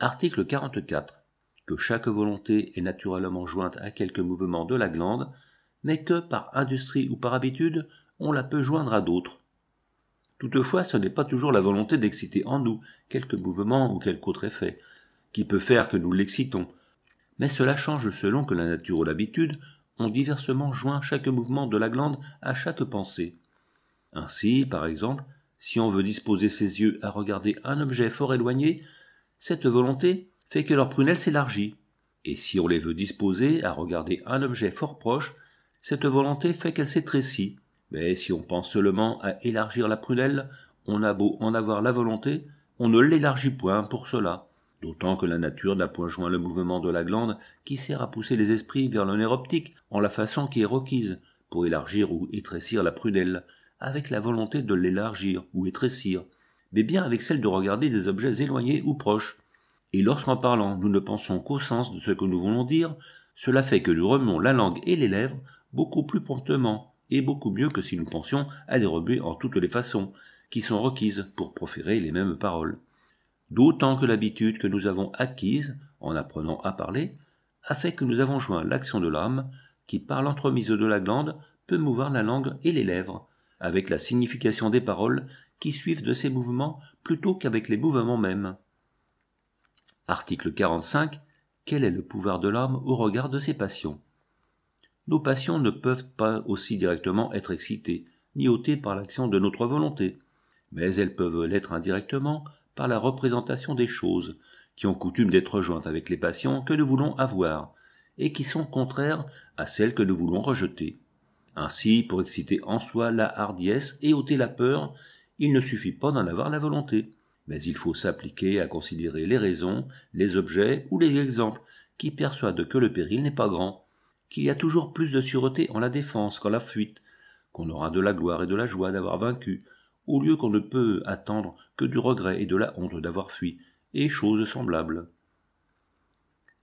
Article 44. Que chaque volonté est naturellement jointe à quelque mouvement de la glande, mais que, par industrie ou par habitude, on la peut joindre à d'autres. Toutefois, ce n'est pas toujours la volonté d'exciter en nous quelque mouvement ou quelque autre effet, qui peut faire que nous l'excitons, mais cela change selon que la nature ou l'habitude ont diversement joint chaque mouvement de la glande à chaque pensée. Ainsi, par exemple, si on veut disposer ses yeux à regarder un objet fort éloigné, cette volonté fait que leur prunelle s'élargit, et si on les veut disposer à regarder un objet fort proche, cette volonté fait qu'elle s'étrécit, mais si on pense seulement à élargir la prunelle, on a beau en avoir la volonté, on ne l'élargit point pour cela, d'autant que la nature n'a point joint le mouvement de la glande qui sert à pousser les esprits vers le nerf optique en la façon qui est requise pour élargir ou étrécir la prunelle, avec la volonté de l'élargir ou étrécir, mais bien avec celle de regarder des objets éloignés ou proches. Et lorsqu'en parlant nous ne pensons qu'au sens de ce que nous voulons dire, cela fait que nous remuons la langue et les lèvres beaucoup plus promptement, et beaucoup mieux que si nous pensions à les remuer en toutes les façons, qui sont requises pour proférer les mêmes paroles. D'autant que l'habitude que nous avons acquise, en apprenant à parler, a fait que nous avons joint l'action de l'âme, qui par l'entremise de la glande peut mouvoir la langue et les lèvres, avec la signification des paroles qui suivent de ces mouvements plutôt qu'avec les mouvements mêmes. Article 45. Quel est le pouvoir de l'homme au regard de ses passions Nos passions ne peuvent pas aussi directement être excitées, ni ôtées par l'action de notre volonté, mais elles peuvent l'être indirectement par la représentation des choses, qui ont coutume d'être jointes avec les passions que nous voulons avoir, et qui sont contraires à celles que nous voulons rejeter. Ainsi, pour exciter en soi la hardiesse et ôter la peur, il ne suffit pas d'en avoir la volonté, mais il faut s'appliquer à considérer les raisons, les objets ou les exemples qui persuadent que le péril n'est pas grand, qu'il y a toujours plus de sûreté en la défense qu'en la fuite, qu'on aura de la gloire et de la joie d'avoir vaincu, au lieu qu'on ne peut attendre que du regret et de la honte d'avoir fui, et choses semblables.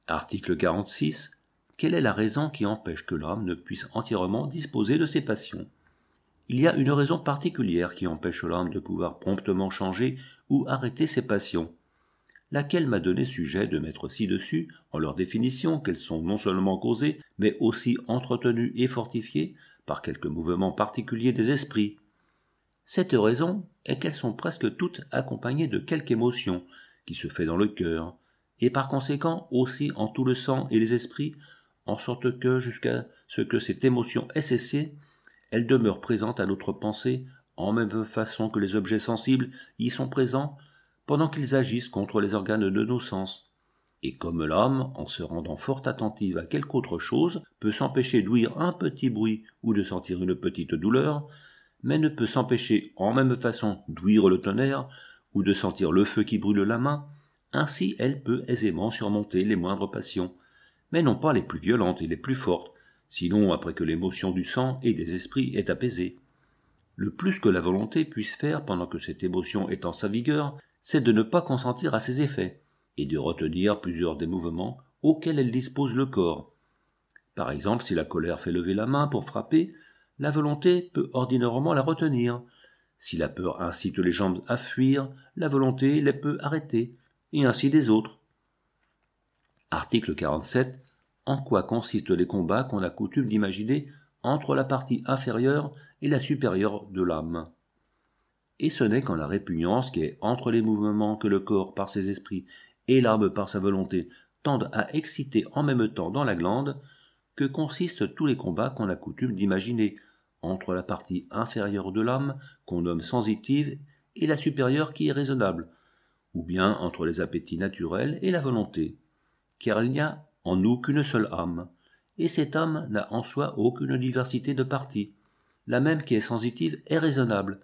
Article 46. Quelle est la raison qui empêche que l'homme ne puisse entièrement disposer de ses passions il y a une raison particulière qui empêche l'âme de pouvoir promptement changer ou arrêter ses passions, laquelle m'a donné sujet de mettre ci-dessus, en leur définition, qu'elles sont non seulement causées, mais aussi entretenues et fortifiées par quelques mouvements particuliers des esprits. Cette raison est qu'elles sont presque toutes accompagnées de quelque émotion qui se fait dans le cœur, et par conséquent aussi en tout le sang et les esprits, en sorte que, jusqu'à ce que cette émotion ait cessé, elle demeure présente à notre pensée en même façon que les objets sensibles y sont présents pendant qu'ils agissent contre les organes de nos sens. Et comme l'homme, en se rendant fort attentive à quelque autre chose, peut s'empêcher d'ouïr un petit bruit ou de sentir une petite douleur, mais ne peut s'empêcher en même façon d'ouïr le tonnerre ou de sentir le feu qui brûle la main, ainsi elle peut aisément surmonter les moindres passions, mais non pas les plus violentes et les plus fortes, sinon après que l'émotion du sang et des esprits est apaisée. Le plus que la volonté puisse faire pendant que cette émotion est en sa vigueur, c'est de ne pas consentir à ses effets, et de retenir plusieurs des mouvements auxquels elle dispose le corps. Par exemple, si la colère fait lever la main pour frapper, la volonté peut ordinairement la retenir. Si la peur incite les jambes à fuir, la volonté les peut arrêter, et ainsi des autres. Article 47 en quoi consistent les combats qu'on a coutume d'imaginer entre la partie inférieure et la supérieure de l'âme. Et ce n'est qu'en la répugnance qui est entre les mouvements que le corps par ses esprits et l'âme par sa volonté tendent à exciter en même temps dans la glande que consistent tous les combats qu'on a coutume d'imaginer entre la partie inférieure de l'âme qu'on nomme sensitive et la supérieure qui est raisonnable, ou bien entre les appétits naturels et la volonté, car il n'y a en nous qu'une seule âme, et cette âme n'a en soi aucune diversité de parties. La même qui est sensitive est raisonnable,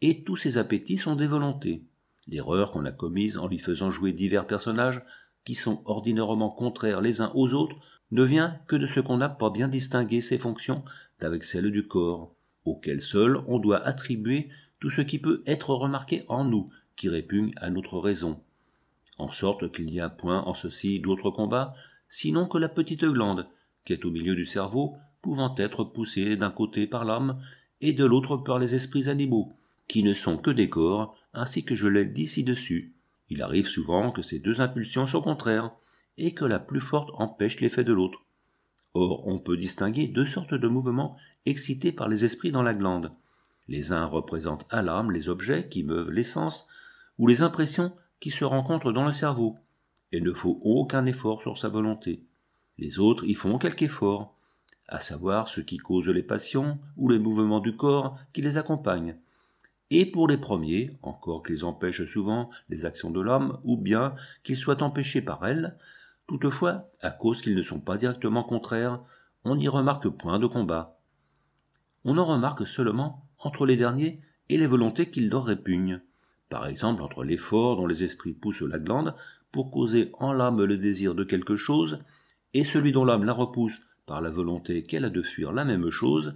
et tous ses appétits sont des volontés. L'erreur qu'on a commise en lui faisant jouer divers personnages qui sont ordinairement contraires les uns aux autres ne vient que de ce qu'on n'a pas bien distingué ses fonctions d'avec celles du corps, auquel seul on doit attribuer tout ce qui peut être remarqué en nous, qui répugne à notre raison. En sorte qu'il n'y a point en ceci d'autre combat sinon que la petite glande, qui est au milieu du cerveau, pouvant être poussée d'un côté par l'âme et de l'autre par les esprits animaux, qui ne sont que des corps, ainsi que je l'ai dit ci-dessus. Il arrive souvent que ces deux impulsions sont contraires, et que la plus forte empêche l'effet de l'autre. Or, on peut distinguer deux sortes de mouvements excités par les esprits dans la glande. Les uns représentent à l'âme les objets qui meuvent l'essence, ou les impressions qui se rencontrent dans le cerveau, et ne faut aucun effort sur sa volonté. Les autres y font quelque effort, à savoir ce qui cause les passions ou les mouvements du corps qui les accompagnent. Et pour les premiers, encore qu'ils empêchent souvent les actions de l'homme, ou bien qu'ils soient empêchés par elles, toutefois, à cause qu'ils ne sont pas directement contraires, on n'y remarque point de combat. On en remarque seulement entre les derniers et les volontés qu'ils leur répugnent, par exemple entre l'effort dont les esprits poussent la glande pour causer en l'âme le désir de quelque chose, et celui dont l'âme la repousse par la volonté qu'elle a de fuir la même chose,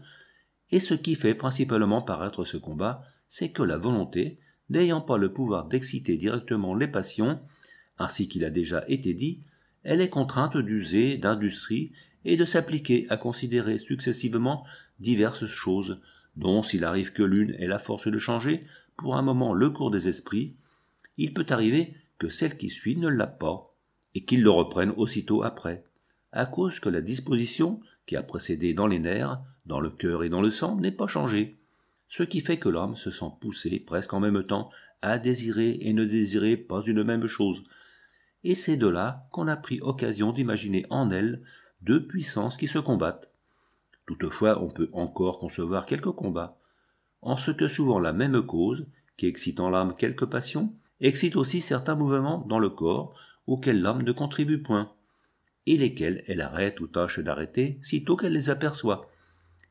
et ce qui fait principalement paraître ce combat, c'est que la volonté, n'ayant pas le pouvoir d'exciter directement les passions, ainsi qu'il a déjà été dit, elle est contrainte d'user, d'industrie, et de s'appliquer à considérer successivement diverses choses, dont s'il arrive que l'une ait la force de changer, pour un moment le cours des esprits, il peut arriver que celle qui suit ne l'a pas, et qu'ils le reprennent aussitôt après, à cause que la disposition qui a précédé dans les nerfs, dans le cœur et dans le sang n'est pas changée, ce qui fait que l'homme se sent poussé presque en même temps à désirer et ne désirer pas une même chose, et c'est de là qu'on a pris occasion d'imaginer en elle deux puissances qui se combattent. Toutefois, on peut encore concevoir quelques combats, en ce que souvent la même cause, qui excite en l'âme quelques passions, excite aussi certains mouvements dans le corps auxquels l'âme ne contribue point, et lesquels elle arrête ou tâche d'arrêter sitôt qu'elle les aperçoit,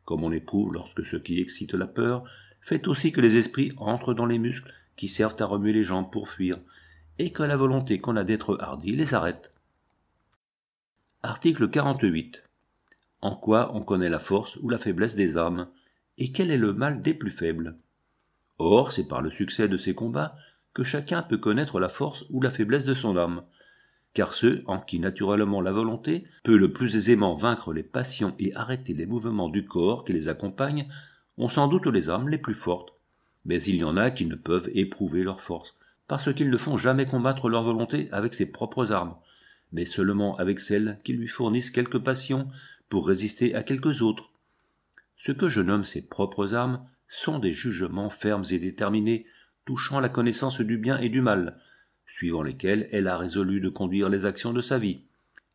comme on éprouve lorsque ce qui excite la peur fait aussi que les esprits entrent dans les muscles qui servent à remuer les jambes pour fuir, et que la volonté qu'on a d'être hardi les arrête. Article 48. En quoi on connaît la force ou la faiblesse des âmes, et quel est le mal des plus faibles Or, c'est par le succès de ces combats que chacun peut connaître la force ou la faiblesse de son âme, car ceux en qui naturellement la volonté peut le plus aisément vaincre les passions et arrêter les mouvements du corps qui les accompagnent ont sans doute les âmes les plus fortes, mais il y en a qui ne peuvent éprouver leur force, parce qu'ils ne font jamais combattre leur volonté avec ses propres armes, mais seulement avec celles qui lui fournissent quelques passions pour résister à quelques autres. Ce que je nomme ses propres armes sont des jugements fermes et déterminés touchant la connaissance du bien et du mal, suivant lesquels elle a résolu de conduire les actions de sa vie.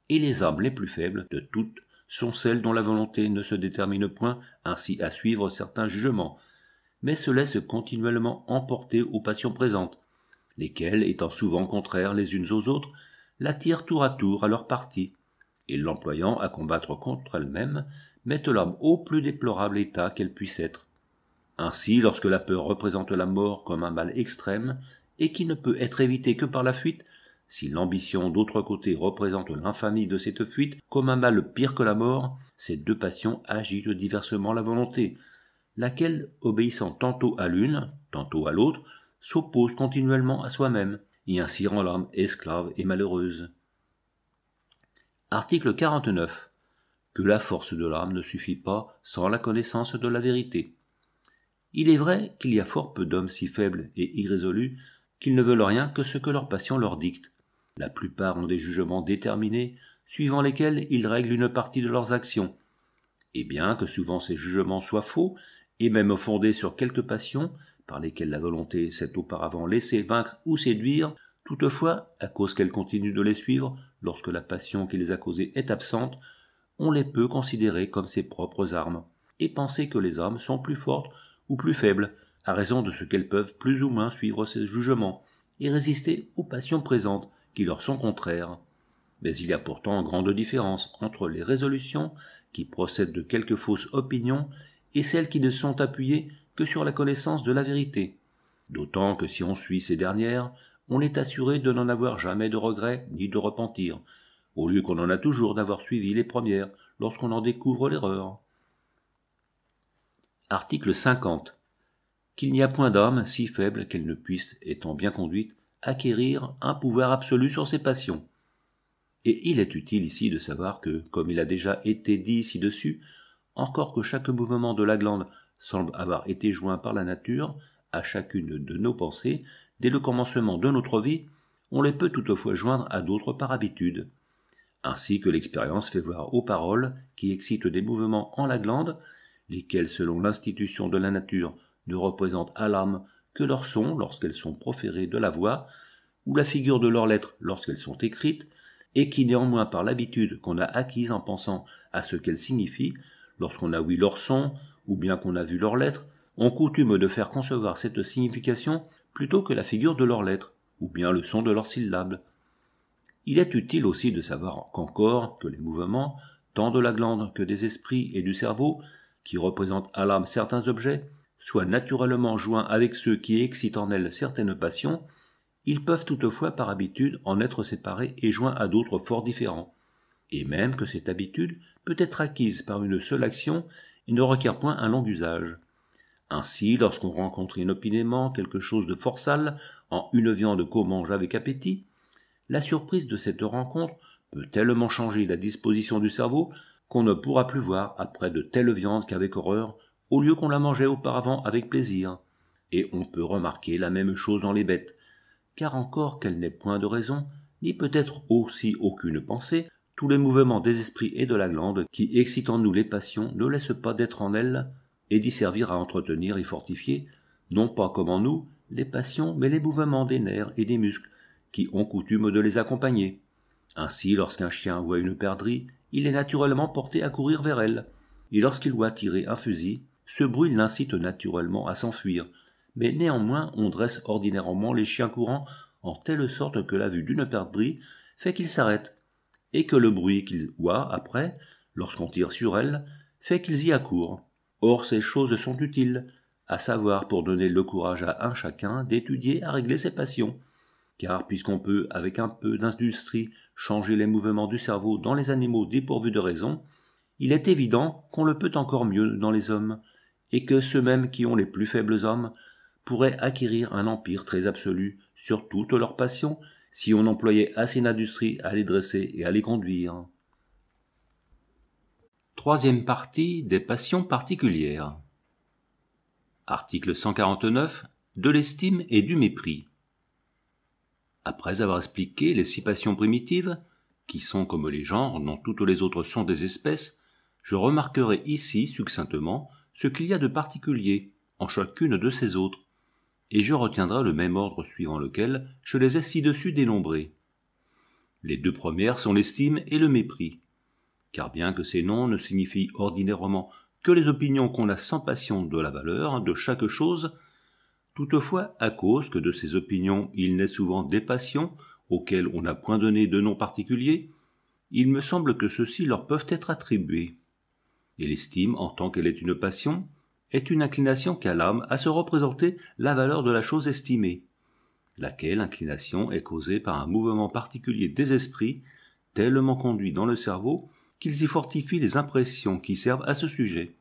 Et les âmes les plus faibles de toutes sont celles dont la volonté ne se détermine point ainsi à suivre certains jugements, mais se laissent continuellement emporter aux passions présentes, lesquelles, étant souvent contraires les unes aux autres, l'attirent tour à tour à leur parti, et l'employant à combattre contre elle-même, mettent l'homme au plus déplorable état qu'elle puisse être, ainsi, lorsque la peur représente la mort comme un mal extrême, et qui ne peut être évité que par la fuite, si l'ambition d'autre côté représente l'infamie de cette fuite comme un mal pire que la mort, ces deux passions agitent diversement la volonté, laquelle, obéissant tantôt à l'une, tantôt à l'autre, s'oppose continuellement à soi-même, et ainsi rend l'âme esclave et malheureuse. Article 49. Que la force de l'âme ne suffit pas sans la connaissance de la vérité. Il est vrai qu'il y a fort peu d'hommes si faibles et irrésolus qu'ils ne veulent rien que ce que leur passion leur dicte. La plupart ont des jugements déterminés, suivant lesquels ils règlent une partie de leurs actions. Et bien que souvent ces jugements soient faux, et même fondés sur quelques passions, par lesquelles la volonté s'est auparavant laissée vaincre ou séduire, toutefois, à cause qu'elle continue de les suivre, lorsque la passion qui les a causées est absente, on les peut considérer comme ses propres armes, et penser que les armes sont plus fortes ou plus faibles, à raison de ce qu'elles peuvent plus ou moins suivre ces jugements et résister aux passions présentes qui leur sont contraires. Mais il y a pourtant grande différence entre les résolutions qui procèdent de quelques fausses opinions et celles qui ne sont appuyées que sur la connaissance de la vérité. D'autant que si on suit ces dernières, on est assuré de n'en avoir jamais de regrets ni de repentir, au lieu qu'on en a toujours d'avoir suivi les premières lorsqu'on en découvre l'erreur. Article 50. Qu'il n'y a point d'homme si faible qu'elle ne puisse, étant bien conduite, acquérir un pouvoir absolu sur ses passions. Et il est utile ici de savoir que, comme il a déjà été dit ci-dessus, encore que chaque mouvement de la glande semble avoir été joint par la nature à chacune de nos pensées, dès le commencement de notre vie, on les peut toutefois joindre à d'autres par habitude. Ainsi que l'expérience fait voir aux paroles qui excitent des mouvements en la glande, lesquelles, selon l'institution de la nature, ne représentent à l'âme que leur son lorsqu'elles sont proférées de la voix, ou la figure de leurs lettres lorsqu'elles sont écrites, et qui néanmoins par l'habitude qu'on a acquise en pensant à ce qu'elles signifient, lorsqu'on a ouï leur son ou bien qu'on a vu leurs lettres, ont coutume de faire concevoir cette signification plutôt que la figure de leurs lettres, ou bien le son de leurs syllabes. Il est utile aussi de savoir qu'encore que les mouvements, tant de la glande que des esprits et du cerveau, qui représentent à l'âme certains objets, soient naturellement joints avec ceux qui excitent en elles certaines passions, ils peuvent toutefois par habitude en être séparés et joints à d'autres fort différents, et même que cette habitude peut être acquise par une seule action et ne requiert point un long usage. Ainsi, lorsqu'on rencontre inopinément quelque chose de fort sale en une viande qu'on mange avec appétit, la surprise de cette rencontre peut tellement changer la disposition du cerveau qu'on ne pourra plus voir après de telles viandes qu'avec horreur, au lieu qu'on la mangeait auparavant avec plaisir. Et on peut remarquer la même chose dans les bêtes, car encore qu'elle n'ait point de raison, ni peut-être aussi aucune pensée, tous les mouvements des esprits et de la glande qui excitent en nous les passions ne laissent pas d'être en elles et d'y servir à entretenir et fortifier, non pas comme en nous, les passions, mais les mouvements des nerfs et des muscles, qui ont coutume de les accompagner. Ainsi, lorsqu'un chien voit une perdrix, il est naturellement porté à courir vers elle, et lorsqu'il voit tirer un fusil, ce bruit l'incite naturellement à s'enfuir, mais néanmoins on dresse ordinairement les chiens courants en telle sorte que la vue d'une perdrix fait qu'ils s'arrêtent, et que le bruit qu'ils voient après, lorsqu'on tire sur elle, fait qu'ils y accourent. Or ces choses sont utiles, à savoir pour donner le courage à un chacun d'étudier à régler ses passions, car puisqu'on peut, avec un peu d'industrie, changer les mouvements du cerveau dans les animaux dépourvus de raison, il est évident qu'on le peut encore mieux dans les hommes, et que ceux-mêmes qui ont les plus faibles hommes pourraient acquérir un empire très absolu sur toutes leurs passions si on employait assez d'industrie à les dresser et à les conduire. Troisième partie des passions particulières. Article 149 de l'estime et du mépris. Après avoir expliqué les six passions primitives, qui sont comme les genres dont toutes les autres sont des espèces, je remarquerai ici succinctement ce qu'il y a de particulier en chacune de ces autres, et je retiendrai le même ordre suivant lequel je les ai ci-dessus dénombrées. Les deux premières sont l'estime et le mépris, car bien que ces noms ne signifient ordinairement que les opinions qu'on a sans passion de la valeur de chaque chose, Toutefois, à cause que de ces opinions il naît souvent des passions, auxquelles on n'a point donné de nom particulier, il me semble que ceux-ci leur peuvent être attribués. Et l'estime, en tant qu'elle est une passion, est une inclination qu'a l'âme à se représenter la valeur de la chose estimée, laquelle inclination est causée par un mouvement particulier des esprits, tellement conduit dans le cerveau qu'ils y fortifient les impressions qui servent à ce sujet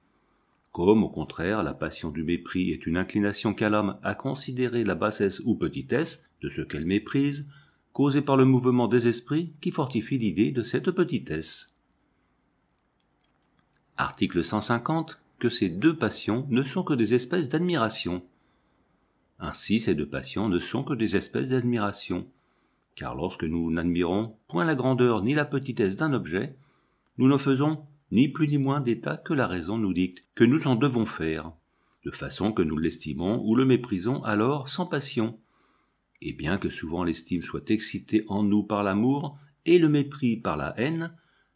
comme au contraire la passion du mépris est une inclination qu'a l'homme à considérer la bassesse ou petitesse de ce qu'elle méprise, causée par le mouvement des esprits qui fortifie l'idée de cette petitesse. Article 150 que ces deux passions ne sont que des espèces d'admiration. Ainsi, ces deux passions ne sont que des espèces d'admiration, car lorsque nous n'admirons point la grandeur ni la petitesse d'un objet, nous ne faisons ni plus ni moins d'état que la raison nous dicte que nous en devons faire, de façon que nous l'estimons ou le méprisons alors sans passion. Et bien que souvent l'estime soit excitée en nous par l'amour et le mépris par la haine,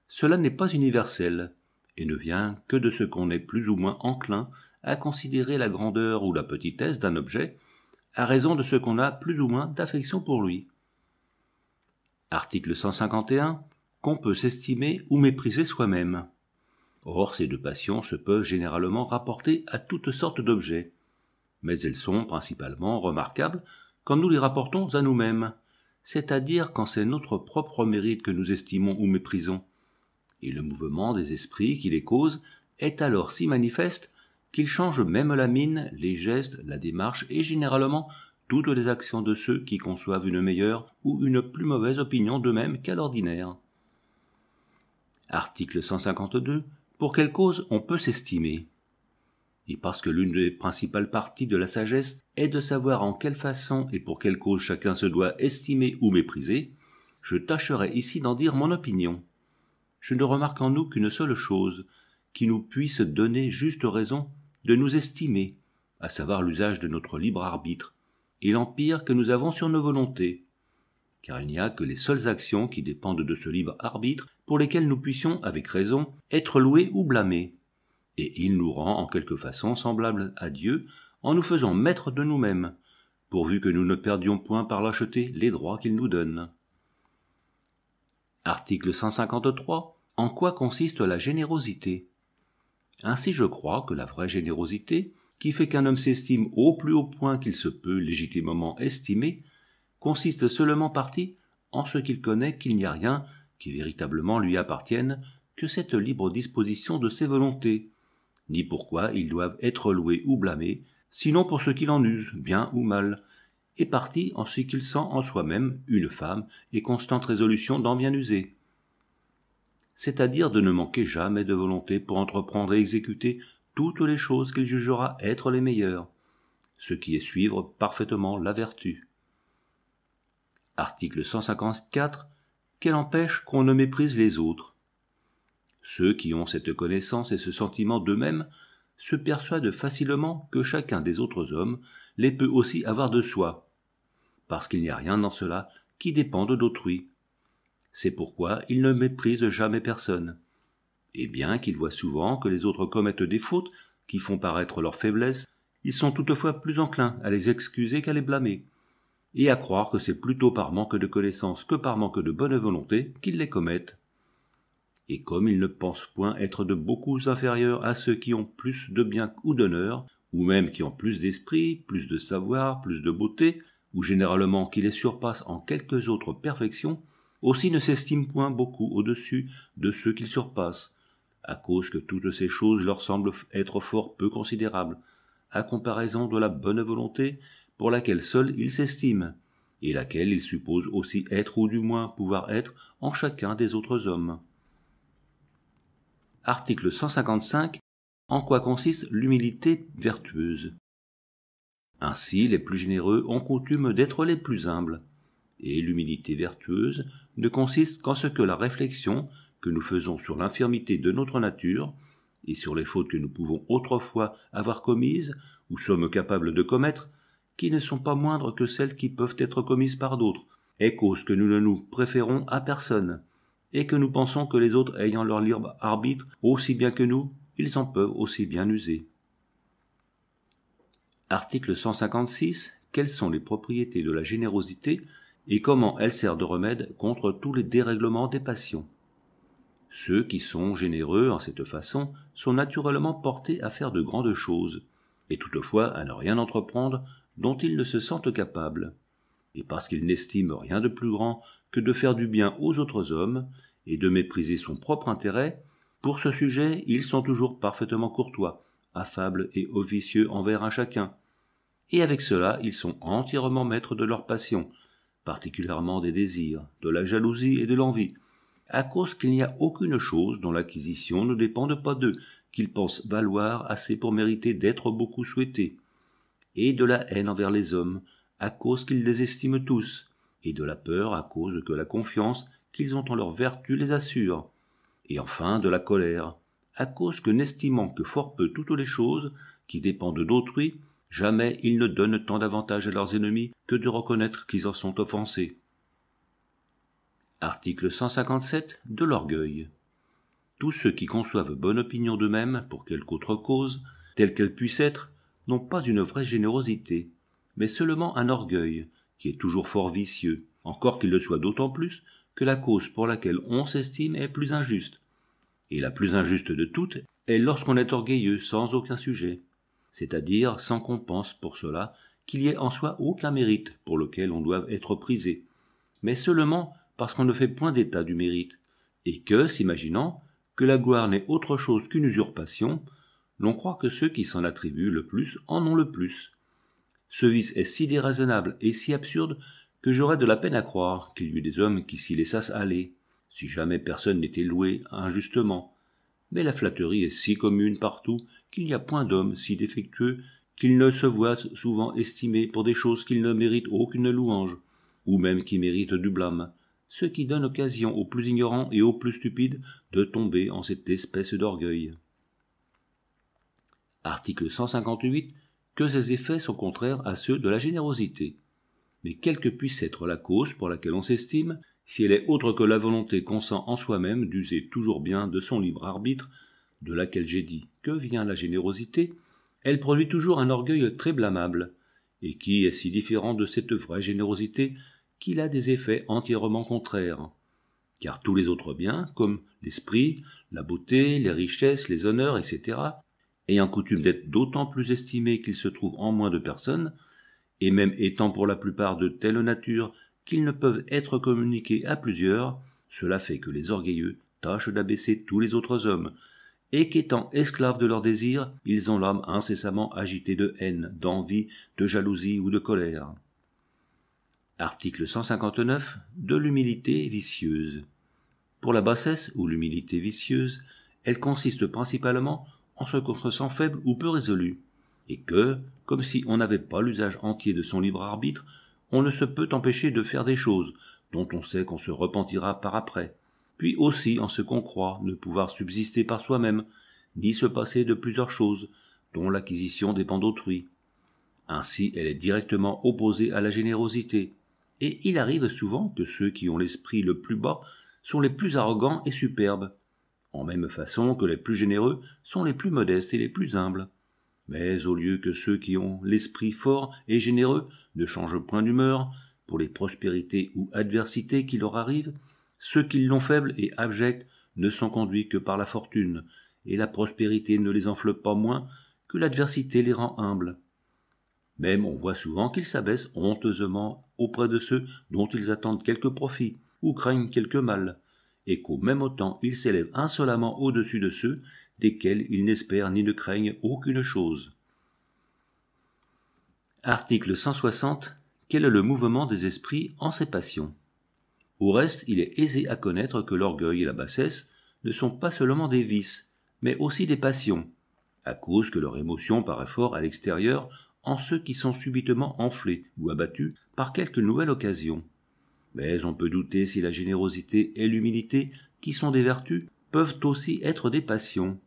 cela n'est pas universel, et ne vient que de ce qu'on est plus ou moins enclin à considérer la grandeur ou la petitesse d'un objet, à raison de ce qu'on a plus ou moins d'affection pour lui. Article 151. Qu'on peut s'estimer ou mépriser soi-même. Or, ces deux passions se peuvent généralement rapporter à toutes sortes d'objets, mais elles sont principalement remarquables quand nous les rapportons à nous-mêmes, c'est-à-dire quand c'est notre propre mérite que nous estimons ou méprisons, et le mouvement des esprits qui les cause est alors si manifeste qu'il change même la mine, les gestes, la démarche et généralement toutes les actions de ceux qui conçoivent une meilleure ou une plus mauvaise opinion d'eux-mêmes qu'à l'ordinaire. Article 152 pour quelle cause on peut s'estimer Et parce que l'une des principales parties de la sagesse est de savoir en quelle façon et pour quelle cause chacun se doit estimer ou mépriser, je tâcherai ici d'en dire mon opinion. Je ne remarque en nous qu'une seule chose, qui nous puisse donner juste raison de nous estimer, à savoir l'usage de notre libre arbitre, et l'empire que nous avons sur nos volontés car il n'y a que les seules actions qui dépendent de ce libre arbitre pour lesquelles nous puissions, avec raison, être loués ou blâmés. Et il nous rend en quelque façon semblables à Dieu en nous faisant maître de nous-mêmes, pourvu que nous ne perdions point par lâcheté les droits qu'il nous donne. Article 153. En quoi consiste la générosité Ainsi je crois que la vraie générosité, qui fait qu'un homme s'estime au plus haut point qu'il se peut légitimement estimer, consiste seulement partie en ce qu'il connaît qu'il n'y a rien qui véritablement lui appartienne que cette libre disposition de ses volontés, ni pourquoi ils doivent être loués ou blâmés, sinon pour ce qu'il en use, bien ou mal, et partie en ce qu'il sent en soi-même une femme et constante résolution d'en bien user. C'est-à-dire de ne manquer jamais de volonté pour entreprendre et exécuter toutes les choses qu'il jugera être les meilleures, ce qui est suivre parfaitement la vertu. Article 154, qu'elle empêche qu'on ne méprise les autres. Ceux qui ont cette connaissance et ce sentiment d'eux-mêmes se persuadent facilement que chacun des autres hommes les peut aussi avoir de soi, parce qu'il n'y a rien dans cela qui dépende d'autrui. C'est pourquoi ils ne méprisent jamais personne. Et bien qu'ils voient souvent que les autres commettent des fautes qui font paraître leur faiblesse, ils sont toutefois plus enclins à les excuser qu'à les blâmer et à croire que c'est plutôt par manque de connaissances que par manque de bonne volonté qu'ils les commettent. Et comme ils ne pensent point être de beaucoup inférieurs à ceux qui ont plus de bien ou d'honneur, ou même qui ont plus d'esprit, plus de savoir, plus de beauté, ou généralement qui les surpassent en quelques autres perfections, aussi ne s'estiment point beaucoup au-dessus de ceux qu'ils surpassent, à cause que toutes ces choses leur semblent être fort peu considérables, à comparaison de la bonne volonté pour laquelle seul il s'estime, et laquelle il suppose aussi être ou du moins pouvoir être en chacun des autres hommes. Article 155 En quoi consiste l'humilité vertueuse Ainsi, les plus généreux ont coutume d'être les plus humbles, et l'humilité vertueuse ne consiste qu'en ce que la réflexion que nous faisons sur l'infirmité de notre nature et sur les fautes que nous pouvons autrefois avoir commises ou sommes capables de commettre qui ne sont pas moindres que celles qui peuvent être commises par d'autres, et cause que nous ne nous préférons à personne, et que nous pensons que les autres ayant leur libre arbitre aussi bien que nous, ils en peuvent aussi bien user. Article 156. Quelles sont les propriétés de la générosité et comment elle sert de remède contre tous les dérèglements des passions Ceux qui sont généreux en cette façon sont naturellement portés à faire de grandes choses, et toutefois à ne rien entreprendre dont ils ne se sentent capables, et parce qu'ils n'estiment rien de plus grand que de faire du bien aux autres hommes, et de mépriser son propre intérêt, pour ce sujet ils sont toujours parfaitement courtois, affables et officieux envers un chacun. Et avec cela ils sont entièrement maîtres de leurs passions, particulièrement des désirs, de la jalousie et de l'envie, à cause qu'il n'y a aucune chose dont l'acquisition ne dépend pas d'eux, qu'ils pensent valoir assez pour mériter d'être beaucoup souhaités et de la haine envers les hommes, à cause qu'ils les estiment tous, et de la peur à cause que la confiance qu'ils ont en leur vertu les assure, et enfin de la colère, à cause que n'estimant que fort peu toutes les choses qui dépendent d'autrui, jamais ils ne donnent tant d'avantages à leurs ennemis que de reconnaître qu'ils en sont offensés. Article 157 de l'orgueil. Tous ceux qui conçoivent bonne opinion d'eux-mêmes pour quelque autre cause, telle qu'elle puisse être, n'ont pas une vraie générosité, mais seulement un orgueil, qui est toujours fort vicieux, encore qu'il le soit d'autant plus que la cause pour laquelle on s'estime est plus injuste. Et la plus injuste de toutes est lorsqu'on est orgueilleux sans aucun sujet, c'est-à-dire sans qu'on pense pour cela qu'il y ait en soi aucun mérite pour lequel on doive être prisé, mais seulement parce qu'on ne fait point d'état du mérite, et que, s'imaginant que la gloire n'est autre chose qu'une usurpation, l'on croit que ceux qui s'en attribuent le plus en ont le plus. Ce vice est si déraisonnable et si absurde que j'aurais de la peine à croire qu'il y eût des hommes qui s'y laissassent aller, si jamais personne n'était loué injustement. Mais la flatterie est si commune partout qu'il n'y a point d'hommes si défectueux qu'ils ne se voient souvent estimés pour des choses qu'ils ne méritent aucune louange, ou même qui méritent du blâme, ce qui donne occasion aux plus ignorants et aux plus stupides de tomber en cette espèce d'orgueil article 158, que ces effets sont contraires à ceux de la générosité. Mais quelle que puisse être la cause pour laquelle on s'estime, si elle est autre que la volonté consent en soi-même d'user toujours bien de son libre arbitre, de laquelle j'ai dit que vient la générosité, elle produit toujours un orgueil très blâmable, et qui est si différent de cette vraie générosité qu'il a des effets entièrement contraires. Car tous les autres biens, comme l'esprit, la beauté, les richesses, les honneurs, etc., ayant coutume d'être d'autant plus estimés qu'ils se trouvent en moins de personnes, et même étant pour la plupart de telle nature qu'ils ne peuvent être communiqués à plusieurs, cela fait que les orgueilleux tâchent d'abaisser tous les autres hommes, et qu'étant esclaves de leurs désirs, ils ont l'âme incessamment agitée de haine, d'envie, de jalousie ou de colère. Article 159 de l'humilité vicieuse. Pour la bassesse ou l'humilité vicieuse, elle consiste principalement qu'on se sent faible ou peu résolu, et que, comme si on n'avait pas l'usage entier de son libre arbitre, on ne se peut empêcher de faire des choses dont on sait qu'on se repentira par après, puis aussi en ce qu'on croit ne pouvoir subsister par soi-même, ni se passer de plusieurs choses, dont l'acquisition dépend d'autrui. Ainsi elle est directement opposée à la générosité, et il arrive souvent que ceux qui ont l'esprit le plus bas sont les plus arrogants et superbes, en même façon que les plus généreux sont les plus modestes et les plus humbles. Mais au lieu que ceux qui ont l'esprit fort et généreux ne changent point d'humeur pour les prospérités ou adversités qui leur arrivent, ceux qui l'ont faible et abject ne sont conduits que par la fortune, et la prospérité ne les enfle pas moins que l'adversité les rend humbles. Même on voit souvent qu'ils s'abaissent honteusement auprès de ceux dont ils attendent quelque profit ou craignent quelque mal, et qu'au même temps ils s'élèvent insolemment au-dessus de ceux desquels il n'espère ni ne craignent aucune chose. Article 160. Quel est le mouvement des esprits en ces passions Au reste, il est aisé à connaître que l'orgueil et la bassesse ne sont pas seulement des vices, mais aussi des passions, à cause que leur émotion paraît fort à l'extérieur en ceux qui sont subitement enflés ou abattus par quelque nouvelle occasion. Mais on peut douter si la générosité et l'humilité, qui sont des vertus, peuvent aussi être des passions,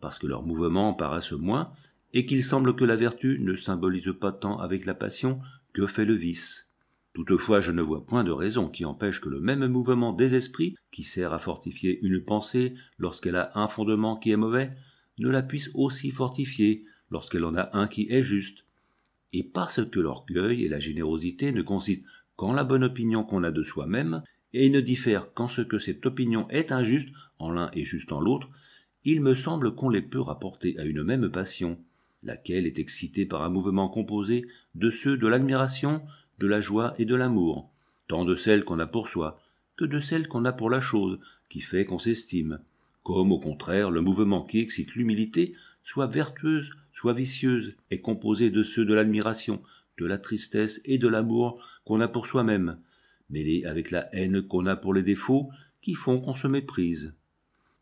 parce que leurs mouvements paraissent moins, et qu'il semble que la vertu ne symbolise pas tant avec la passion que fait le vice. Toutefois, je ne vois point de raison qui empêche que le même mouvement des esprits, qui sert à fortifier une pensée lorsqu'elle a un fondement qui est mauvais, ne la puisse aussi fortifier lorsqu'elle en a un qui est juste. Et parce que l'orgueil et la générosité ne consistent qu'en la bonne opinion qu'on a de soi-même, et ne diffère qu'en ce que cette opinion est injuste en l'un et juste en l'autre, il me semble qu'on les peut rapporter à une même passion, laquelle est excitée par un mouvement composé de ceux de l'admiration, de la joie et de l'amour, tant de celle qu'on a pour soi, que de celle qu'on a pour la chose, qui fait qu'on s'estime, comme au contraire le mouvement qui excite l'humilité, soit vertueuse, soit vicieuse, est composé de ceux de l'admiration, de la tristesse et de l'amour qu'on a pour soi-même, mêlés avec la haine qu'on a pour les défauts qui font qu'on se méprise.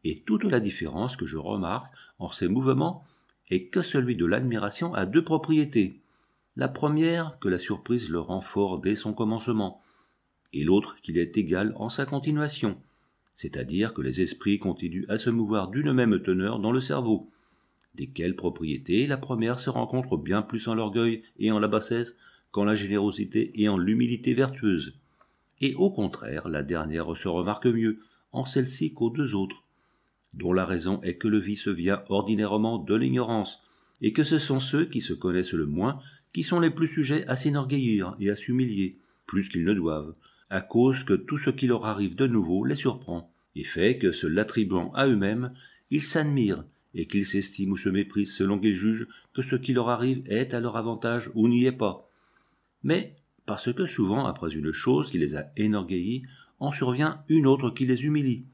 Et toute la différence que je remarque en ces mouvements est que celui de l'admiration a deux propriétés. La première, que la surprise le rend fort dès son commencement, et l'autre qu'il est égal en sa continuation, c'est-à-dire que les esprits continuent à se mouvoir d'une même teneur dans le cerveau, desquelles propriétés la première se rencontre bien plus en l'orgueil et en la bassesse qu'en la générosité et en l'humilité vertueuse, et au contraire la dernière se remarque mieux en celle-ci qu'aux deux autres, dont la raison est que le vice vient ordinairement de l'ignorance, et que ce sont ceux qui se connaissent le moins qui sont les plus sujets à s'énorgueillir et à s'humilier, plus qu'ils ne doivent, à cause que tout ce qui leur arrive de nouveau les surprend, et fait que se l'attribuant à eux-mêmes, ils s'admirent et qu'ils s'estiment ou se méprisent selon qu'ils jugent que ce qui leur arrive est à leur avantage ou n'y est pas. Mais parce que souvent, après une chose qui les a énorgueillis, en survient une autre qui les humilie.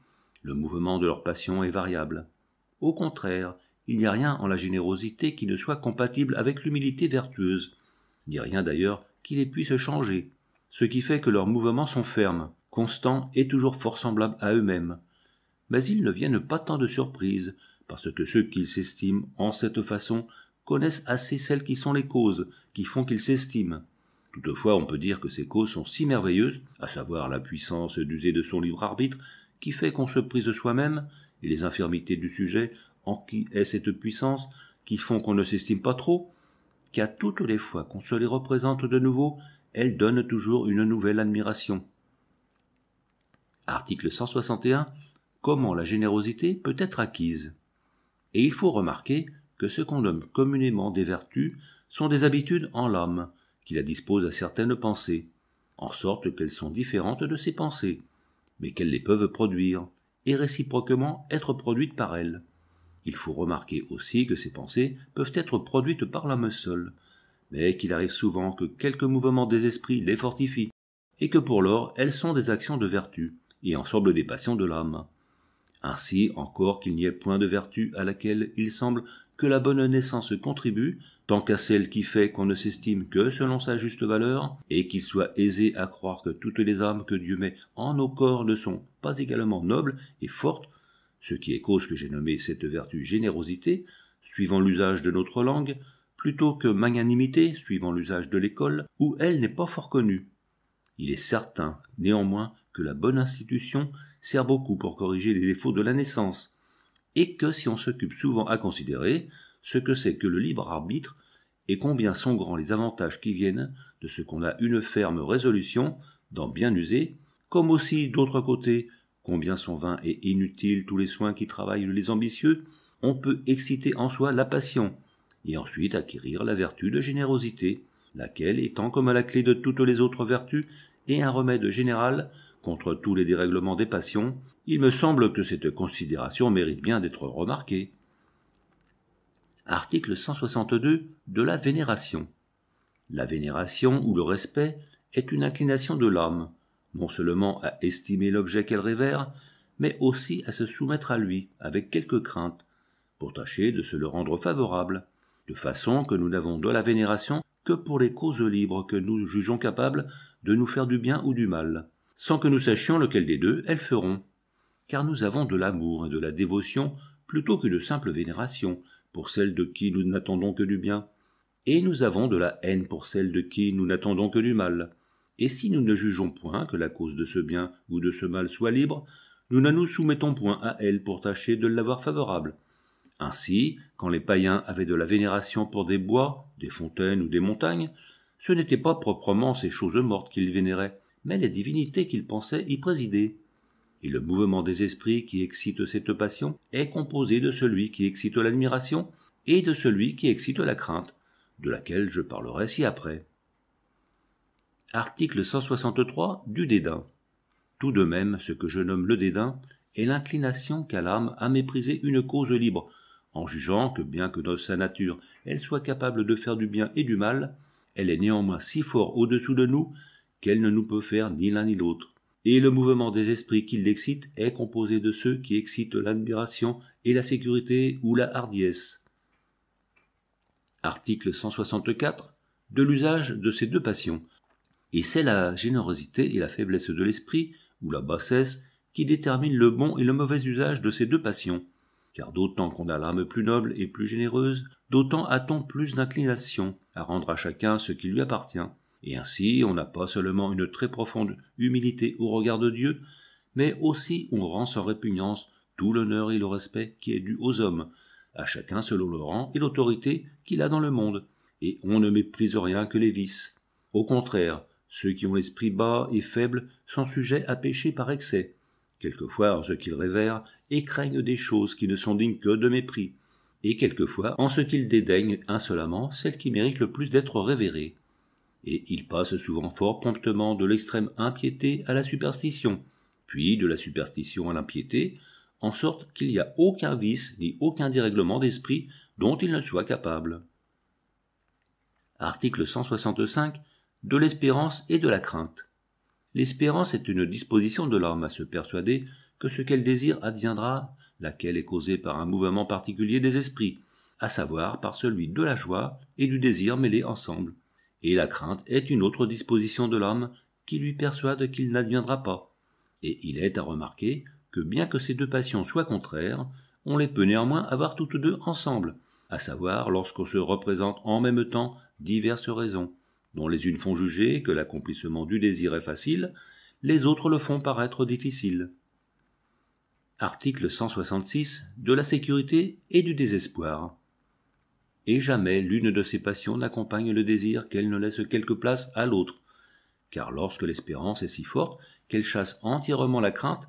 Le mouvement de leur passion est variable. Au contraire, il n'y a rien en la générosité qui ne soit compatible avec l'humilité vertueuse. ni n'y a rien d'ailleurs qui les puisse changer. Ce qui fait que leurs mouvements sont fermes, constants et toujours fort semblables à eux-mêmes. Mais ils ne viennent pas tant de surprises parce que ceux qui s'estiment en cette façon connaissent assez celles qui sont les causes, qui font qu'ils s'estiment. Toutefois, on peut dire que ces causes sont si merveilleuses, à savoir la puissance d'user de son libre arbitre, qui fait qu'on se prise soi-même, et les infirmités du sujet, en qui est cette puissance, qui font qu'on ne s'estime pas trop, qu'à toutes les fois qu'on se les représente de nouveau, elles donnent toujours une nouvelle admiration. Article 161. Comment la générosité peut être acquise et il faut remarquer que ce qu'on nomme communément des vertus sont des habitudes en l'âme, qui la disposent à certaines pensées, en sorte qu'elles sont différentes de ces pensées, mais qu'elles les peuvent produire, et réciproquement être produites par elles. Il faut remarquer aussi que ces pensées peuvent être produites par l'âme seule, mais qu'il arrive souvent que quelques mouvements des esprits les fortifient, et que pour lors elles sont des actions de vertu, et ensemble des passions de l'âme. Ainsi encore qu'il n'y ait point de vertu à laquelle il semble que la bonne naissance contribue, tant qu'à celle qui fait qu'on ne s'estime que selon sa juste valeur, et qu'il soit aisé à croire que toutes les âmes que Dieu met en nos corps ne sont pas également nobles et fortes, ce qui est cause que j'ai nommé cette vertu générosité, suivant l'usage de notre langue, plutôt que magnanimité, suivant l'usage de l'école, où elle n'est pas fort connue. Il est certain, néanmoins, que la bonne institution sert beaucoup pour corriger les défauts de la naissance, et que si on s'occupe souvent à considérer ce que c'est que le libre arbitre et combien sont grands les avantages qui viennent de ce qu'on a une ferme résolution d'en bien user, comme aussi d'autre côté combien sont vains et inutiles tous les soins qui travaillent les ambitieux, on peut exciter en soi la passion, et ensuite acquérir la vertu de générosité, laquelle étant comme à la clé de toutes les autres vertus et un remède général contre tous les dérèglements des passions, il me semble que cette considération mérite bien d'être remarquée. Article 162 de la vénération. La vénération ou le respect est une inclination de l'âme, non seulement à estimer l'objet qu'elle révère, mais aussi à se soumettre à lui avec quelque crainte, pour tâcher de se le rendre favorable, de façon que nous n'avons de la vénération que pour les causes libres que nous jugeons capables de nous faire du bien ou du mal, sans que nous sachions lequel des deux elles feront. Car nous avons de l'amour et de la dévotion plutôt qu'une simple vénération pour celle de qui nous n'attendons que du bien, et nous avons de la haine pour celle de qui nous n'attendons que du mal. Et si nous ne jugeons point que la cause de ce bien ou de ce mal soit libre, nous ne nous soumettons point à elle pour tâcher de l'avoir favorable. Ainsi, quand les païens avaient de la vénération pour des bois, des fontaines ou des montagnes, ce n'était pas proprement ces choses mortes qu'ils vénéraient, mais les divinités qu'il pensait y présider. Et le mouvement des esprits qui excite cette passion est composé de celui qui excite l'admiration et de celui qui excite la crainte, de laquelle je parlerai ci-après. Article 163 du dédain. Tout de même, ce que je nomme le dédain est l'inclination qu'a l'âme à mépriser une cause libre, en jugeant que bien que dans sa nature elle soit capable de faire du bien et du mal, elle est néanmoins si fort au-dessous de nous qu'elle ne nous peut faire ni l'un ni l'autre. Et le mouvement des esprits qui l'excite est composé de ceux qui excitent l'admiration et la sécurité ou la hardiesse. Article 164 de l'usage de ces deux passions. Et c'est la générosité et la faiblesse de l'esprit, ou la bassesse, qui déterminent le bon et le mauvais usage de ces deux passions. Car d'autant qu'on a l'âme plus noble et plus généreuse, d'autant a-t-on plus d'inclination à rendre à chacun ce qui lui appartient. Et ainsi, on n'a pas seulement une très profonde humilité au regard de Dieu, mais aussi on rend sans répugnance tout l'honneur et le respect qui est dû aux hommes, à chacun selon le rang et l'autorité qu'il a dans le monde, et on ne méprise rien que les vices. Au contraire, ceux qui ont l'esprit bas et faible sont sujets à pécher par excès. Quelquefois, en ce qu'ils révèrent, et craignent des choses qui ne sont dignes que de mépris, et quelquefois en ce qu'ils dédaignent insolemment celles qui méritent le plus d'être révérées et il passe souvent fort promptement de l'extrême impiété à la superstition, puis de la superstition à l'impiété, en sorte qu'il n'y a aucun vice ni aucun dérèglement d'esprit dont il ne soit capable. Article 165 de l'espérance et de la crainte. L'espérance est une disposition de l'homme à se persuader que ce qu'elle désire adviendra, laquelle est causée par un mouvement particulier des esprits, à savoir par celui de la joie et du désir mêlés ensemble et la crainte est une autre disposition de l'homme qui lui persuade qu'il n'adviendra pas. Et il est à remarquer que bien que ces deux passions soient contraires, on les peut néanmoins avoir toutes deux ensemble, à savoir lorsqu'on se représente en même temps diverses raisons, dont les unes font juger que l'accomplissement du désir est facile, les autres le font paraître difficile. Article 166 de la sécurité et du désespoir et jamais l'une de ces passions n'accompagne le désir qu'elle ne laisse quelque place à l'autre, car lorsque l'espérance est si forte qu'elle chasse entièrement la crainte,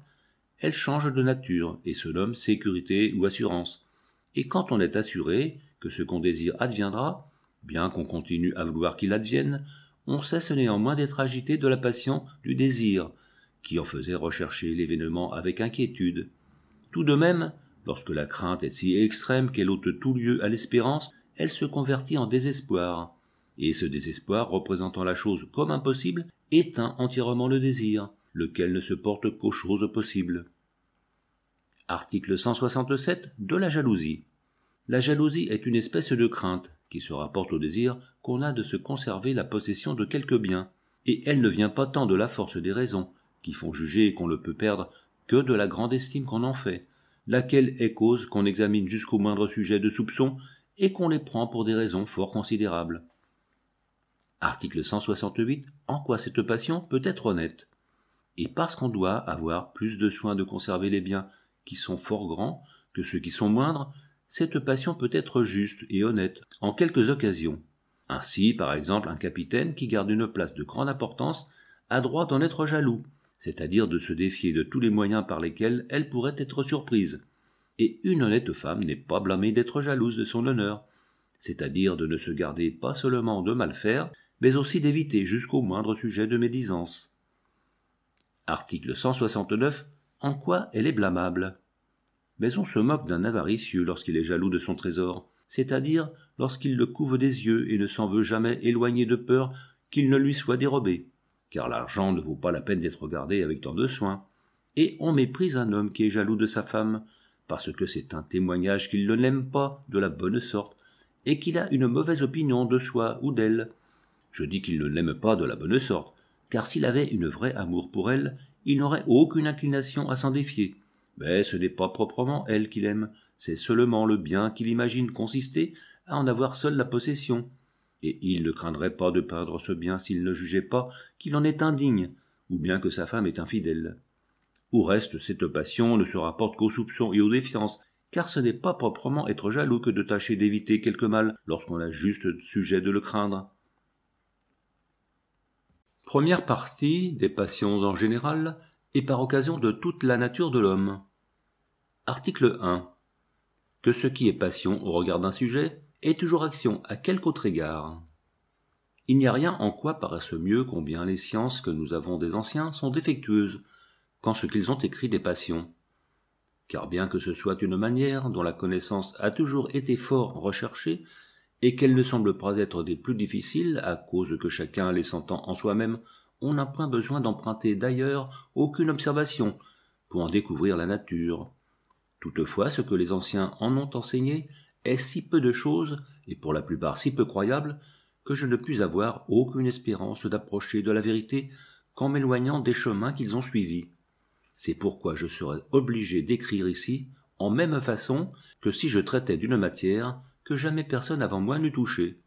elle change de nature et se nomme sécurité ou assurance. Et quand on est assuré que ce qu'on désire adviendra, bien qu'on continue à vouloir qu'il advienne, on cesse néanmoins d'être agité de la passion du désir, qui en faisait rechercher l'événement avec inquiétude. Tout de même, lorsque la crainte est si extrême qu'elle ôte tout lieu à l'espérance, elle se convertit en désespoir, et ce désespoir, représentant la chose comme impossible, éteint entièrement le désir, lequel ne se porte qu'aux choses possibles. Article 167 de la jalousie. La jalousie est une espèce de crainte qui se rapporte au désir qu'on a de se conserver la possession de quelque bien, et elle ne vient pas tant de la force des raisons, qui font juger qu'on le peut perdre, que de la grande estime qu'on en fait, laquelle est cause qu'on examine jusqu'au moindre sujet de soupçon et qu'on les prend pour des raisons fort considérables. Article 168. En quoi cette passion peut être honnête Et parce qu'on doit avoir plus de soin de conserver les biens qui sont fort grands que ceux qui sont moindres, cette passion peut être juste et honnête en quelques occasions. Ainsi, par exemple, un capitaine qui garde une place de grande importance a droit d'en être jaloux, c'est-à-dire de se défier de tous les moyens par lesquels elle pourrait être surprise et une honnête femme n'est pas blâmée d'être jalouse de son honneur, c'est-à-dire de ne se garder pas seulement de mal faire, mais aussi d'éviter jusqu'au moindre sujet de médisance. Article 169. En quoi elle est blâmable Mais on se moque d'un avaricieux lorsqu'il est jaloux de son trésor, c'est-à-dire lorsqu'il le couve des yeux et ne s'en veut jamais éloigner de peur qu'il ne lui soit dérobé, car l'argent ne vaut pas la peine d'être gardé avec tant de soin. Et on méprise un homme qui est jaloux de sa femme, parce que c'est un témoignage qu'il ne l'aime pas de la bonne sorte, et qu'il a une mauvaise opinion de soi ou d'elle. Je dis qu'il ne l'aime pas de la bonne sorte, car s'il avait une vraie amour pour elle, il n'aurait aucune inclination à s'en défier. Mais ce n'est pas proprement elle qu'il aime, c'est seulement le bien qu'il imagine consister à en avoir seul la possession. Et il ne craindrait pas de perdre ce bien s'il ne jugeait pas qu'il en est indigne, ou bien que sa femme est infidèle. Où reste, cette passion ne se rapporte qu'aux soupçons et aux défiances, car ce n'est pas proprement être jaloux que de tâcher d'éviter quelque mal lorsqu'on a juste sujet de le craindre. Première partie des passions en général et par occasion de toute la nature de l'homme. Article 1. Que ce qui est passion au regard d'un sujet est toujours action à quelque autre égard. Il n'y a rien en quoi paraisse mieux combien les sciences que nous avons des anciens sont défectueuses, quand ce qu'ils ont écrit des passions. Car bien que ce soit une manière dont la connaissance a toujours été fort recherchée, et qu'elle ne semble pas être des plus difficiles, à cause que chacun les sentant en soi-même, on n'a point besoin d'emprunter d'ailleurs aucune observation pour en découvrir la nature. Toutefois, ce que les anciens en ont enseigné est si peu de choses, et pour la plupart si peu croyable, que je ne puis avoir aucune espérance d'approcher de la vérité qu'en m'éloignant des chemins qu'ils ont suivis. C'est pourquoi je serais obligé d'écrire ici en même façon que si je traitais d'une matière que jamais personne avant moi n'eût touchée.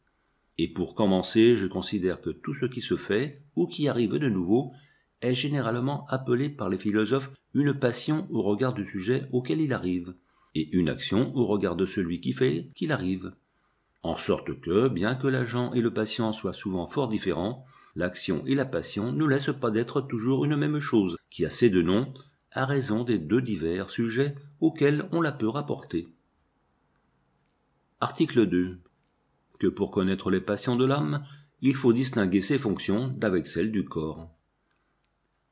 Et pour commencer, je considère que tout ce qui se fait, ou qui arrive de nouveau, est généralement appelé par les philosophes une passion au regard du sujet auquel il arrive, et une action au regard de celui qui fait qu'il arrive. En sorte que, bien que l'agent et le patient soient souvent fort différents, L'action et la passion ne laissent pas d'être toujours une même chose, qui a ses deux noms, à raison des deux divers sujets auxquels on la peut rapporter. Article 2. Que pour connaître les passions de l'âme, il faut distinguer ses fonctions d'avec celles du corps.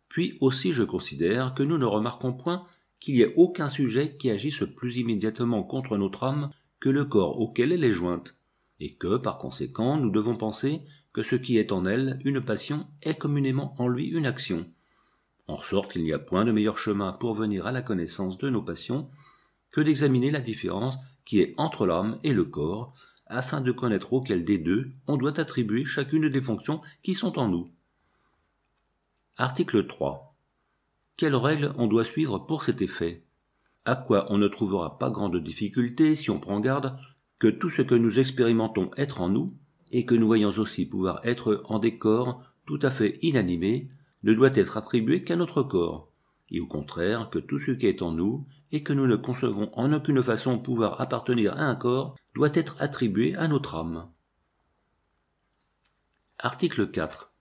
Puis aussi je considère que nous ne remarquons point qu'il n'y ait aucun sujet qui agisse plus immédiatement contre notre âme que le corps auquel elle est jointe, et que, par conséquent, nous devons penser que ce qui est en elle une passion est communément en lui une action. En sorte qu'il n'y a point de meilleur chemin pour venir à la connaissance de nos passions que d'examiner la différence qui est entre l'âme et le corps, afin de connaître auquel des deux on doit attribuer chacune des fonctions qui sont en nous. Article 3. Quelles règles on doit suivre pour cet effet À quoi on ne trouvera pas grande difficulté si on prend garde que tout ce que nous expérimentons être en nous et que nous voyons aussi pouvoir être en décor tout à fait inanimé, ne doit être attribué qu'à notre corps, et au contraire que tout ce qui est en nous et que nous ne concevons en aucune façon pouvoir appartenir à un corps doit être attribué à notre âme. Article 4.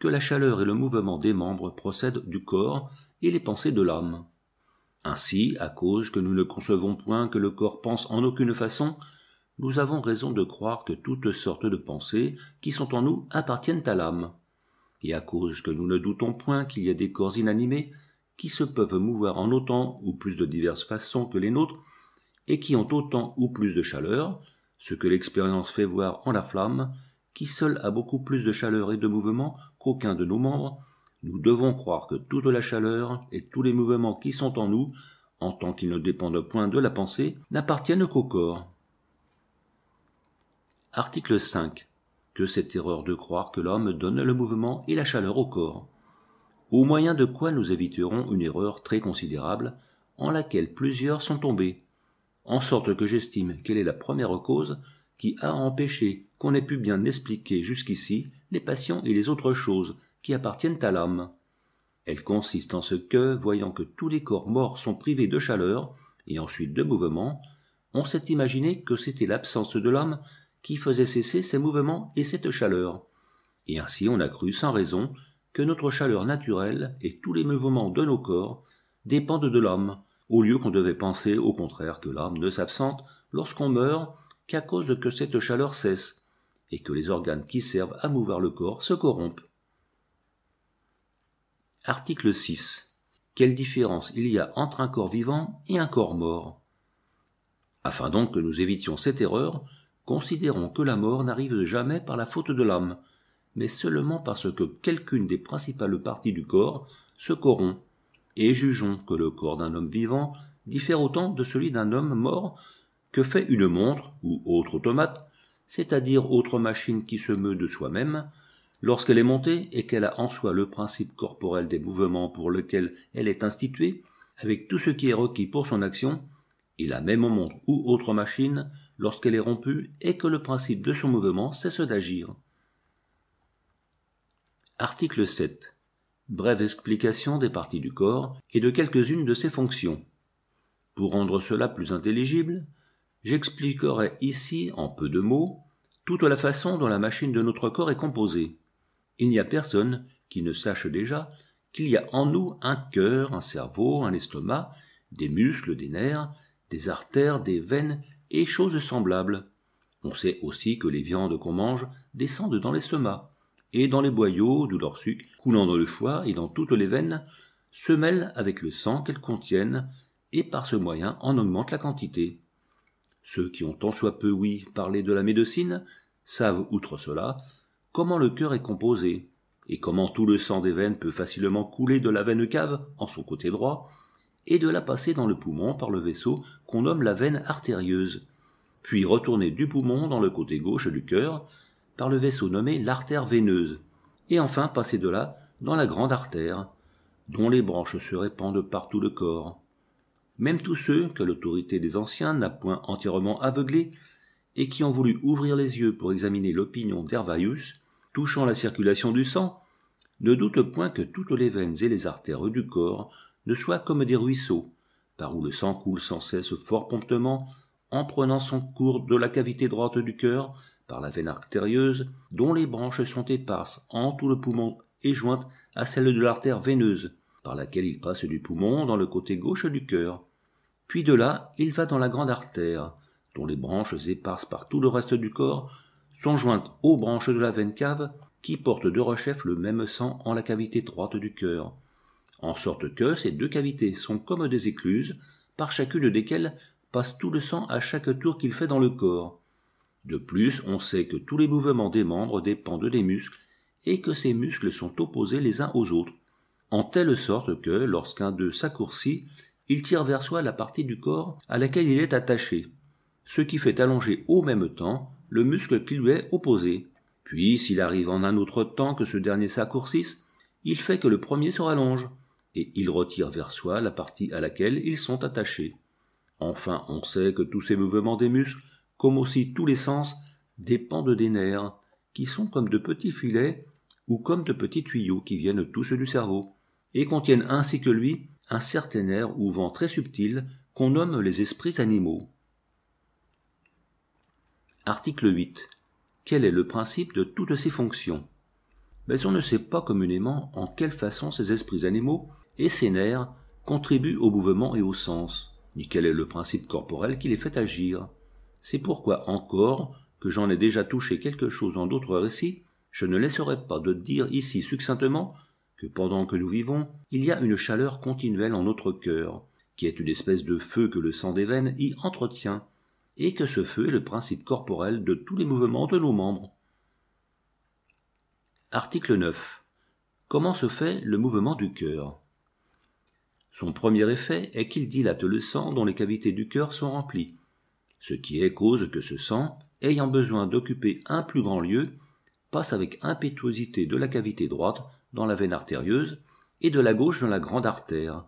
Que la chaleur et le mouvement des membres procèdent du corps et les pensées de l'âme. Ainsi, à cause que nous ne concevons point que le corps pense en aucune façon, nous avons raison de croire que toutes sortes de pensées qui sont en nous appartiennent à l'âme. Et à cause que nous ne doutons point qu'il y a des corps inanimés qui se peuvent mouvoir en autant ou plus de diverses façons que les nôtres, et qui ont autant ou plus de chaleur, ce que l'expérience fait voir en la flamme, qui seule a beaucoup plus de chaleur et de mouvement qu'aucun de nos membres, nous devons croire que toute la chaleur et tous les mouvements qui sont en nous, en tant qu'ils ne dépendent point de la pensée, n'appartiennent qu'au corps. Article 5. Que cette erreur de croire que l'homme donne le mouvement et la chaleur au corps. Au moyen de quoi nous éviterons une erreur très considérable, en laquelle plusieurs sont tombés. En sorte que j'estime quelle est la première cause qui a empêché qu'on ait pu bien expliquer jusqu'ici les passions et les autres choses qui appartiennent à l'homme. Elle consiste en ce que, voyant que tous les corps morts sont privés de chaleur, et ensuite de mouvement, on s'est imaginé que c'était l'absence de l'homme qui faisait cesser ces mouvements et cette chaleur. Et ainsi on a cru sans raison que notre chaleur naturelle et tous les mouvements de nos corps dépendent de l'homme, au lieu qu'on devait penser au contraire que l'âme ne s'absente lorsqu'on meurt qu'à cause que cette chaleur cesse, et que les organes qui servent à mouvoir le corps se corrompent. Article 6. Quelle différence il y a entre un corps vivant et un corps mort Afin donc que nous évitions cette erreur, considérons que la mort n'arrive jamais par la faute de l'âme, mais seulement parce que quelqu'une des principales parties du corps se corrompt, et jugeons que le corps d'un homme vivant diffère autant de celui d'un homme mort que fait une montre ou autre automate, c'est-à-dire autre machine qui se meut de soi-même, lorsqu'elle est montée et qu'elle a en soi le principe corporel des mouvements pour lequel elle est instituée, avec tout ce qui est requis pour son action, et la même montre ou autre machine lorsqu'elle est rompue et que le principe de son mouvement cesse d'agir. Article 7. Brève explication des parties du corps et de quelques-unes de ses fonctions. Pour rendre cela plus intelligible, j'expliquerai ici, en peu de mots, toute la façon dont la machine de notre corps est composée. Il n'y a personne qui ne sache déjà qu'il y a en nous un cœur, un cerveau, un estomac, des muscles, des nerfs, des artères, des veines et choses semblables. On sait aussi que les viandes qu'on mange descendent dans les et dans les boyaux d'où leur sucre, coulant dans le foie et dans toutes les veines, se mêlent avec le sang qu'elles contiennent, et par ce moyen en augmente la quantité. Ceux qui ont tant soit peu, oui, parlé de la médecine, savent, outre cela, comment le cœur est composé, et comment tout le sang des veines peut facilement couler de la veine cave en son côté droit, et de la passer dans le poumon par le vaisseau qu'on nomme la veine artérieuse, puis retourner du poumon dans le côté gauche du cœur par le vaisseau nommé l'artère veineuse, et enfin passer de là dans la grande artère, dont les branches se répandent partout le corps. Même tous ceux que l'autorité des anciens n'a point entièrement aveuglés et qui ont voulu ouvrir les yeux pour examiner l'opinion d'Hervaius, touchant la circulation du sang, ne doutent point que toutes les veines et les artères du corps de soi comme des ruisseaux, par où le sang coule sans cesse fort promptement, en prenant son cours de la cavité droite du cœur, par la veine artérieuse, dont les branches sont éparses en tout le poumon et jointes à celle de l'artère veineuse, par laquelle il passe du poumon dans le côté gauche du cœur. Puis de là, il va dans la grande artère, dont les branches éparses par tout le reste du corps sont jointes aux branches de la veine cave, qui porte de rechef le même sang en la cavité droite du cœur, en sorte que ces deux cavités sont comme des écluses, par chacune desquelles passe tout le sang à chaque tour qu'il fait dans le corps. De plus, on sait que tous les mouvements des membres dépendent des muscles, et que ces muscles sont opposés les uns aux autres, en telle sorte que, lorsqu'un d'eux s'accourcit, il tire vers soi la partie du corps à laquelle il est attaché, ce qui fait allonger au même temps le muscle qui lui est opposé. Puis, s'il arrive en un autre temps que ce dernier s'accourcisse, il fait que le premier se rallonge, et ils retirent vers soi la partie à laquelle ils sont attachés. Enfin, on sait que tous ces mouvements des muscles, comme aussi tous les sens, dépendent des nerfs, qui sont comme de petits filets ou comme de petits tuyaux qui viennent tous du cerveau, et contiennent ainsi que lui un certain nerf ou vent très subtil qu'on nomme les esprits animaux. Article 8. Quel est le principe de toutes ces fonctions mais on ne sait pas communément en quelle façon ces esprits animaux et ces nerfs contribuent au mouvement et au sens, ni quel est le principe corporel qui les fait agir. C'est pourquoi encore que j'en ai déjà touché quelque chose en d'autres récits, je ne laisserai pas de dire ici succinctement que pendant que nous vivons, il y a une chaleur continuelle en notre cœur, qui est une espèce de feu que le sang des veines y entretient, et que ce feu est le principe corporel de tous les mouvements de nos membres. Article 9. Comment se fait le mouvement du cœur Son premier effet est qu'il dilate le sang dont les cavités du cœur sont remplies, ce qui est cause que ce sang, ayant besoin d'occuper un plus grand lieu, passe avec impétuosité de la cavité droite dans la veine artérieuse et de la gauche dans la grande artère.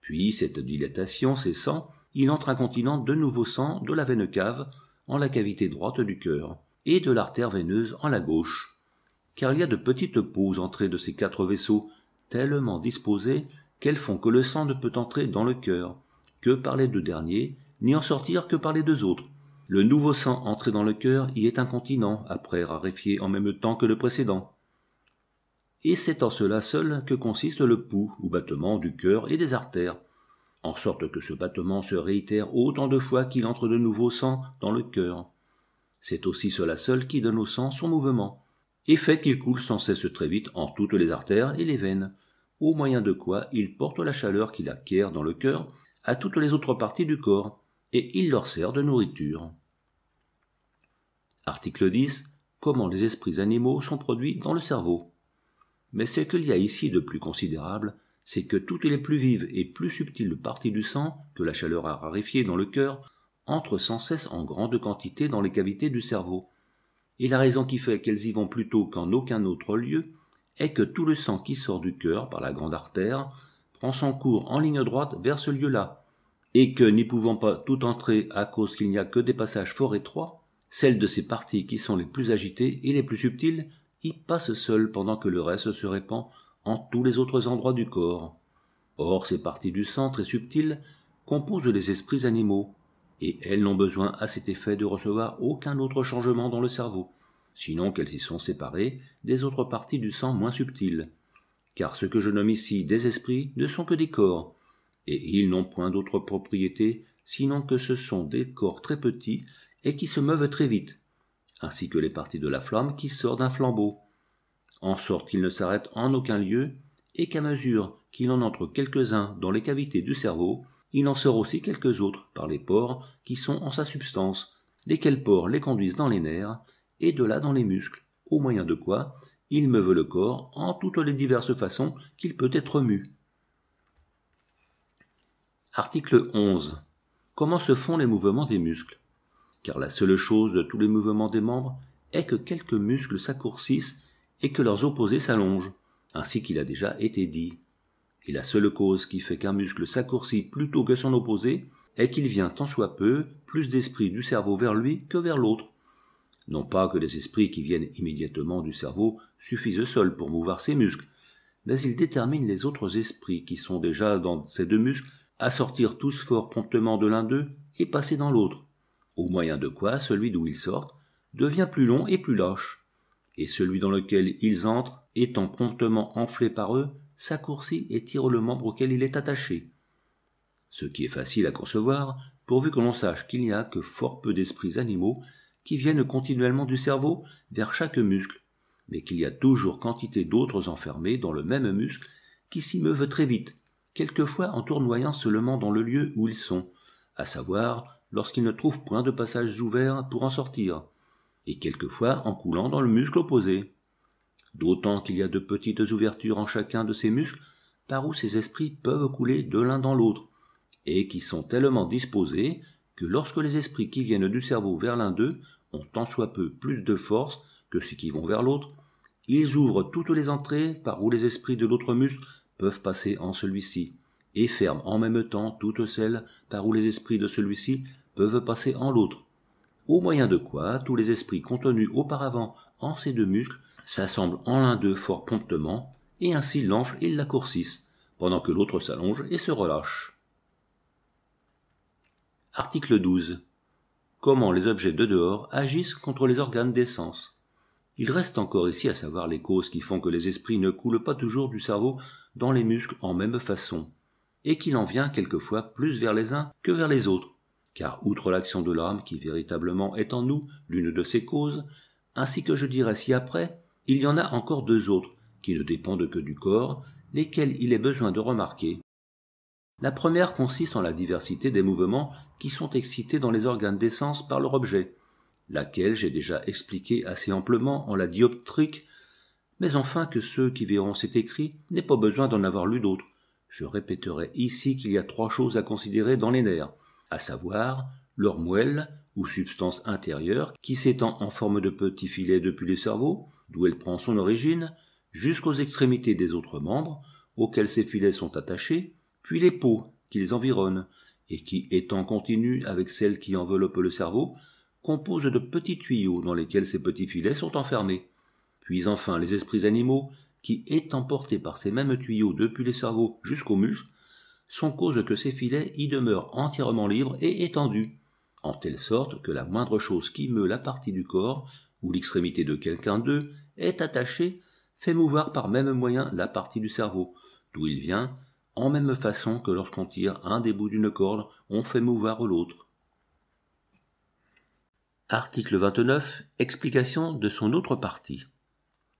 Puis cette dilatation cessant, il entre incontinent de nouveau sang de la veine cave en la cavité droite du cœur et de l'artère veineuse en la gauche car il y a de petites pauses entrées de ces quatre vaisseaux, tellement disposées qu'elles font que le sang ne peut entrer dans le cœur que par les deux derniers, ni en sortir que par les deux autres. Le nouveau sang entré dans le cœur y est incontinent, après raréfié en même temps que le précédent. Et c'est en cela seul que consiste le pouls ou battement du cœur et des artères, en sorte que ce battement se réitère autant de fois qu'il entre de nouveau sang dans le cœur. C'est aussi cela seul qui donne au sang son mouvement et fait qu'il coule sans cesse très vite en toutes les artères et les veines, au moyen de quoi il porte la chaleur qu'il acquiert dans le cœur à toutes les autres parties du corps, et il leur sert de nourriture. Article 10. Comment les esprits animaux sont produits dans le cerveau. Mais ce qu'il y a ici de plus considérable, c'est que toutes les plus vives et plus subtiles parties du sang, que la chaleur a raréfiées dans le cœur, entrent sans cesse en grande quantité dans les cavités du cerveau, et la raison qui fait qu'elles y vont plutôt qu'en aucun autre lieu est que tout le sang qui sort du cœur par la grande artère prend son cours en ligne droite vers ce lieu-là, et que, n'y pouvant pas tout entrer à cause qu'il n'y a que des passages fort étroits, celles de ces parties qui sont les plus agitées et les plus subtiles y passent seules pendant que le reste se répand en tous les autres endroits du corps. Or, ces parties du sang très subtiles composent les esprits animaux, et elles n'ont besoin à cet effet de recevoir aucun autre changement dans le cerveau, sinon qu'elles y sont séparées des autres parties du sang moins subtiles. Car ce que je nomme ici des esprits ne sont que des corps, et ils n'ont point d'autres propriétés, sinon que ce sont des corps très petits et qui se meuvent très vite, ainsi que les parties de la flamme qui sort d'un flambeau. En sorte qu'ils ne s'arrêtent en aucun lieu, et qu'à mesure qu'il en entre quelques-uns dans les cavités du cerveau, il en sort aussi quelques autres par les pores qui sont en sa substance, lesquels pores les conduisent dans les nerfs, et de là dans les muscles, au moyen de quoi il meuve le corps en toutes les diverses façons qu'il peut être mu. Article 11. Comment se font les mouvements des muscles Car la seule chose de tous les mouvements des membres est que quelques muscles s'accourcissent et que leurs opposés s'allongent, ainsi qu'il a déjà été dit. Et la seule cause qui fait qu'un muscle s'accourcit plutôt que son opposé est qu'il vient tant soit peu plus d'esprit du cerveau vers lui que vers l'autre. Non pas que les esprits qui viennent immédiatement du cerveau suffisent seuls pour mouvoir ces muscles, mais ils déterminent les autres esprits qui sont déjà dans ces deux muscles à sortir tous fort promptement de l'un d'eux et passer dans l'autre, au moyen de quoi celui d'où ils sortent devient plus long et plus lâche, et celui dans lequel ils entrent étant promptement enflé par eux s'accourcit et tire le membre auquel il est attaché. Ce qui est facile à concevoir, pourvu que l'on sache qu'il n'y a que fort peu d'esprits animaux qui viennent continuellement du cerveau vers chaque muscle, mais qu'il y a toujours quantité d'autres enfermés dans le même muscle qui s'y meuvent très vite, quelquefois en tournoyant seulement dans le lieu où ils sont, à savoir lorsqu'ils ne trouvent point de passages ouverts pour en sortir, et quelquefois en coulant dans le muscle opposé d'autant qu'il y a de petites ouvertures en chacun de ces muscles par où ces esprits peuvent couler de l'un dans l'autre, et qui sont tellement disposés que lorsque les esprits qui viennent du cerveau vers l'un d'eux ont tant soit peu plus de force que ceux qui vont vers l'autre, ils ouvrent toutes les entrées par où les esprits de l'autre muscle peuvent passer en celui-ci, et ferment en même temps toutes celles par où les esprits de celui-ci peuvent passer en l'autre, au moyen de quoi tous les esprits contenus auparavant en ces deux muscles s'assemblent en l'un d'eux fort promptement, et ainsi l'enflent et l'accourcissent, pendant que l'autre s'allonge et se relâche. Article 12. Comment les objets de dehors agissent contre les organes des sens. Il reste encore ici à savoir les causes qui font que les esprits ne coulent pas toujours du cerveau dans les muscles en même façon, et qu'il en vient quelquefois plus vers les uns que vers les autres, car outre l'action de l'âme qui véritablement est en nous l'une de ces causes, ainsi que je dirai ci après, il y en a encore deux autres, qui ne dépendent que du corps, lesquels il est besoin de remarquer. La première consiste en la diversité des mouvements qui sont excités dans les organes d'essence par leur objet, laquelle j'ai déjà expliqué assez amplement en la dioptrique, mais enfin que ceux qui verront cet écrit n'aient pas besoin d'en avoir lu d'autres. Je répéterai ici qu'il y a trois choses à considérer dans les nerfs, à savoir leur moelle ou substance intérieure qui s'étend en forme de petits filets depuis les cerveaux, d'où elle prend son origine, jusqu'aux extrémités des autres membres, auxquels ces filets sont attachés, puis les peaux qui les environnent, et qui, étant continues avec celles qui enveloppent le cerveau, composent de petits tuyaux dans lesquels ces petits filets sont enfermés. Puis enfin les esprits animaux, qui, étant portés par ces mêmes tuyaux depuis les cerveaux jusqu'aux muscles, sont cause que ces filets y demeurent entièrement libres et étendus, en telle sorte que la moindre chose qui meut la partie du corps où l'extrémité de quelqu'un d'eux, est attachée, fait mouvoir par même moyen la partie du cerveau, d'où il vient, en même façon que lorsqu'on tire un des bouts d'une corde, on fait mouvoir l'autre. Article 29. Explication de son autre partie.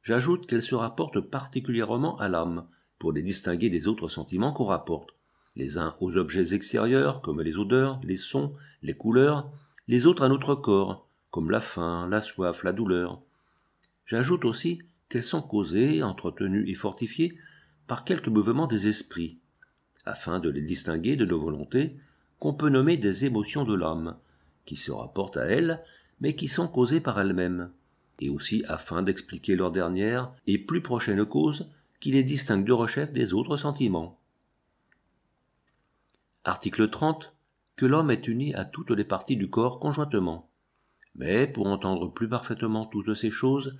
J'ajoute qu'elle se rapporte particulièrement à l'âme, pour les distinguer des autres sentiments qu'on rapporte, les uns aux objets extérieurs, comme les odeurs, les sons, les couleurs, les autres à notre corps, comme la faim, la soif, la douleur. J'ajoute aussi qu'elles sont causées, entretenues et fortifiées par quelques mouvements des esprits, afin de les distinguer de nos volontés, qu'on peut nommer des émotions de l'âme, qui se rapportent à elles, mais qui sont causées par elles-mêmes, et aussi afin d'expliquer leur dernière et plus prochaine cause qui les distingue de recherche des autres sentiments. Article 30. Que l'homme est uni à toutes les parties du corps conjointement. Mais pour entendre plus parfaitement toutes ces choses,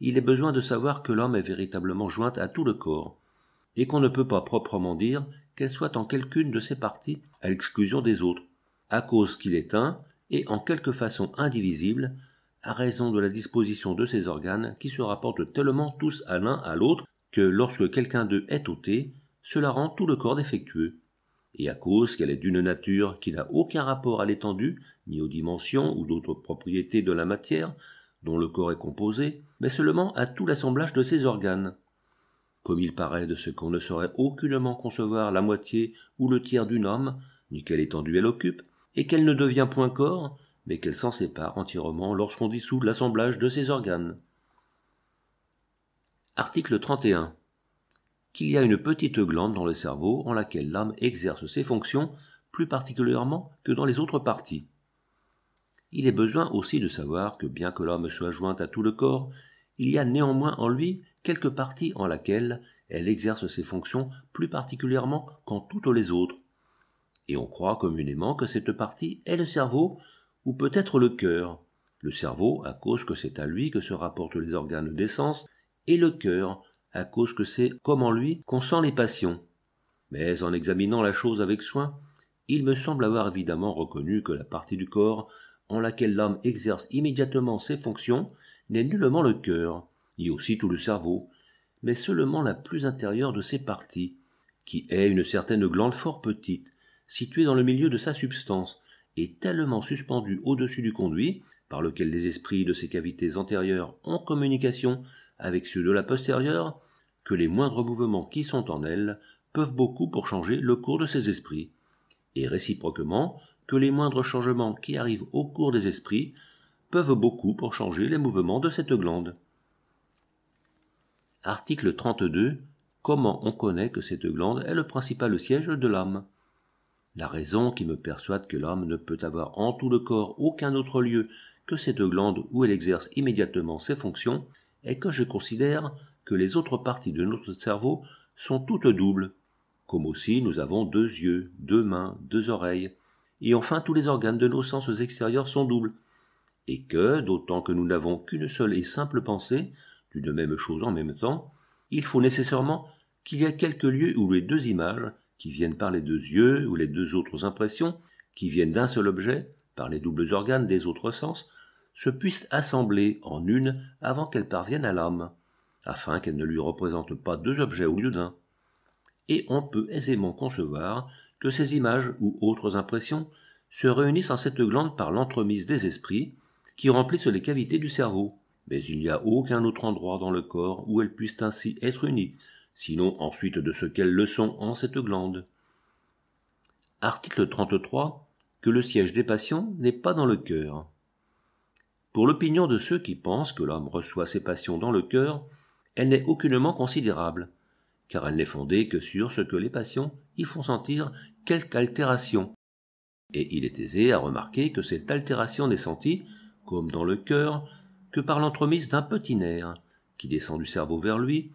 il est besoin de savoir que l'homme est véritablement jointe à tout le corps, et qu'on ne peut pas proprement dire qu'elle soit en quelqu'une de ses parties à l'exclusion des autres, à cause qu'il est un, et en quelque façon indivisible, à raison de la disposition de ses organes qui se rapportent tellement tous à l'un à l'autre que lorsque quelqu'un d'eux est ôté, cela rend tout le corps défectueux. Et à cause qu'elle est d'une nature qui n'a aucun rapport à l'étendue ni aux dimensions ou d'autres propriétés de la matière dont le corps est composé, mais seulement à tout l'assemblage de ses organes. Comme il paraît de ce qu'on ne saurait aucunement concevoir la moitié ou le tiers d'une homme, ni quelle étendue elle occupe, et qu'elle ne devient point corps, mais qu'elle s'en sépare entièrement lorsqu'on dissout l'assemblage de ses organes. Article 31. Qu'il y a une petite glande dans le cerveau en laquelle l'âme exerce ses fonctions plus particulièrement que dans les autres parties. Il est besoin aussi de savoir que bien que l'homme soit joint à tout le corps, il y a néanmoins en lui quelque partie en laquelle elle exerce ses fonctions plus particulièrement qu'en toutes les autres. Et on croit communément que cette partie est le cerveau, ou peut-être le cœur. Le cerveau, à cause que c'est à lui que se rapportent les organes d'essence, et le cœur, à cause que c'est comme en lui qu'on sent les passions. Mais en examinant la chose avec soin, il me semble avoir évidemment reconnu que la partie du corps en laquelle l'âme exerce immédiatement ses fonctions, n'est nullement le cœur, ni aussi tout le cerveau, mais seulement la plus intérieure de ses parties, qui est une certaine glande fort petite, située dans le milieu de sa substance, et tellement suspendue au-dessus du conduit, par lequel les esprits de ses cavités antérieures ont communication avec ceux de la postérieure, que les moindres mouvements qui sont en elle peuvent beaucoup pour changer le cours de ces esprits. Et réciproquement, les moindres changements qui arrivent au cours des esprits peuvent beaucoup pour changer les mouvements de cette glande. Article 32. Comment on connaît que cette glande est le principal siège de l'âme La raison qui me persuade que l'âme ne peut avoir en tout le corps aucun autre lieu que cette glande où elle exerce immédiatement ses fonctions est que je considère que les autres parties de notre cerveau sont toutes doubles, comme aussi nous avons deux yeux, deux mains, deux oreilles, et enfin tous les organes de nos sens extérieurs sont doubles, et que, d'autant que nous n'avons qu'une seule et simple pensée, d'une même chose en même temps, il faut nécessairement qu'il y ait quelques lieux où les deux images, qui viennent par les deux yeux ou les deux autres impressions, qui viennent d'un seul objet, par les doubles organes des autres sens, se puissent assembler en une avant qu'elles parviennent à l'âme, afin qu'elles ne lui représentent pas deux objets au lieu d'un. Et on peut aisément concevoir que ces images ou autres impressions se réunissent en cette glande par l'entremise des esprits qui remplissent les cavités du cerveau. Mais il n'y a aucun autre endroit dans le corps où elles puissent ainsi être unies, sinon ensuite de ce qu'elles le sont en cette glande. Article 33. Que le siège des passions n'est pas dans le cœur. Pour l'opinion de ceux qui pensent que l'homme reçoit ses passions dans le cœur, elle n'est aucunement considérable, car elle n'est fondée que sur ce que les passions y font sentir quelque altération. Et il est aisé à remarquer que cette altération n'est sentie, comme dans le cœur, que par l'entremise d'un petit nerf, qui descend du cerveau vers lui,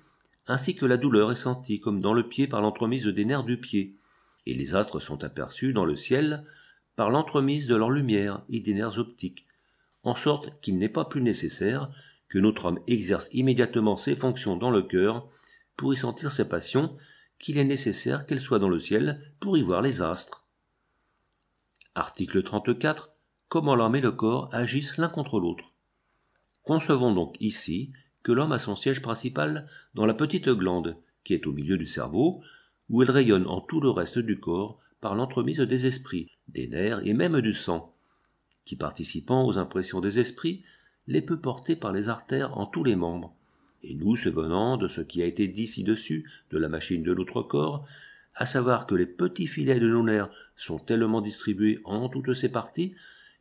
ainsi que la douleur est sentie, comme dans le pied, par l'entremise des nerfs du pied, et les astres sont aperçus dans le ciel par l'entremise de leur lumière et des nerfs optiques, en sorte qu'il n'est pas plus nécessaire que notre homme exerce immédiatement ses fonctions dans le cœur pour y sentir ses passions qu'il est nécessaire qu'elle soit dans le ciel pour y voir les astres. Article 34. Comment l'âme et le corps agissent l'un contre l'autre. Concevons donc ici que l'homme a son siège principal dans la petite glande, qui est au milieu du cerveau, où elle rayonne en tout le reste du corps par l'entremise des esprits, des nerfs et même du sang, qui participant aux impressions des esprits, les peut porter par les artères en tous les membres, et nous se venant de ce qui a été dit ci-dessus, de la machine de l'autre corps, à savoir que les petits filets de nos nerfs sont tellement distribués en toutes ces parties,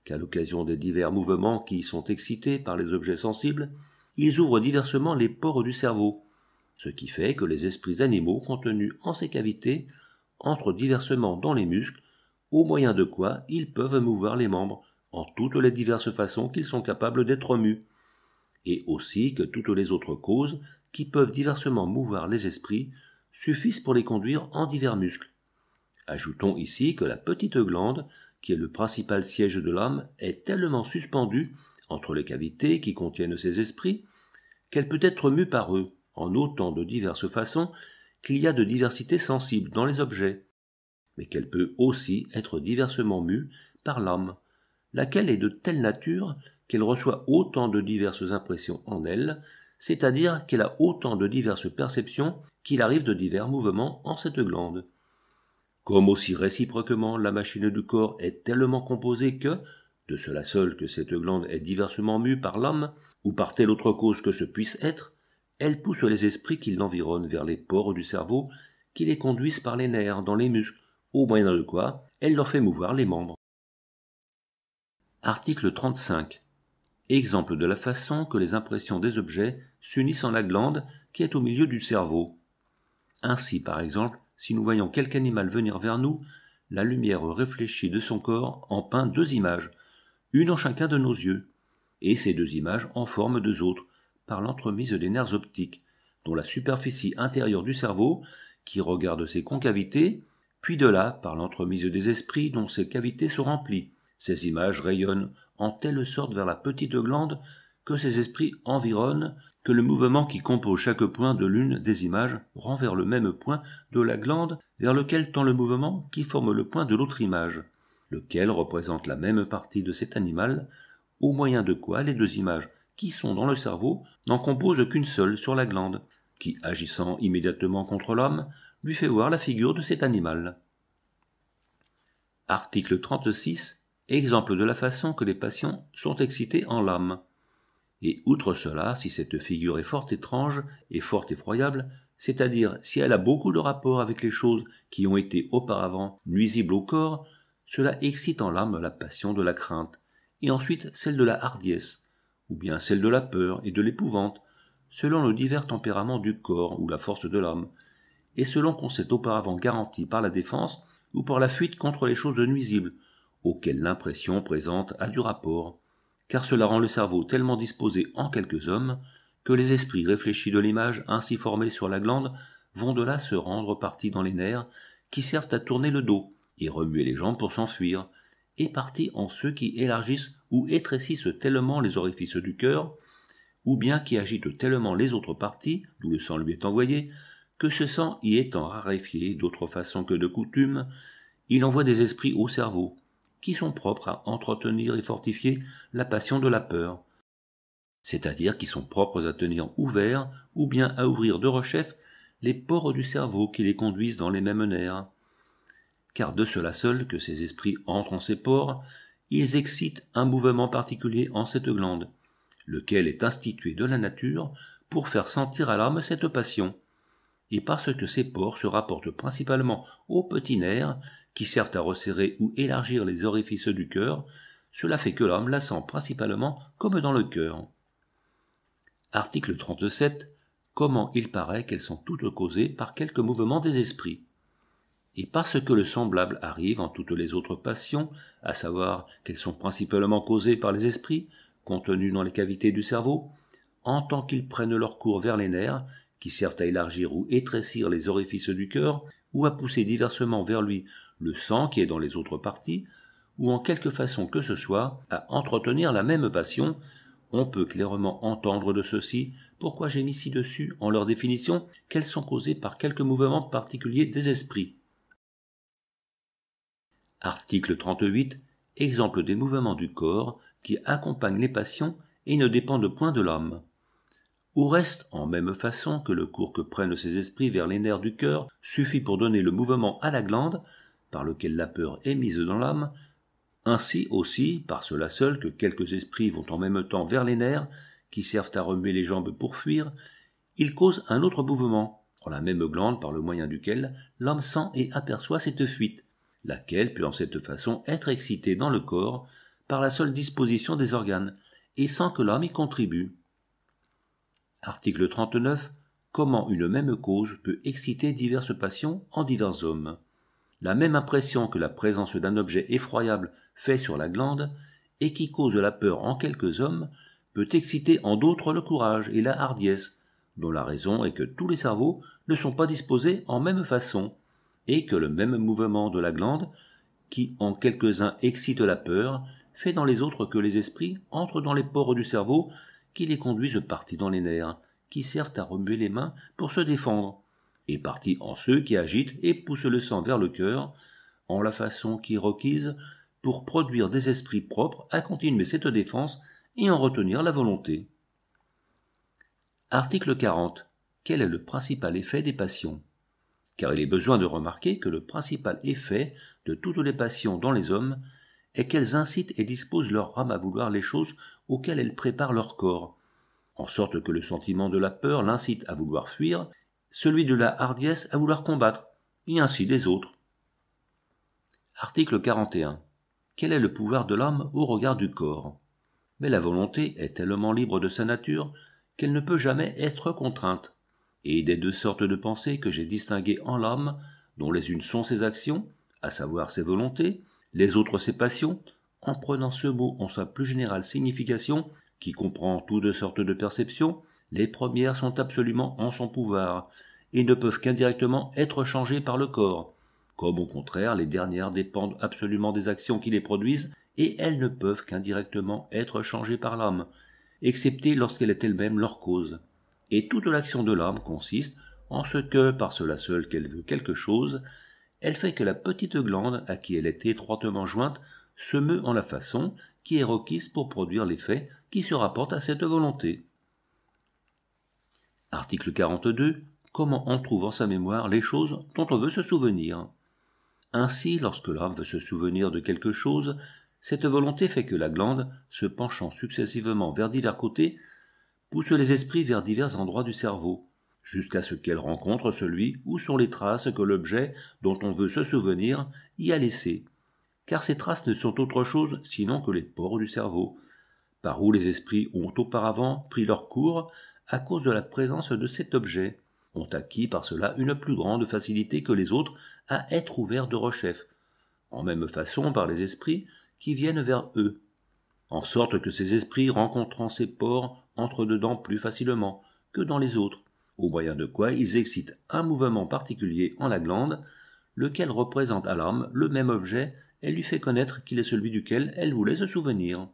qu'à l'occasion des divers mouvements qui y sont excités par les objets sensibles, ils ouvrent diversement les pores du cerveau, ce qui fait que les esprits animaux contenus en ces cavités entrent diversement dans les muscles, au moyen de quoi ils peuvent mouvoir les membres en toutes les diverses façons qu'ils sont capables d'être mus et aussi que toutes les autres causes qui peuvent diversement mouvoir les esprits suffisent pour les conduire en divers muscles. Ajoutons ici que la petite glande, qui est le principal siège de l'âme, est tellement suspendue entre les cavités qui contiennent ces esprits, qu'elle peut être mue par eux, en autant de diverses façons qu'il y a de diversité sensible dans les objets, mais qu'elle peut aussi être diversement mue par l'âme, laquelle est de telle nature qu'elle reçoit autant de diverses impressions en elle, c'est-à-dire qu'elle a autant de diverses perceptions qu'il arrive de divers mouvements en cette glande. Comme aussi réciproquement, la machine du corps est tellement composée que, de cela seul que cette glande est diversement mue par l'homme, ou par telle autre cause que ce puisse être, elle pousse les esprits qui l'environnent vers les pores du cerveau, qui les conduisent par les nerfs dans les muscles, au moyen de quoi elle leur fait mouvoir les membres. Article 35 exemple de la façon que les impressions des objets s'unissent en la glande qui est au milieu du cerveau. Ainsi, par exemple, si nous voyons quelque animal venir vers nous, la lumière réfléchie de son corps en peint deux images, une en chacun de nos yeux, et ces deux images en forment deux autres, par l'entremise des nerfs optiques, dont la superficie intérieure du cerveau, qui regarde ses concavités, puis de là, par l'entremise des esprits dont ces cavités sont remplies, Ces images rayonnent en telle sorte vers la petite glande que ses esprits environnent, que le mouvement qui compose chaque point de l'une des images rend vers le même point de la glande vers lequel tend le mouvement qui forme le point de l'autre image, lequel représente la même partie de cet animal, au moyen de quoi les deux images qui sont dans le cerveau n'en composent qu'une seule sur la glande, qui, agissant immédiatement contre l'homme, lui fait voir la figure de cet animal. Article 36 exemple de la façon que les passions sont excitées en l'âme. Et outre cela, si cette figure est fort étrange et fort effroyable, c'est-à-dire si elle a beaucoup de rapport avec les choses qui ont été auparavant nuisibles au corps, cela excite en l'âme la passion de la crainte, et ensuite celle de la hardiesse, ou bien celle de la peur et de l'épouvante, selon le divers tempérament du corps ou la force de l'âme, et selon qu'on s'est auparavant garanti par la défense ou par la fuite contre les choses nuisibles, auquel l'impression présente a du rapport, car cela rend le cerveau tellement disposé en quelques hommes que les esprits réfléchis de l'image ainsi formée sur la glande vont de là se rendre partis dans les nerfs qui servent à tourner le dos et remuer les jambes pour s'enfuir, et partis en ceux qui élargissent ou étrécissent tellement les orifices du cœur, ou bien qui agitent tellement les autres parties, d'où le sang lui est envoyé, que ce sang y étant raréfié d'autre façon que de coutume, il envoie des esprits au cerveau, qui sont propres à entretenir et fortifier la passion de la peur, c'est-à-dire qui sont propres à tenir ouverts ou bien à ouvrir de rechef les pores du cerveau qui les conduisent dans les mêmes nerfs. Car de cela seul que ces esprits entrent en ces pores, ils excitent un mouvement particulier en cette glande, lequel est institué de la nature pour faire sentir à l'âme cette passion. Et parce que ces pores se rapportent principalement aux petits nerfs, qui servent à resserrer ou élargir les orifices du cœur, cela fait que l'homme la sent principalement comme dans le cœur. Article 37. Comment il paraît qu'elles sont toutes causées par quelques mouvements des esprits. Et parce que le semblable arrive en toutes les autres passions, à savoir qu'elles sont principalement causées par les esprits, contenus dans les cavités du cerveau, en tant qu'ils prennent leur cours vers les nerfs, qui servent à élargir ou étrécir les orifices du cœur, ou à pousser diversement vers lui le sang qui est dans les autres parties, ou en quelque façon que ce soit, à entretenir la même passion, on peut clairement entendre de ceci pourquoi j'ai mis ci-dessus en leur définition qu'elles sont causées par quelques mouvements particuliers des esprits. Article 38. Exemple des mouvements du corps qui accompagnent les passions et ne dépendent point de l'homme. Ou reste, en même façon que le cours que prennent ces esprits vers les nerfs du cœur suffit pour donner le mouvement à la glande, par lequel la peur est mise dans l'âme, ainsi aussi, par cela seul que quelques esprits vont en même temps vers les nerfs, qui servent à remuer les jambes pour fuir, ils causent un autre mouvement, dans la même glande par le moyen duquel l'homme sent et aperçoit cette fuite, laquelle peut en cette façon être excitée dans le corps par la seule disposition des organes, et sans que l'âme y contribue. Article 39. Comment une même cause peut exciter diverses passions en divers hommes la même impression que la présence d'un objet effroyable fait sur la glande, et qui cause la peur en quelques hommes, peut exciter en d'autres le courage et la hardiesse, dont la raison est que tous les cerveaux ne sont pas disposés en même façon, et que le même mouvement de la glande, qui en quelques-uns excite la peur, fait dans les autres que les esprits entrent dans les pores du cerveau, qui les conduisent partis dans les nerfs, qui servent à remuer les mains pour se défendre, et partie en ceux qui agitent et poussent le sang vers le cœur, en la façon qui requise pour produire des esprits propres à continuer cette défense et en retenir la volonté. Article 40. Quel est le principal effet des passions Car il est besoin de remarquer que le principal effet de toutes les passions dans les hommes est qu'elles incitent et disposent leur âme à vouloir les choses auxquelles elles préparent leur corps, en sorte que le sentiment de la peur l'incite à vouloir fuir celui de la hardiesse à vouloir combattre, et ainsi des autres. Article 41. Quel est le pouvoir de l'homme au regard du corps Mais la volonté est tellement libre de sa nature qu'elle ne peut jamais être contrainte. Et des deux sortes de pensées que j'ai distinguées en l'homme, dont les unes sont ses actions, à savoir ses volontés, les autres ses passions, en prenant ce mot en sa plus générale signification, qui comprend toutes sortes de perceptions, les premières sont absolument en son pouvoir, et ne peuvent qu'indirectement être changées par le corps, comme au contraire les dernières dépendent absolument des actions qui les produisent, et elles ne peuvent qu'indirectement être changées par l'âme, excepté lorsqu'elle est elle-même leur cause. Et toute l'action de l'âme consiste en ce que, par cela seul qu'elle veut quelque chose, elle fait que la petite glande à qui elle est étroitement jointe se meut en la façon qui est requise pour produire l'effet qui se rapporte à cette volonté. Article 42 comment on trouve en sa mémoire les choses dont on veut se souvenir. Ainsi, lorsque l'âme veut se souvenir de quelque chose, cette volonté fait que la glande, se penchant successivement vers divers côtés, pousse les esprits vers divers endroits du cerveau, jusqu'à ce qu'elle rencontre celui où sont les traces que l'objet dont on veut se souvenir y a laissées. Car ces traces ne sont autre chose sinon que les pores du cerveau, par où les esprits ont auparavant pris leur cours à cause de la présence de cet objet ont acquis par cela une plus grande facilité que les autres à être ouverts de rechef, en même façon par les esprits qui viennent vers eux, en sorte que ces esprits rencontrant ces ports entrent dedans plus facilement que dans les autres, au moyen de quoi ils excitent un mouvement particulier en la glande, lequel représente à l'âme le même objet et lui fait connaître qu'il est celui duquel elle voulait se souvenir.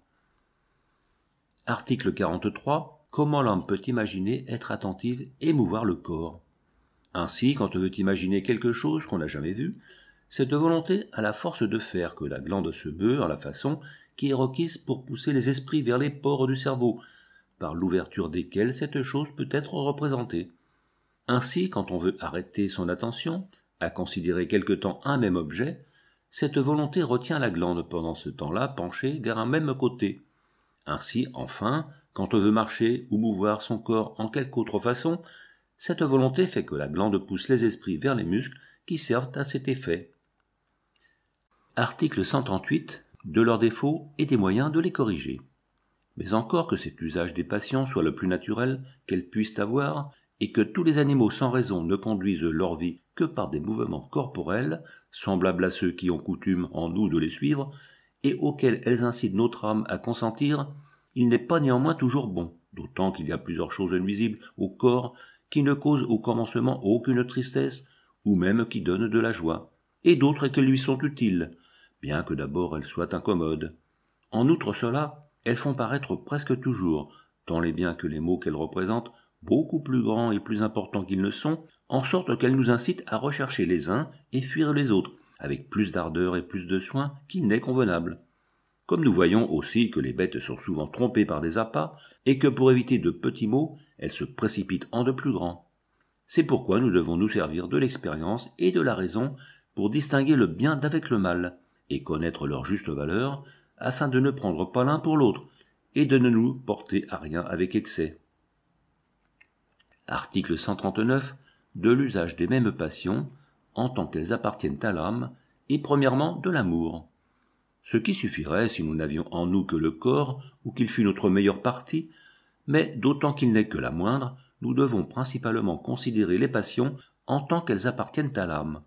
Article 43 comment l'homme peut imaginer être attentive et mouvoir le corps. Ainsi, quand on veut imaginer quelque chose qu'on n'a jamais vu, cette volonté a la force de faire que la glande se meut à la façon qui est requise pour pousser les esprits vers les pores du cerveau, par l'ouverture desquels cette chose peut être représentée. Ainsi, quand on veut arrêter son attention à considérer quelque temps un même objet, cette volonté retient la glande pendant ce temps-là penchée vers un même côté. Ainsi, enfin, quand on veut marcher ou mouvoir son corps en quelque autre façon, cette volonté fait que la glande pousse les esprits vers les muscles qui servent à cet effet. Article 138. De leurs défauts et des moyens de les corriger. Mais encore que cet usage des passions soit le plus naturel qu'elles puissent avoir, et que tous les animaux sans raison ne conduisent leur vie que par des mouvements corporels, semblables à ceux qui ont coutume en nous de les suivre, et auxquels elles incitent notre âme à consentir, il n'est pas néanmoins toujours bon, d'autant qu'il y a plusieurs choses nuisibles au corps qui ne causent au commencement aucune tristesse, ou même qui donnent de la joie, et d'autres qui lui sont utiles, bien que d'abord elles soient incommodes. En outre cela, elles font paraître presque toujours, tant les biens que les maux qu'elles représentent, beaucoup plus grands et plus importants qu'ils ne sont, en sorte qu'elles nous incitent à rechercher les uns et fuir les autres, avec plus d'ardeur et plus de soin qu'il n'est convenable. Comme nous voyons aussi que les bêtes sont souvent trompées par des appâts et que pour éviter de petits maux, elles se précipitent en de plus grands. C'est pourquoi nous devons nous servir de l'expérience et de la raison pour distinguer le bien d'avec le mal et connaître leur juste valeur afin de ne prendre pas l'un pour l'autre et de ne nous porter à rien avec excès. Article 139 de l'usage des mêmes passions en tant qu'elles appartiennent à l'âme et premièrement de l'amour ce qui suffirait si nous n'avions en nous que le corps, ou qu'il fût notre meilleure partie, mais d'autant qu'il n'est que la moindre, nous devons principalement considérer les passions en tant qu'elles appartiennent à l'âme,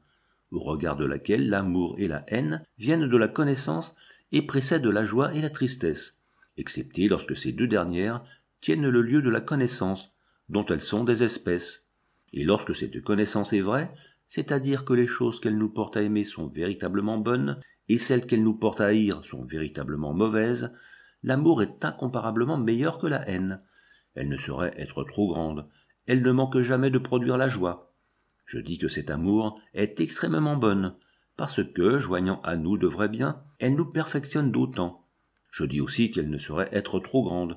au regard de laquelle l'amour et la haine viennent de la connaissance et précèdent la joie et la tristesse, excepté lorsque ces deux dernières tiennent le lieu de la connaissance, dont elles sont des espèces. Et lorsque cette connaissance est vraie, c'est-à-dire que les choses qu'elle nous porte à aimer sont véritablement bonnes et celles qu'elle nous porte à haïr sont véritablement mauvaises, l'amour est incomparablement meilleur que la haine. Elle ne saurait être trop grande, elle ne manque jamais de produire la joie. Je dis que cet amour est extrêmement bonne, parce que, joignant à nous de vrais biens, elle nous perfectionne d'autant. Je dis aussi qu'elle ne saurait être trop grande,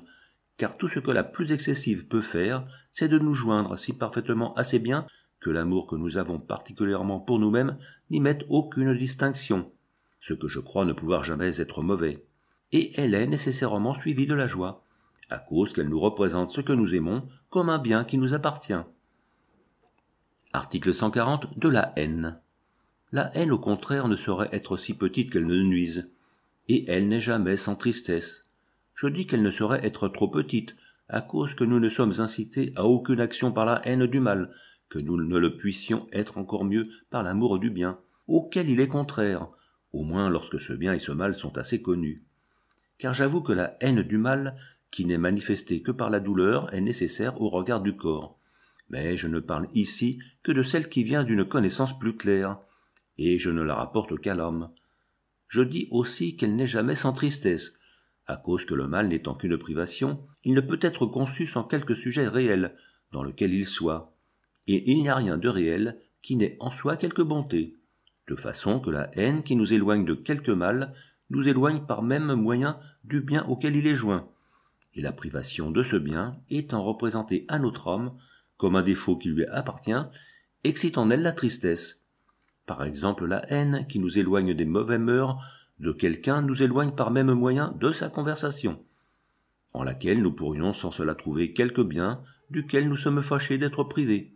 car tout ce que la plus excessive peut faire, c'est de nous joindre si parfaitement assez bien que l'amour que nous avons particulièrement pour nous-mêmes n'y mette aucune distinction ce que je crois ne pouvoir jamais être mauvais, et elle est nécessairement suivie de la joie, à cause qu'elle nous représente ce que nous aimons comme un bien qui nous appartient. Article 140 de la haine. La haine, au contraire, ne saurait être si petite qu'elle ne nuise, et elle n'est jamais sans tristesse. Je dis qu'elle ne saurait être trop petite, à cause que nous ne sommes incités à aucune action par la haine du mal, que nous ne le puissions être encore mieux par l'amour du bien, auquel il est contraire, au moins lorsque ce bien et ce mal sont assez connus. Car j'avoue que la haine du mal, qui n'est manifestée que par la douleur, est nécessaire au regard du corps. Mais je ne parle ici que de celle qui vient d'une connaissance plus claire, et je ne la rapporte qu'à l'homme. Je dis aussi qu'elle n'est jamais sans tristesse, à cause que le mal n'étant qu'une privation, il ne peut être conçu sans quelque sujet réel, dans lequel il soit, et il n'y a rien de réel qui n'ait en soi quelque bonté de façon que la haine qui nous éloigne de quelque mal nous éloigne par même moyen du bien auquel il est joint, et la privation de ce bien étant représentée à notre homme comme un défaut qui lui appartient, excite en elle la tristesse. Par exemple, la haine qui nous éloigne des mauvais mœurs de quelqu'un nous éloigne par même moyen de sa conversation, en laquelle nous pourrions sans cela trouver quelque bien duquel nous sommes fâchés d'être privés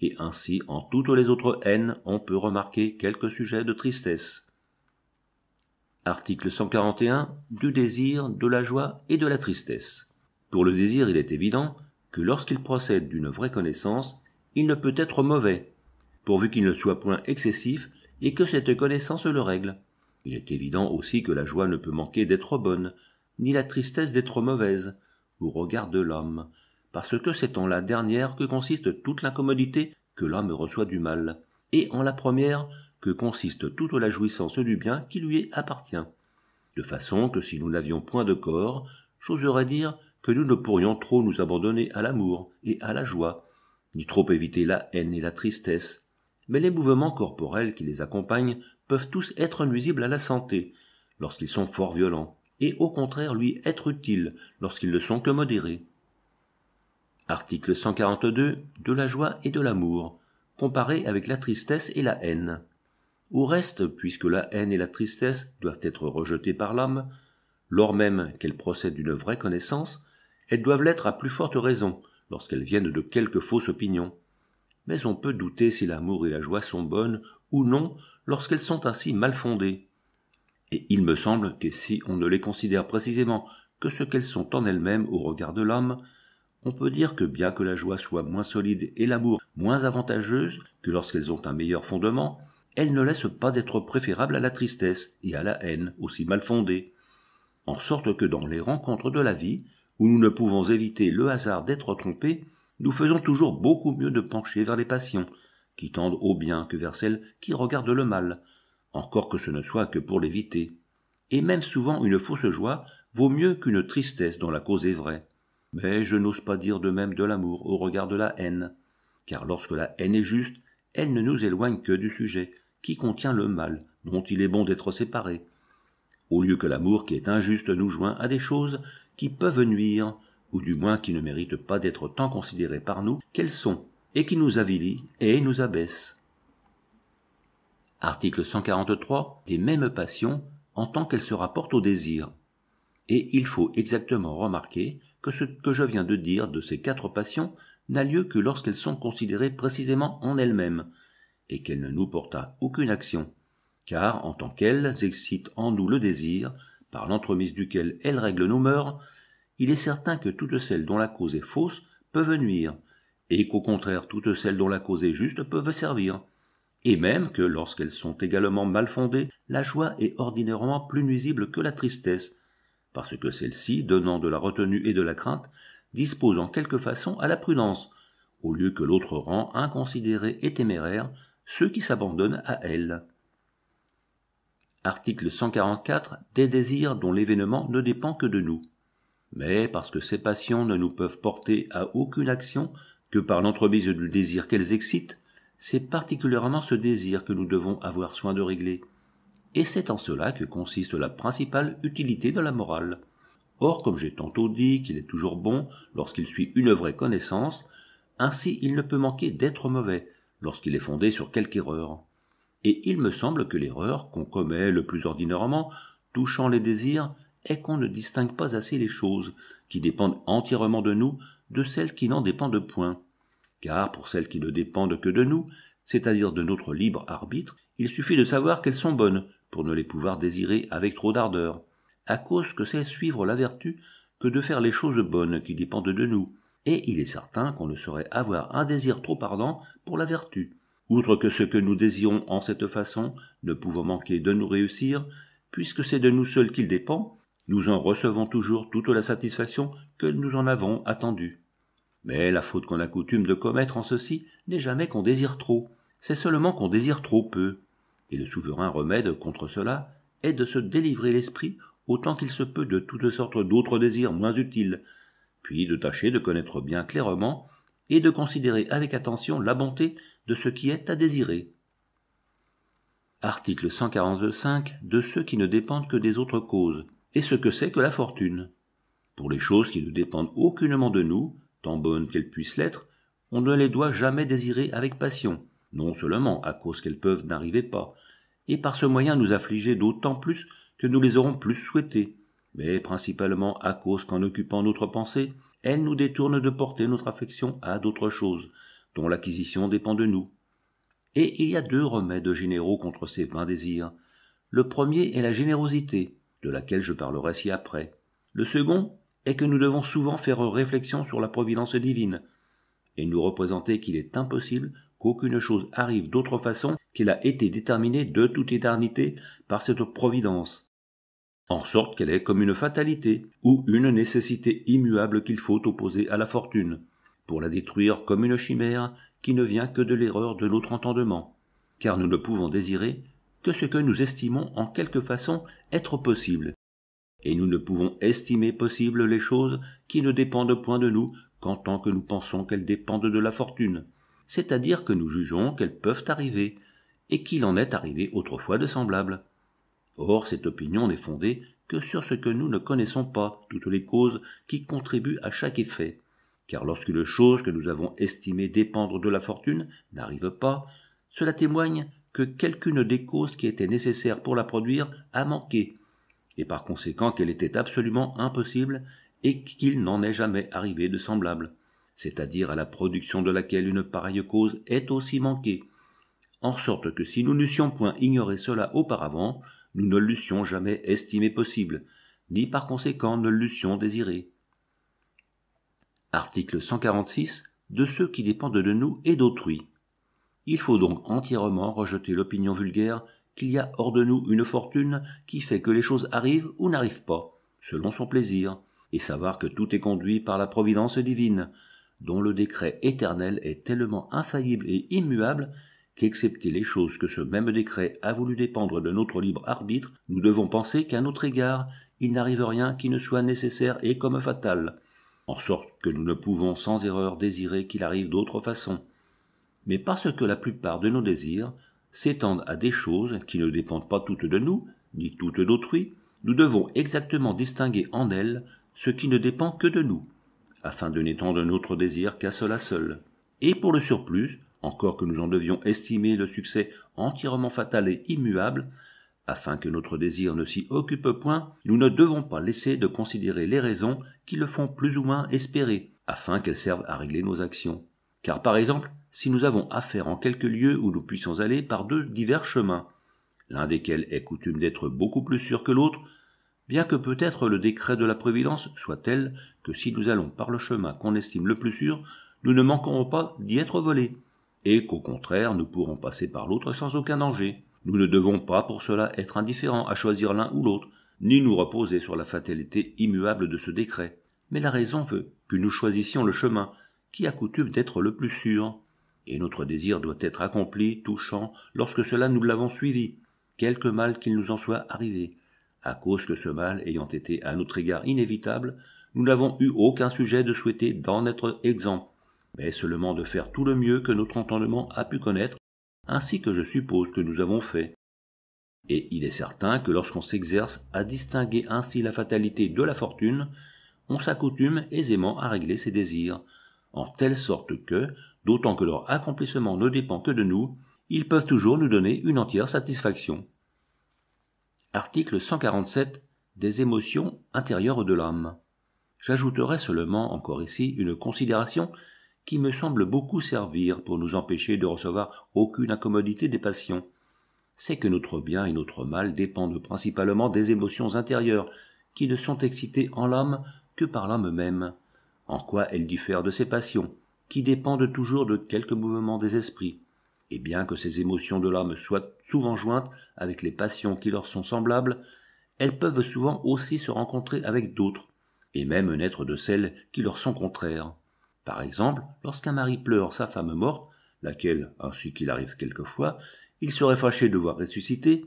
et ainsi en toutes les autres haines on peut remarquer quelques sujets de tristesse. Article 141 du désir, de la joie et de la tristesse. Pour le désir, il est évident que lorsqu'il procède d'une vraie connaissance, il ne peut être mauvais, pourvu qu'il ne soit point excessif et que cette connaissance le règle. Il est évident aussi que la joie ne peut manquer d'être bonne, ni la tristesse d'être mauvaise, au regard de l'homme, parce que c'est en la dernière que consiste toute l'incommodité que l'homme reçoit du mal, et en la première que consiste toute la jouissance du bien qui lui appartient. De façon que si nous n'avions point de corps, j'oserais dire que nous ne pourrions trop nous abandonner à l'amour et à la joie, ni trop éviter la haine et la tristesse. Mais les mouvements corporels qui les accompagnent peuvent tous être nuisibles à la santé, lorsqu'ils sont fort violents, et au contraire lui être utiles lorsqu'ils ne sont que modérés. Article 142 de la joie et de l'amour, comparé avec la tristesse et la haine. Au reste, puisque la haine et la tristesse doivent être rejetées par l'homme, lors même qu'elles procèdent d'une vraie connaissance, elles doivent l'être à plus forte raison lorsqu'elles viennent de quelque fausse opinion. Mais on peut douter si l'amour et la joie sont bonnes ou non lorsqu'elles sont ainsi mal fondées. Et il me semble que si on ne les considère précisément que ce qu'elles sont en elles-mêmes au regard de l'homme, on peut dire que bien que la joie soit moins solide et l'amour moins avantageuse que lorsqu'elles ont un meilleur fondement, elles ne laissent pas d'être préférables à la tristesse et à la haine aussi mal fondées. En sorte que dans les rencontres de la vie, où nous ne pouvons éviter le hasard d'être trompés, nous faisons toujours beaucoup mieux de pencher vers les passions, qui tendent au bien que vers celles qui regardent le mal, encore que ce ne soit que pour l'éviter. Et même souvent une fausse joie vaut mieux qu'une tristesse dont la cause est vraie. Mais je n'ose pas dire de même de l'amour au regard de la haine, car lorsque la haine est juste, elle ne nous éloigne que du sujet, qui contient le mal, dont il est bon d'être séparé, au lieu que l'amour qui est injuste nous joint à des choses qui peuvent nuire, ou du moins qui ne méritent pas d'être tant considérées par nous qu'elles sont, et qui nous avilit et nous abaissent. Article 143 des mêmes passions en tant qu'elles se rapportent au désir. Et il faut exactement remarquer que ce que je viens de dire de ces quatre passions n'a lieu que lorsqu'elles sont considérées précisément en elles-mêmes, et qu'elles ne nous portent à aucune action, car en tant qu'elles excitent en nous le désir, par l'entremise duquel elles règlent nos mœurs, il est certain que toutes celles dont la cause est fausse peuvent nuire, et qu'au contraire toutes celles dont la cause est juste peuvent servir, et même que lorsqu'elles sont également mal fondées, la joie est ordinairement plus nuisible que la tristesse, parce que celle-ci, donnant de la retenue et de la crainte, dispose en quelque façon à la prudence, au lieu que l'autre rend inconsidéré et téméraire ceux qui s'abandonnent à elle. Article 144 des désirs dont l'événement ne dépend que de nous. Mais parce que ces passions ne nous peuvent porter à aucune action que par l'entremise du désir qu'elles excitent, c'est particulièrement ce désir que nous devons avoir soin de régler, et c'est en cela que consiste la principale utilité de la morale. Or, comme j'ai tantôt dit qu'il est toujours bon lorsqu'il suit une vraie connaissance, ainsi il ne peut manquer d'être mauvais lorsqu'il est fondé sur quelque erreur. Et il me semble que l'erreur qu'on commet le plus ordinairement, touchant les désirs, est qu'on ne distingue pas assez les choses qui dépendent entièrement de nous de celles qui n'en dépendent point. Car pour celles qui ne dépendent que de nous, c'est-à-dire de notre libre arbitre, il suffit de savoir qu'elles sont bonnes, pour ne les pouvoir désirer avec trop d'ardeur, à cause que c'est suivre la vertu que de faire les choses bonnes qui dépendent de nous, et il est certain qu'on ne saurait avoir un désir trop ardent pour la vertu. Outre que ce que nous désirons en cette façon, ne pouvant manquer de nous réussir, puisque c'est de nous seuls qu'il dépend, nous en recevons toujours toute la satisfaction que nous en avons attendue. Mais la faute qu'on a coutume de commettre en ceci n'est jamais qu'on désire trop, c'est seulement qu'on désire trop peu et le souverain remède contre cela est de se délivrer l'esprit autant qu'il se peut de toutes sortes d'autres désirs moins utiles, puis de tâcher de connaître bien clairement et de considérer avec attention la bonté de ce qui est à désirer. Article de ceux qui ne dépendent que des autres causes, et ce que c'est que la fortune. Pour les choses qui ne dépendent aucunement de nous, tant bonnes qu'elles puissent l'être, on ne les doit jamais désirer avec passion, non seulement à cause qu'elles peuvent n'arriver pas, et par ce moyen nous affliger d'autant plus que nous les aurons plus souhaitées, mais principalement à cause qu'en occupant notre pensée, elles nous détournent de porter notre affection à d'autres choses, dont l'acquisition dépend de nous. Et il y a deux remèdes généraux contre ces vains désirs. Le premier est la générosité, de laquelle je parlerai ci après. Le second est que nous devons souvent faire réflexion sur la providence divine, et nous représenter qu'il est impossible qu'aucune chose arrive d'autre façon qu'elle a été déterminée de toute éternité par cette providence en sorte qu'elle est comme une fatalité ou une nécessité immuable qu'il faut opposer à la fortune, pour la détruire comme une chimère qui ne vient que de l'erreur de notre entendement, car nous ne pouvons désirer que ce que nous estimons en quelque façon être possible, et nous ne pouvons estimer possible les choses qui ne dépendent point de nous qu'en tant que nous pensons qu'elles dépendent de la fortune, c'est-à-dire que nous jugeons qu'elles peuvent arriver, et qu'il en est arrivé autrefois de semblables. Or, cette opinion n'est fondée que sur ce que nous ne connaissons pas, toutes les causes qui contribuent à chaque effet. Car lorsque les chose que nous avons estimée dépendre de la fortune n'arrive pas, cela témoigne que quelqu'une des causes qui étaient nécessaires pour la produire a manqué, et par conséquent qu'elle était absolument impossible et qu'il n'en est jamais arrivé de semblable c'est-à-dire à la production de laquelle une pareille cause est aussi manquée. En sorte que si nous n'eussions point ignoré cela auparavant, nous ne l'eussions jamais estimé possible, ni par conséquent ne l'eussions désiré. Article 146 de ceux qui dépendent de nous et d'autrui. Il faut donc entièrement rejeter l'opinion vulgaire qu'il y a hors de nous une fortune qui fait que les choses arrivent ou n'arrivent pas, selon son plaisir, et savoir que tout est conduit par la providence divine, dont le décret éternel est tellement infaillible et immuable qu'excepté les choses que ce même décret a voulu dépendre de notre libre arbitre, nous devons penser qu'à notre égard, il n'arrive rien qui ne soit nécessaire et comme fatal, en sorte que nous ne pouvons sans erreur désirer qu'il arrive d'autre façon. Mais parce que la plupart de nos désirs s'étendent à des choses qui ne dépendent pas toutes de nous, ni toutes d'autrui, nous devons exactement distinguer en elles ce qui ne dépend que de nous afin de n'étendre notre désir qu'à cela seul. Et pour le surplus, encore que nous en devions estimer le succès entièrement fatal et immuable, afin que notre désir ne s'y occupe point, nous ne devons pas laisser de considérer les raisons qui le font plus ou moins espérer, afin qu'elles servent à régler nos actions. Car par exemple, si nous avons affaire en quelque lieu où nous puissions aller par deux divers chemins, l'un desquels est coutume d'être beaucoup plus sûr que l'autre, bien que peut-être le décret de la Providence soit tel que si nous allons par le chemin qu'on estime le plus sûr, nous ne manquerons pas d'y être volés, et qu'au contraire nous pourrons passer par l'autre sans aucun danger. Nous ne devons pas pour cela être indifférents à choisir l'un ou l'autre, ni nous reposer sur la fatalité immuable de ce décret. Mais la raison veut que nous choisissions le chemin qui a coutume d'être le plus sûr, et notre désir doit être accompli, touchant, lorsque cela nous l'avons suivi, quelque mal qu'il nous en soit arrivé, à cause que ce mal ayant été à notre égard inévitable, nous n'avons eu aucun sujet de souhaiter d'en être exempt, mais seulement de faire tout le mieux que notre entendement a pu connaître, ainsi que je suppose que nous avons fait. Et il est certain que lorsqu'on s'exerce à distinguer ainsi la fatalité de la fortune, on s'accoutume aisément à régler ses désirs, en telle sorte que, d'autant que leur accomplissement ne dépend que de nous, ils peuvent toujours nous donner une entière satisfaction. Article 147 des émotions intérieures de l'âme. J'ajouterai seulement encore ici une considération qui me semble beaucoup servir pour nous empêcher de recevoir aucune incommodité des passions. C'est que notre bien et notre mal dépendent principalement des émotions intérieures, qui ne sont excitées en l'homme que par l'homme même. En quoi elles diffèrent de ces passions, qui dépendent toujours de quelques mouvements des esprits. Et bien que ces émotions de l'homme soient souvent jointes avec les passions qui leur sont semblables, elles peuvent souvent aussi se rencontrer avec d'autres, et même naître de celles qui leur sont contraires. Par exemple, lorsqu'un mari pleure sa femme morte, laquelle, ainsi qu'il arrive quelquefois, il serait fâché de voir ressusciter,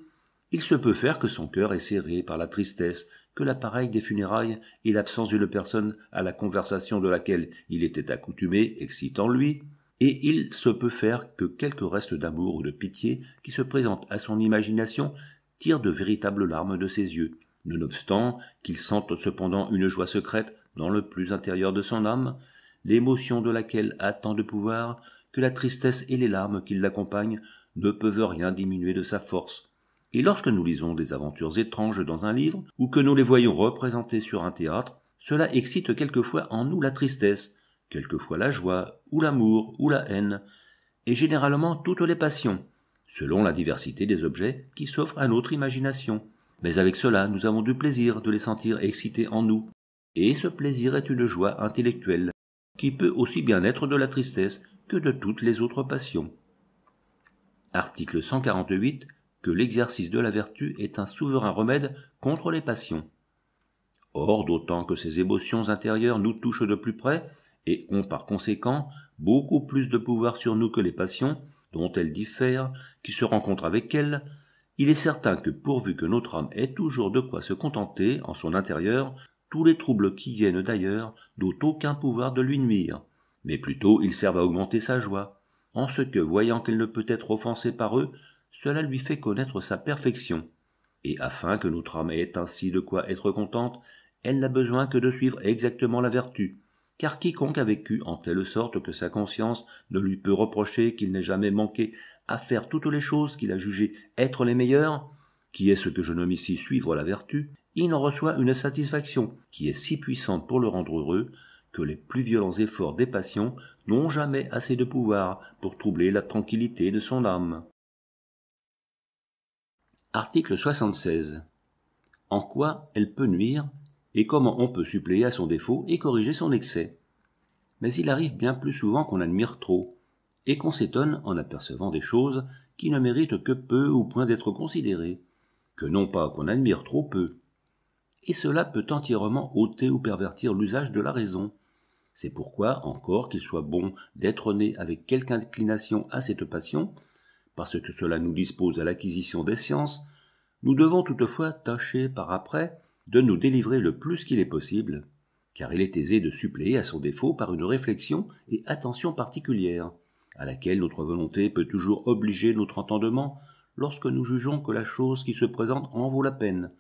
il se peut faire que son cœur est serré par la tristesse que l'appareil des funérailles et l'absence d'une personne à la conversation de laquelle il était accoutumé excitent en lui, et il se peut faire que quelques restes d'amour ou de pitié qui se présentent à son imagination tirent de véritables larmes de ses yeux, Nonobstant qu'il sente cependant une joie secrète dans le plus intérieur de son âme, l'émotion de laquelle a tant de pouvoir que la tristesse et les larmes qui l'accompagnent ne peuvent rien diminuer de sa force. Et lorsque nous lisons des aventures étranges dans un livre, ou que nous les voyons représentées sur un théâtre, cela excite quelquefois en nous la tristesse, quelquefois la joie, ou l'amour, ou la haine, et généralement toutes les passions, selon la diversité des objets qui s'offrent à notre imagination. Mais avec cela, nous avons du plaisir de les sentir excités en nous, et ce plaisir est une joie intellectuelle, qui peut aussi bien être de la tristesse que de toutes les autres passions. Article 148 que l'exercice de la vertu est un souverain remède contre les passions. Or, d'autant que ces émotions intérieures nous touchent de plus près, et ont par conséquent beaucoup plus de pouvoir sur nous que les passions, dont elles diffèrent, qui se rencontrent avec elles, il est certain que pourvu que notre âme ait toujours de quoi se contenter en son intérieur, tous les troubles qui viennent d'ailleurs n'ont aucun pouvoir de lui nuire, mais plutôt ils servent à augmenter sa joie, en ce que, voyant qu'elle ne peut être offensée par eux, cela lui fait connaître sa perfection. Et afin que notre âme ait ainsi de quoi être contente, elle n'a besoin que de suivre exactement la vertu, car quiconque a vécu en telle sorte que sa conscience ne lui peut reprocher qu'il n'ait jamais manqué à faire toutes les choses qu'il a jugées être les meilleures, qui est ce que je nomme ici suivre la vertu, il en reçoit une satisfaction qui est si puissante pour le rendre heureux que les plus violents efforts des passions n'ont jamais assez de pouvoir pour troubler la tranquillité de son âme. Article 76. En quoi elle peut nuire et comment on peut suppléer à son défaut et corriger son excès. Mais il arrive bien plus souvent qu'on admire trop, et qu'on s'étonne en apercevant des choses qui ne méritent que peu ou point d'être considérées, que non pas qu'on admire trop peu. Et cela peut entièrement ôter ou pervertir l'usage de la raison. C'est pourquoi encore qu'il soit bon d'être né avec quelque inclination à cette passion, parce que cela nous dispose à l'acquisition des sciences, nous devons toutefois tâcher par après de nous délivrer le plus qu'il est possible, car il est aisé de suppléer à son défaut par une réflexion et attention particulière à laquelle notre volonté peut toujours obliger notre entendement lorsque nous jugeons que la chose qui se présente en vaut la peine.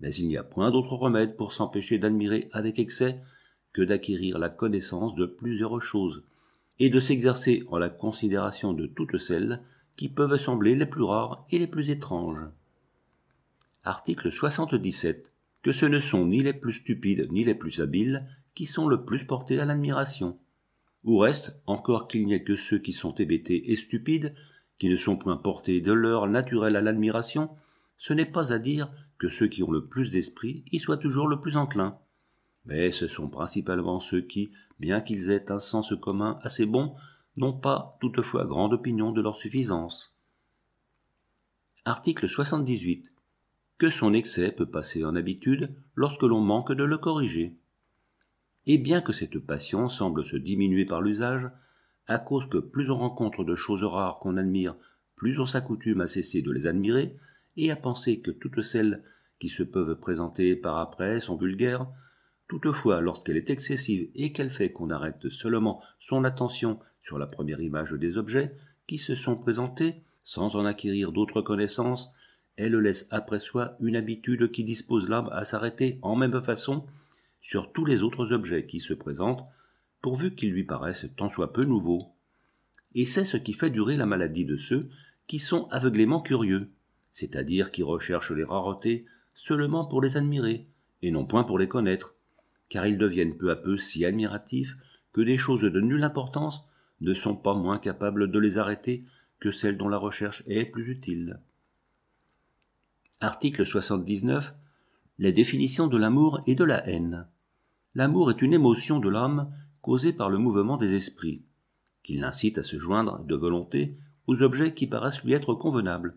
Mais il n'y a point d'autre remède pour s'empêcher d'admirer avec excès que d'acquérir la connaissance de plusieurs choses, et de s'exercer en la considération de toutes celles qui peuvent sembler les plus rares et les plus étranges. Article 77. Que ce ne sont ni les plus stupides ni les plus habiles qui sont le plus portés à l'admiration. Ou reste, encore qu'il n'y ait que ceux qui sont hébétés et stupides, qui ne sont point portés de leur naturelle à l'admiration, ce n'est pas à dire que ceux qui ont le plus d'esprit y soient toujours le plus enclins. Mais ce sont principalement ceux qui, bien qu'ils aient un sens commun assez bon, n'ont pas toutefois grande opinion de leur suffisance. Article 78. Que son excès peut passer en habitude lorsque l'on manque de le corriger et bien que cette passion semble se diminuer par l'usage, à cause que plus on rencontre de choses rares qu'on admire, plus on s'accoutume à cesser de les admirer, et à penser que toutes celles qui se peuvent présenter par après sont vulgaires, toutefois lorsqu'elle est excessive et qu'elle fait qu'on arrête seulement son attention sur la première image des objets qui se sont présentés, sans en acquérir d'autres connaissances, elle laisse après soi une habitude qui dispose l'âme à s'arrêter en même façon sur tous les autres objets qui se présentent, pourvu qu'ils lui paraissent tant soit peu nouveaux. Et c'est ce qui fait durer la maladie de ceux qui sont aveuglément curieux, c'est-à-dire qui recherchent les raretés seulement pour les admirer, et non point pour les connaître, car ils deviennent peu à peu si admiratifs que des choses de nulle importance ne sont pas moins capables de les arrêter que celles dont la recherche est plus utile. Article 79. Les définitions de l'amour et de la haine l'amour est une émotion de l'homme causée par le mouvement des esprits, qui l'incite à se joindre de volonté aux objets qui paraissent lui être convenables,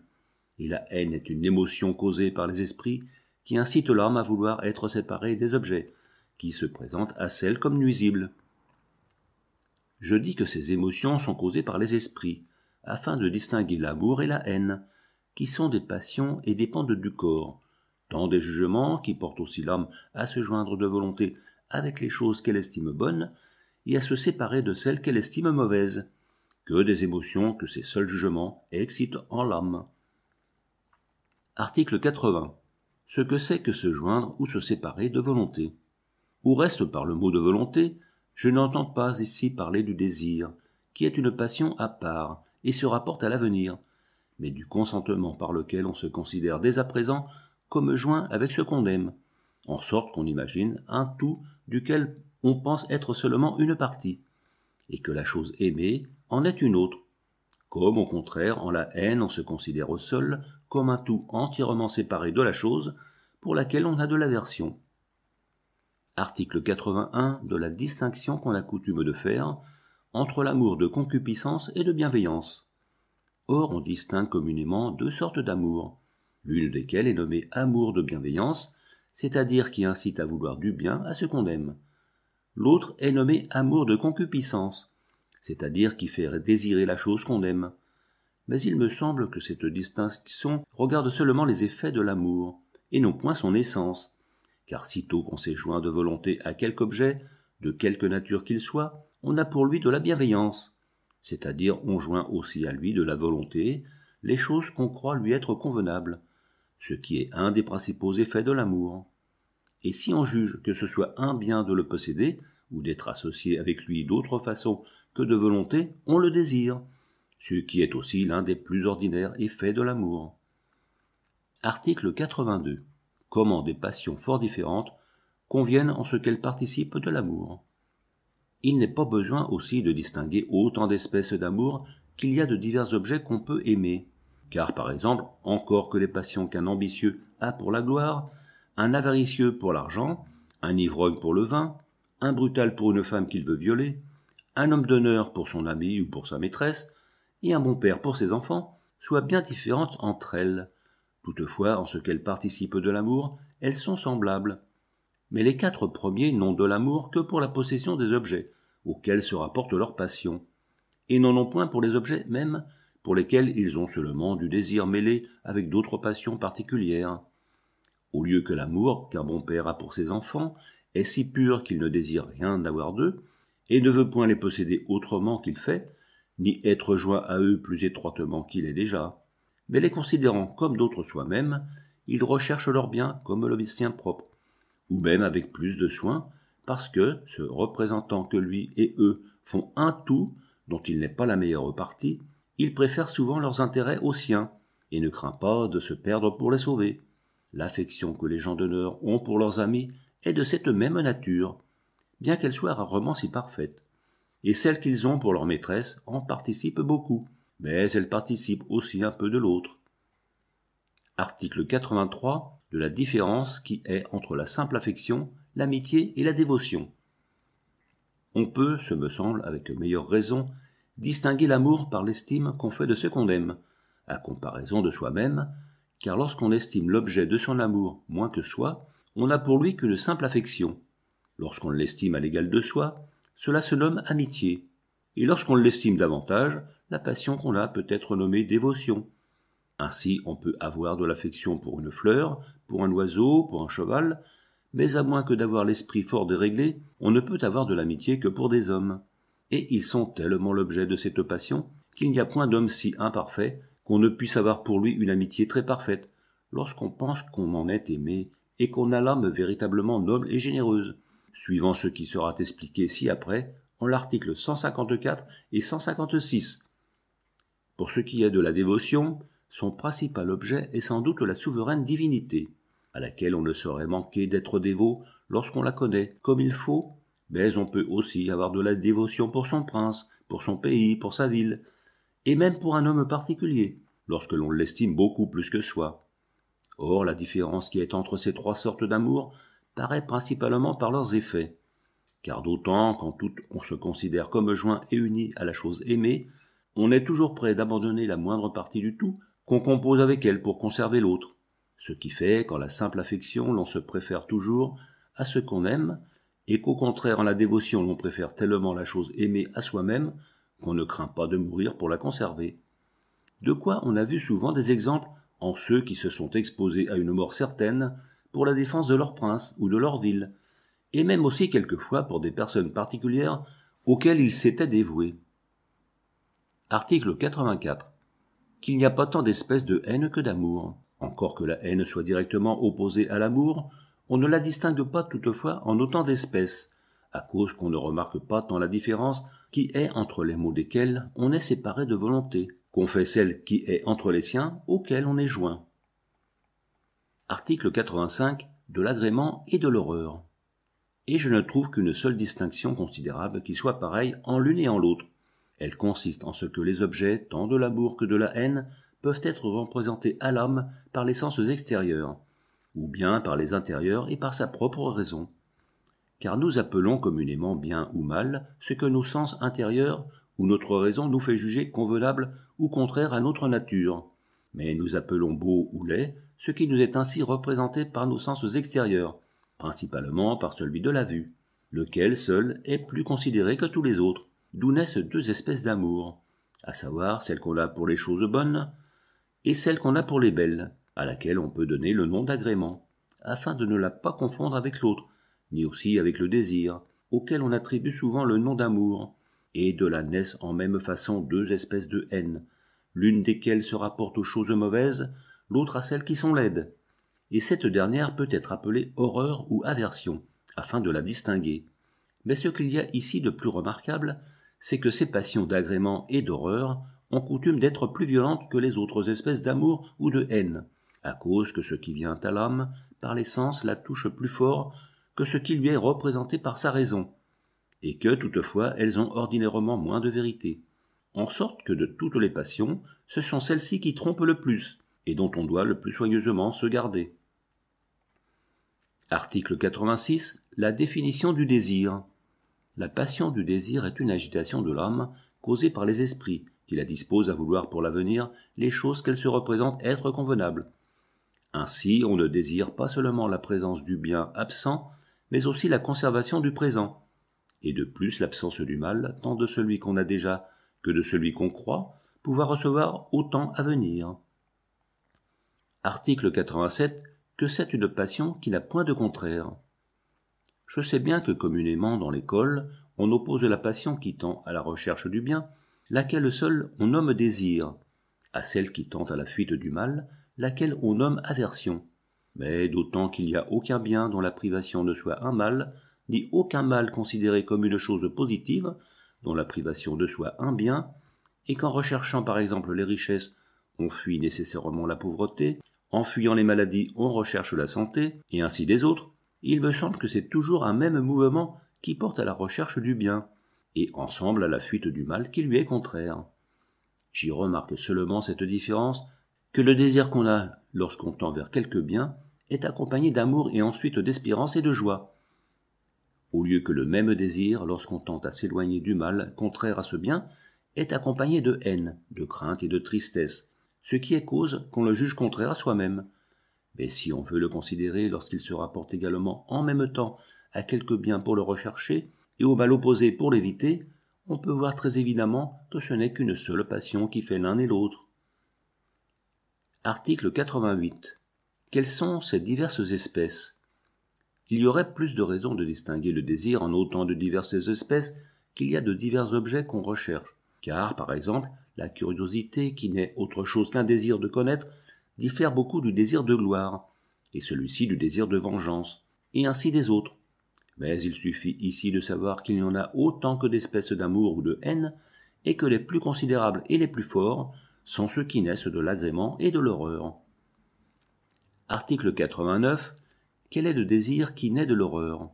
et la haine est une émotion causée par les esprits qui incite l'homme à vouloir être séparée des objets, qui se présentent à celle comme nuisibles. Je dis que ces émotions sont causées par les esprits, afin de distinguer l'amour et la haine, qui sont des passions et dépendent du corps, tant des jugements qui portent aussi l'âme à se joindre de volonté avec les choses qu'elle estime bonnes et à se séparer de celles qu'elle estime mauvaises. Que des émotions que ses seuls jugements excitent en l'âme. Article 80. Ce que c'est que se joindre ou se séparer de volonté. Ou reste par le mot de volonté, je n'entends pas ici parler du désir, qui est une passion à part et se rapporte à l'avenir, mais du consentement par lequel on se considère dès à présent comme joint avec ce qu'on aime, en sorte qu'on imagine un tout duquel on pense être seulement une partie, et que la chose aimée en est une autre, comme au contraire en la haine on se considère au comme un tout entièrement séparé de la chose pour laquelle on a de l'aversion. Article 81 de la distinction qu'on a coutume de faire entre l'amour de concupiscence et de bienveillance. Or on distingue communément deux sortes d'amour, l'une desquelles est nommée amour de bienveillance c'est-à-dire qui incite à vouloir du bien à ce qu'on aime. L'autre est nommé amour de concupiscence, c'est-à-dire qui fait désirer la chose qu'on aime. Mais il me semble que cette distinction regarde seulement les effets de l'amour, et non point son essence, car sitôt qu'on s'est joint de volonté à quelque objet, de quelque nature qu'il soit, on a pour lui de la bienveillance, c'est-à-dire on joint aussi à lui de la volonté les choses qu'on croit lui être convenables, ce qui est un des principaux effets de l'amour. Et si on juge que ce soit un bien de le posséder, ou d'être associé avec lui d'autre façon que de volonté, on le désire, ce qui est aussi l'un des plus ordinaires effets de l'amour. Article 82. Comment des passions fort différentes conviennent en ce qu'elles participent de l'amour. Il n'est pas besoin aussi de distinguer autant d'espèces d'amour qu'il y a de divers objets qu'on peut aimer. Car, par exemple, encore que les passions qu'un ambitieux a pour la gloire, un avaricieux pour l'argent, un ivrogne pour le vin, un brutal pour une femme qu'il veut violer, un homme d'honneur pour son ami ou pour sa maîtresse, et un bon père pour ses enfants, soient bien différentes entre elles. Toutefois, en ce qu'elles participent de l'amour, elles sont semblables. Mais les quatre premiers n'ont de l'amour que pour la possession des objets, auxquels se rapportent leur passion, et n'en ont point pour les objets mêmes pour lesquels ils ont seulement du désir mêlé avec d'autres passions particulières. Au lieu que l'amour qu'un bon père a pour ses enfants est si pur qu'il ne désire rien d'avoir d'eux, et ne veut point les posséder autrement qu'il fait, ni être joint à eux plus étroitement qu'il est déjà, mais les considérant comme d'autres soi-même, ils recherchent leur bien comme le sien propre, ou même avec plus de soin, parce que, se représentant que lui et eux font un tout dont il n'est pas la meilleure partie, ils préfèrent souvent leurs intérêts aux siens, et ne craint pas de se perdre pour les sauver. L'affection que les gens d'honneur ont pour leurs amis est de cette même nature, bien qu'elle soit rarement si parfaite. Et celle qu'ils ont pour leur maîtresse en participe beaucoup, mais elle participe aussi un peu de l'autre. Article 83 de la différence qui est entre la simple affection, l'amitié et la dévotion. On peut, ce me semble, avec meilleure raison, distinguer l'amour par l'estime qu'on fait de ce qu'on aime, à comparaison de soi-même, car lorsqu'on estime l'objet de son amour moins que soi, on n'a pour lui qu'une simple affection. Lorsqu'on l'estime à l'égal de soi, cela se nomme amitié, et lorsqu'on l'estime davantage, la passion qu'on a peut être nommée dévotion. Ainsi, on peut avoir de l'affection pour une fleur, pour un oiseau, pour un cheval, mais à moins que d'avoir l'esprit fort déréglé, on ne peut avoir de l'amitié que pour des hommes et ils sont tellement l'objet de cette passion qu'il n'y a point d'homme si imparfait qu'on ne puisse avoir pour lui une amitié très parfaite, lorsqu'on pense qu'on en est aimé et qu'on a l'âme véritablement noble et généreuse, suivant ce qui sera expliqué ci-après en l'article 154 et 156. Pour ce qui est de la dévotion, son principal objet est sans doute la souveraine divinité, à laquelle on ne saurait manquer d'être dévot lorsqu'on la connaît, comme il faut, mais on peut aussi avoir de la dévotion pour son prince, pour son pays, pour sa ville, et même pour un homme particulier, lorsque l'on l'estime beaucoup plus que soi. Or, la différence qui est entre ces trois sortes d'amour paraît principalement par leurs effets, car d'autant qu'en tout on se considère comme joint et uni à la chose aimée, on est toujours prêt d'abandonner la moindre partie du tout qu'on compose avec elle pour conserver l'autre, ce qui fait qu'en la simple affection l'on se préfère toujours à ce qu'on aime, et qu'au contraire en la dévotion l'on préfère tellement la chose aimée à soi-même qu'on ne craint pas de mourir pour la conserver. De quoi on a vu souvent des exemples en ceux qui se sont exposés à une mort certaine pour la défense de leur prince ou de leur ville, et même aussi quelquefois pour des personnes particulières auxquelles ils s'étaient dévoués. Article 84. Qu'il n'y a pas tant d'espèces de haine que d'amour. Encore que la haine soit directement opposée à l'amour, on ne la distingue pas toutefois en autant d'espèces, à cause qu'on ne remarque pas tant la différence qui est entre les mots desquels on est séparé de volonté, qu'on fait celle qui est entre les siens auxquels on est joint. Article 85 de l'agrément et de l'horreur. Et je ne trouve qu'une seule distinction considérable qui soit pareille en l'une et en l'autre. Elle consiste en ce que les objets, tant de l'amour que de la haine, peuvent être représentés à l'âme par les sens extérieurs, ou bien par les intérieurs et par sa propre raison. Car nous appelons communément bien ou mal ce que nos sens intérieurs ou notre raison nous fait juger convenable ou contraire à notre nature. Mais nous appelons beau ou laid ce qui nous est ainsi représenté par nos sens extérieurs, principalement par celui de la vue, lequel seul est plus considéré que tous les autres, d'où naissent deux espèces d'amour, à savoir celle qu'on a pour les choses bonnes et celle qu'on a pour les belles, à laquelle on peut donner le nom d'agrément, afin de ne la pas confondre avec l'autre, ni aussi avec le désir, auquel on attribue souvent le nom d'amour, et de la naissent en même façon deux espèces de haine, l'une desquelles se rapporte aux choses mauvaises, l'autre à celles qui sont laides, et cette dernière peut être appelée horreur ou aversion, afin de la distinguer. Mais ce qu'il y a ici de plus remarquable, c'est que ces passions d'agrément et d'horreur ont coutume d'être plus violentes que les autres espèces d'amour ou de haine, à cause que ce qui vient à l'âme par les sens la touche plus fort que ce qui lui est représenté par sa raison, et que toutefois elles ont ordinairement moins de vérité, en sorte que de toutes les passions, ce sont celles-ci qui trompent le plus, et dont on doit le plus soigneusement se garder. Article 86. La définition du désir. La passion du désir est une agitation de l'âme causée par les esprits, qui la disposent à vouloir pour l'avenir les choses qu'elle se représente être convenables, ainsi, on ne désire pas seulement la présence du bien absent, mais aussi la conservation du présent. Et de plus, l'absence du mal, tant de celui qu'on a déjà que de celui qu'on croit, pouvoir recevoir autant à venir. Article 87. Que c'est une passion qui n'a point de contraire. Je sais bien que communément dans l'école, on oppose la passion qui tend à la recherche du bien, laquelle seule on nomme désir, à celle qui tend à la fuite du mal, laquelle on nomme aversion, mais d'autant qu'il n'y a aucun bien dont la privation ne soit un mal, ni aucun mal considéré comme une chose positive, dont la privation ne soit un bien, et qu'en recherchant par exemple les richesses, on fuit nécessairement la pauvreté, en fuyant les maladies, on recherche la santé, et ainsi des autres, il me semble que c'est toujours un même mouvement qui porte à la recherche du bien, et ensemble à la fuite du mal qui lui est contraire. J'y remarque seulement cette différence que le désir qu'on a lorsqu'on tend vers quelque bien est accompagné d'amour et ensuite d'espérance et de joie, au lieu que le même désir, lorsqu'on tente à s'éloigner du mal contraire à ce bien, est accompagné de haine, de crainte et de tristesse, ce qui est cause qu'on le juge contraire à soi-même. Mais si on veut le considérer lorsqu'il se rapporte également en même temps à quelque bien pour le rechercher et au mal opposé pour l'éviter, on peut voir très évidemment que ce n'est qu'une seule passion qui fait l'un et l'autre. Article 88. Quelles sont ces diverses espèces Il y aurait plus de raisons de distinguer le désir en autant de diverses espèces qu'il y a de divers objets qu'on recherche, car, par exemple, la curiosité, qui n'est autre chose qu'un désir de connaître, diffère beaucoup du désir de gloire, et celui-ci du désir de vengeance, et ainsi des autres. Mais il suffit ici de savoir qu'il y en a autant que d'espèces d'amour ou de haine, et que les plus considérables et les plus forts sont ceux qui naissent de l'agrément et de l'horreur. Article 89. Quel est le désir qui naît de l'horreur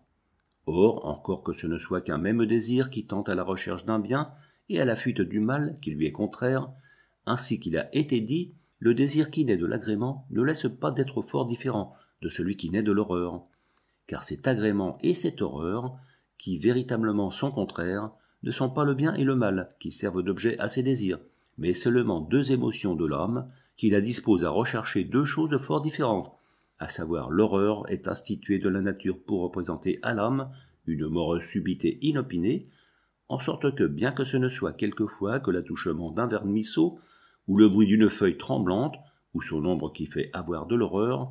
Or, encore que ce ne soit qu'un même désir qui tente à la recherche d'un bien et à la fuite du mal qui lui est contraire, ainsi qu'il a été dit, le désir qui naît de l'agrément ne laisse pas d'être fort différent de celui qui naît de l'horreur, car cet agrément et cette horreur, qui véritablement sont contraires, ne sont pas le bien et le mal qui servent d'objet à ces désirs, mais seulement deux émotions de l'homme qui la disposent à rechercher deux choses fort différentes, à savoir l'horreur est instituée de la nature pour représenter à l'homme une mort subite et inopinée, en sorte que, bien que ce ne soit quelquefois que l'attouchement d'un vermisseau, ou le bruit d'une feuille tremblante, ou son ombre qui fait avoir de l'horreur,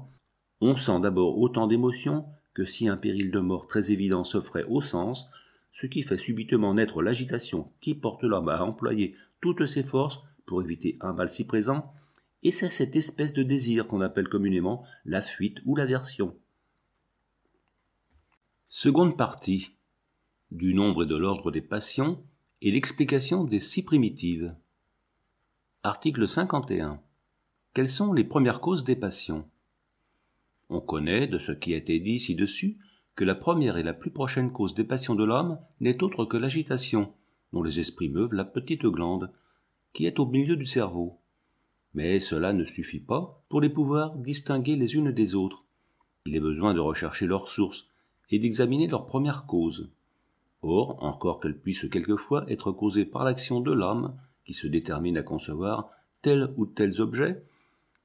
on sent d'abord autant d'émotions que si un péril de mort très évident s'offrait au sens, ce qui fait subitement naître l'agitation qui porte l'homme à employer toutes ses forces pour éviter un mal si présent, et c'est cette espèce de désir qu'on appelle communément la fuite ou l'aversion. Seconde partie du nombre et de l'ordre des passions et l'explication des six primitives. Article 51. Quelles sont les premières causes des passions On connaît, de ce qui a été dit ci-dessus, que la première et la plus prochaine cause des passions de l'homme n'est autre que l'agitation, dont les esprits meuvent la petite glande, qui est au milieu du cerveau. Mais cela ne suffit pas pour les pouvoir distinguer les unes des autres. Il est besoin de rechercher leurs sources et d'examiner leur première cause. Or, encore qu'elles puissent quelquefois être causées par l'action de l'âme, qui se détermine à concevoir tels ou tels objets,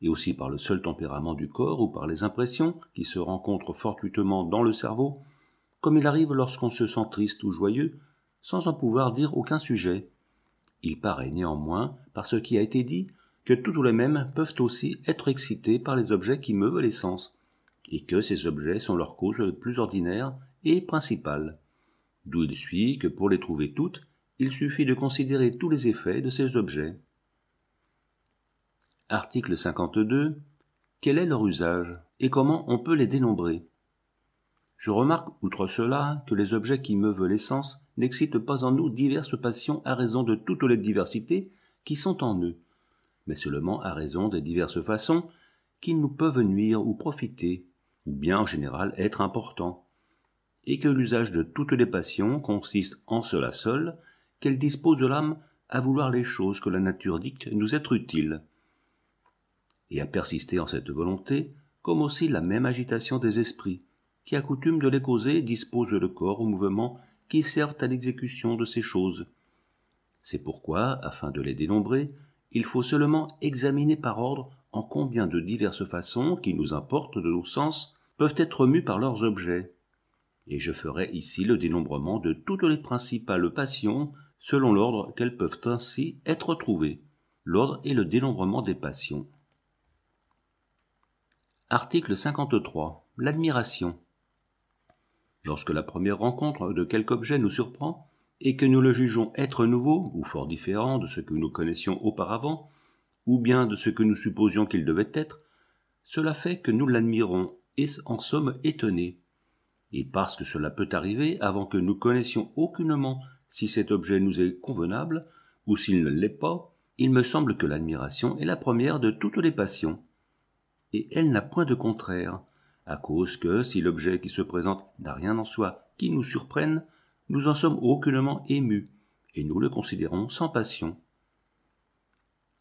et aussi par le seul tempérament du corps ou par les impressions qui se rencontrent fortuitement dans le cerveau, comme il arrive lorsqu'on se sent triste ou joyeux, sans en pouvoir dire aucun sujet. Il paraît néanmoins, par ce qui a été dit, que tous ou les mêmes peuvent aussi être excités par les objets qui meuvent les sens, et que ces objets sont leur cause le plus ordinaire et principale. D'où il suit que pour les trouver toutes, il suffit de considérer tous les effets de ces objets. Article 52. Quel est leur usage et comment on peut les dénombrer Je remarque, outre cela, que les objets qui meuvent l'essence n'excite pas en nous diverses passions à raison de toutes les diversités qui sont en eux, mais seulement à raison des diverses façons qui nous peuvent nuire ou profiter, ou bien en général être importants, et que l'usage de toutes les passions consiste en cela seul qu'elles disposent de l'âme à vouloir les choses que la nature dicte nous être utiles, et à persister en cette volonté, comme aussi la même agitation des esprits, qui à coutume de les causer, dispose le corps au mouvement qui servent à l'exécution de ces choses. C'est pourquoi, afin de les dénombrer, il faut seulement examiner par ordre en combien de diverses façons qui nous importent de nos sens peuvent être mus par leurs objets. Et je ferai ici le dénombrement de toutes les principales passions selon l'ordre qu'elles peuvent ainsi être trouvées. L'ordre et le dénombrement des passions. Article 53. L'admiration. Lorsque la première rencontre de quelque objet nous surprend, et que nous le jugeons être nouveau, ou fort différent de ce que nous connaissions auparavant, ou bien de ce que nous supposions qu'il devait être, cela fait que nous l'admirons et en sommes étonnés. Et parce que cela peut arriver avant que nous connaissions aucunement si cet objet nous est convenable ou s'il ne l'est pas, il me semble que l'admiration est la première de toutes les passions. Et elle n'a point de contraire, à cause que, si l'objet qui se présente n'a rien en soi qui nous surprenne, nous en sommes aucunement émus, et nous le considérons sans passion.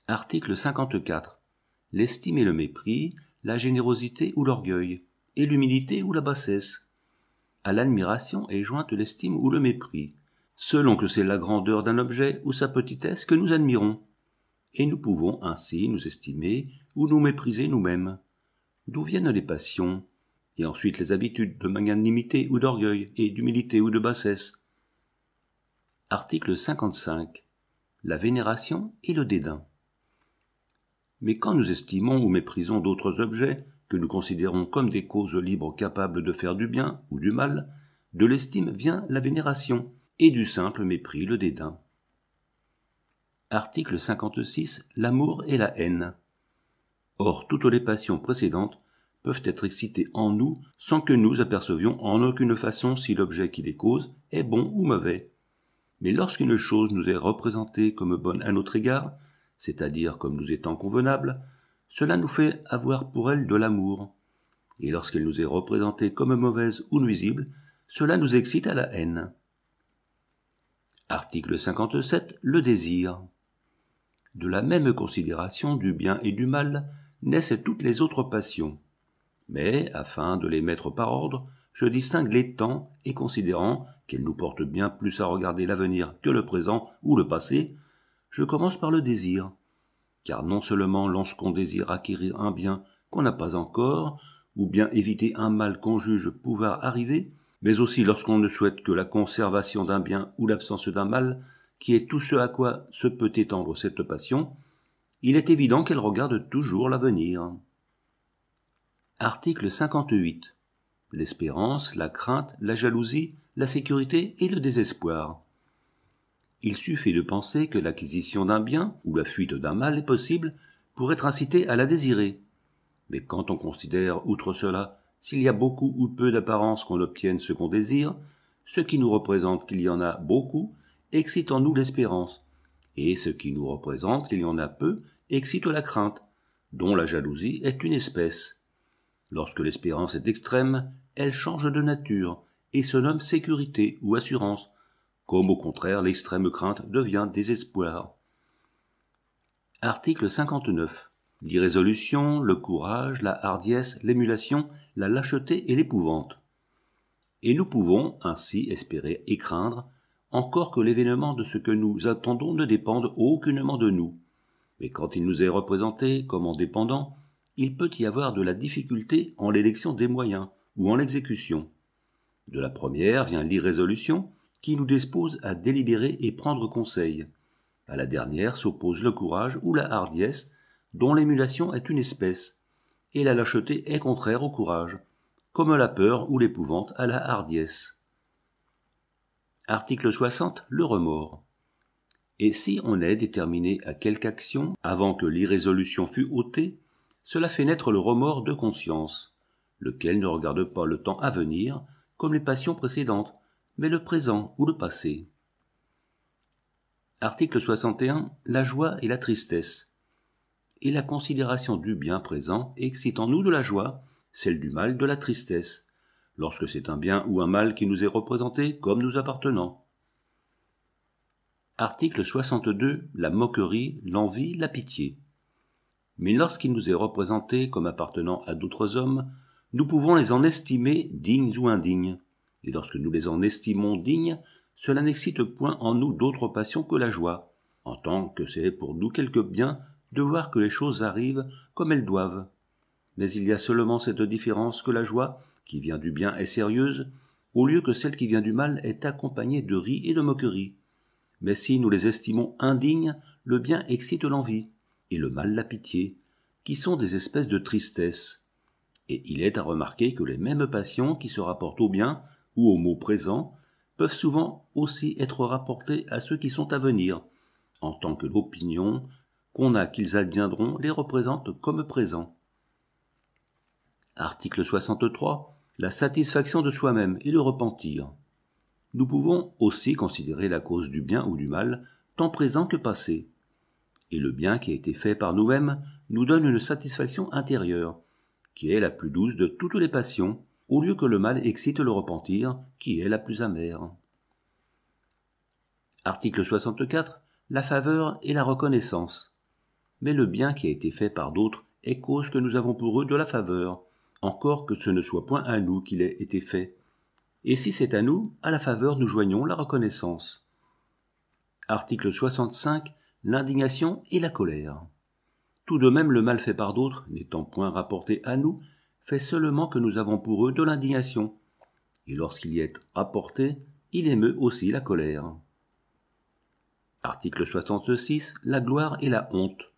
Article 54. L'estime et le mépris, la générosité ou l'orgueil, et l'humilité ou la bassesse. À l'admiration est jointe l'estime ou le mépris, selon que c'est la grandeur d'un objet ou sa petitesse que nous admirons. Et nous pouvons ainsi nous estimer ou nous mépriser nous-mêmes. D'où viennent les passions et ensuite les habitudes de magnanimité ou d'orgueil, et d'humilité ou de bassesse. Article 55. La vénération et le dédain. Mais quand nous estimons ou méprisons d'autres objets, que nous considérons comme des causes libres capables de faire du bien ou du mal, de l'estime vient la vénération, et du simple mépris le dédain. Article 56. L'amour et la haine. Or, toutes les passions précédentes peuvent être excités en nous sans que nous apercevions en aucune façon si l'objet qui les cause est bon ou mauvais. Mais lorsqu'une chose nous est représentée comme bonne à notre égard, c'est-à-dire comme nous étant convenable, cela nous fait avoir pour elle de l'amour. Et lorsqu'elle nous est représentée comme mauvaise ou nuisible, cela nous excite à la haine. Article 57. Le désir. De la même considération du bien et du mal naissent toutes les autres passions mais afin de les mettre par ordre, je distingue les temps et considérant qu'elles nous portent bien plus à regarder l'avenir que le présent ou le passé, je commence par le désir. Car non seulement lorsqu'on désire acquérir un bien qu'on n'a pas encore, ou bien éviter un mal qu'on juge pouvoir arriver, mais aussi lorsqu'on ne souhaite que la conservation d'un bien ou l'absence d'un mal, qui est tout ce à quoi se peut étendre cette passion, il est évident qu'elle regarde toujours l'avenir. Article 58. L'espérance, la crainte, la jalousie, la sécurité et le désespoir. Il suffit de penser que l'acquisition d'un bien ou la fuite d'un mal est possible pour être incité à la désirer. Mais quand on considère, outre cela, s'il y a beaucoup ou peu d'apparence qu'on obtienne ce qu'on désire, ce qui nous représente qu'il y en a beaucoup excite en nous l'espérance, et ce qui nous représente qu'il y en a peu excite la crainte, dont la jalousie est une espèce. Lorsque l'espérance est extrême, elle change de nature et se nomme sécurité ou assurance, comme au contraire l'extrême crainte devient désespoir. Article 59. L'irrésolution, le courage, la hardiesse, l'émulation, la lâcheté et l'épouvante. Et nous pouvons ainsi espérer et craindre, encore que l'événement de ce que nous attendons ne dépende aucunement de nous. Mais quand il nous est représenté comme en dépendant, il peut y avoir de la difficulté en l'élection des moyens ou en l'exécution. De la première vient l'irrésolution, qui nous dispose à délibérer et prendre conseil. À la dernière s'oppose le courage ou la hardiesse, dont l'émulation est une espèce, et la lâcheté est contraire au courage, comme la peur ou l'épouvante à la hardiesse. Article 60. Le remords. Et si on est déterminé à quelque action avant que l'irrésolution fût ôtée, cela fait naître le remords de conscience, lequel ne regarde pas le temps à venir comme les passions précédentes, mais le présent ou le passé. Article 61. La joie et la tristesse. Et la considération du bien présent excite en nous de la joie, celle du mal de la tristesse, lorsque c'est un bien ou un mal qui nous est représenté comme nous appartenant. Article 62. La moquerie, l'envie, la pitié mais lorsqu'il nous est représenté comme appartenant à d'autres hommes, nous pouvons les en estimer dignes ou indignes. Et lorsque nous les en estimons dignes, cela n'excite point en nous d'autres passions que la joie, en tant que c'est pour nous quelque bien de voir que les choses arrivent comme elles doivent. Mais il y a seulement cette différence que la joie, qui vient du bien, est sérieuse, au lieu que celle qui vient du mal est accompagnée de riz et de moqueries. Mais si nous les estimons indignes, le bien excite l'envie, et le mal la pitié, qui sont des espèces de tristesse, et il est à remarquer que les mêmes passions qui se rapportent au bien ou au mot présent peuvent souvent aussi être rapportées à ceux qui sont à venir, en tant que l'opinion qu'on a qu'ils adviendront les représente comme présents. Article 63. La satisfaction de soi-même et le repentir. Nous pouvons aussi considérer la cause du bien ou du mal, tant présent que passé et le bien qui a été fait par nous-mêmes nous donne une satisfaction intérieure, qui est la plus douce de toutes les passions, au lieu que le mal excite le repentir, qui est la plus amère. Article 64. La faveur et la reconnaissance. Mais le bien qui a été fait par d'autres est cause que nous avons pour eux de la faveur, encore que ce ne soit point à nous qu'il ait été fait. Et si c'est à nous, à la faveur nous joignons la reconnaissance. Article 65 l'indignation et la colère. Tout de même, le mal fait par d'autres, n'étant point rapporté à nous, fait seulement que nous avons pour eux de l'indignation. Et lorsqu'il y est rapporté, il émeut aussi la colère. Article 66. La gloire et la honte.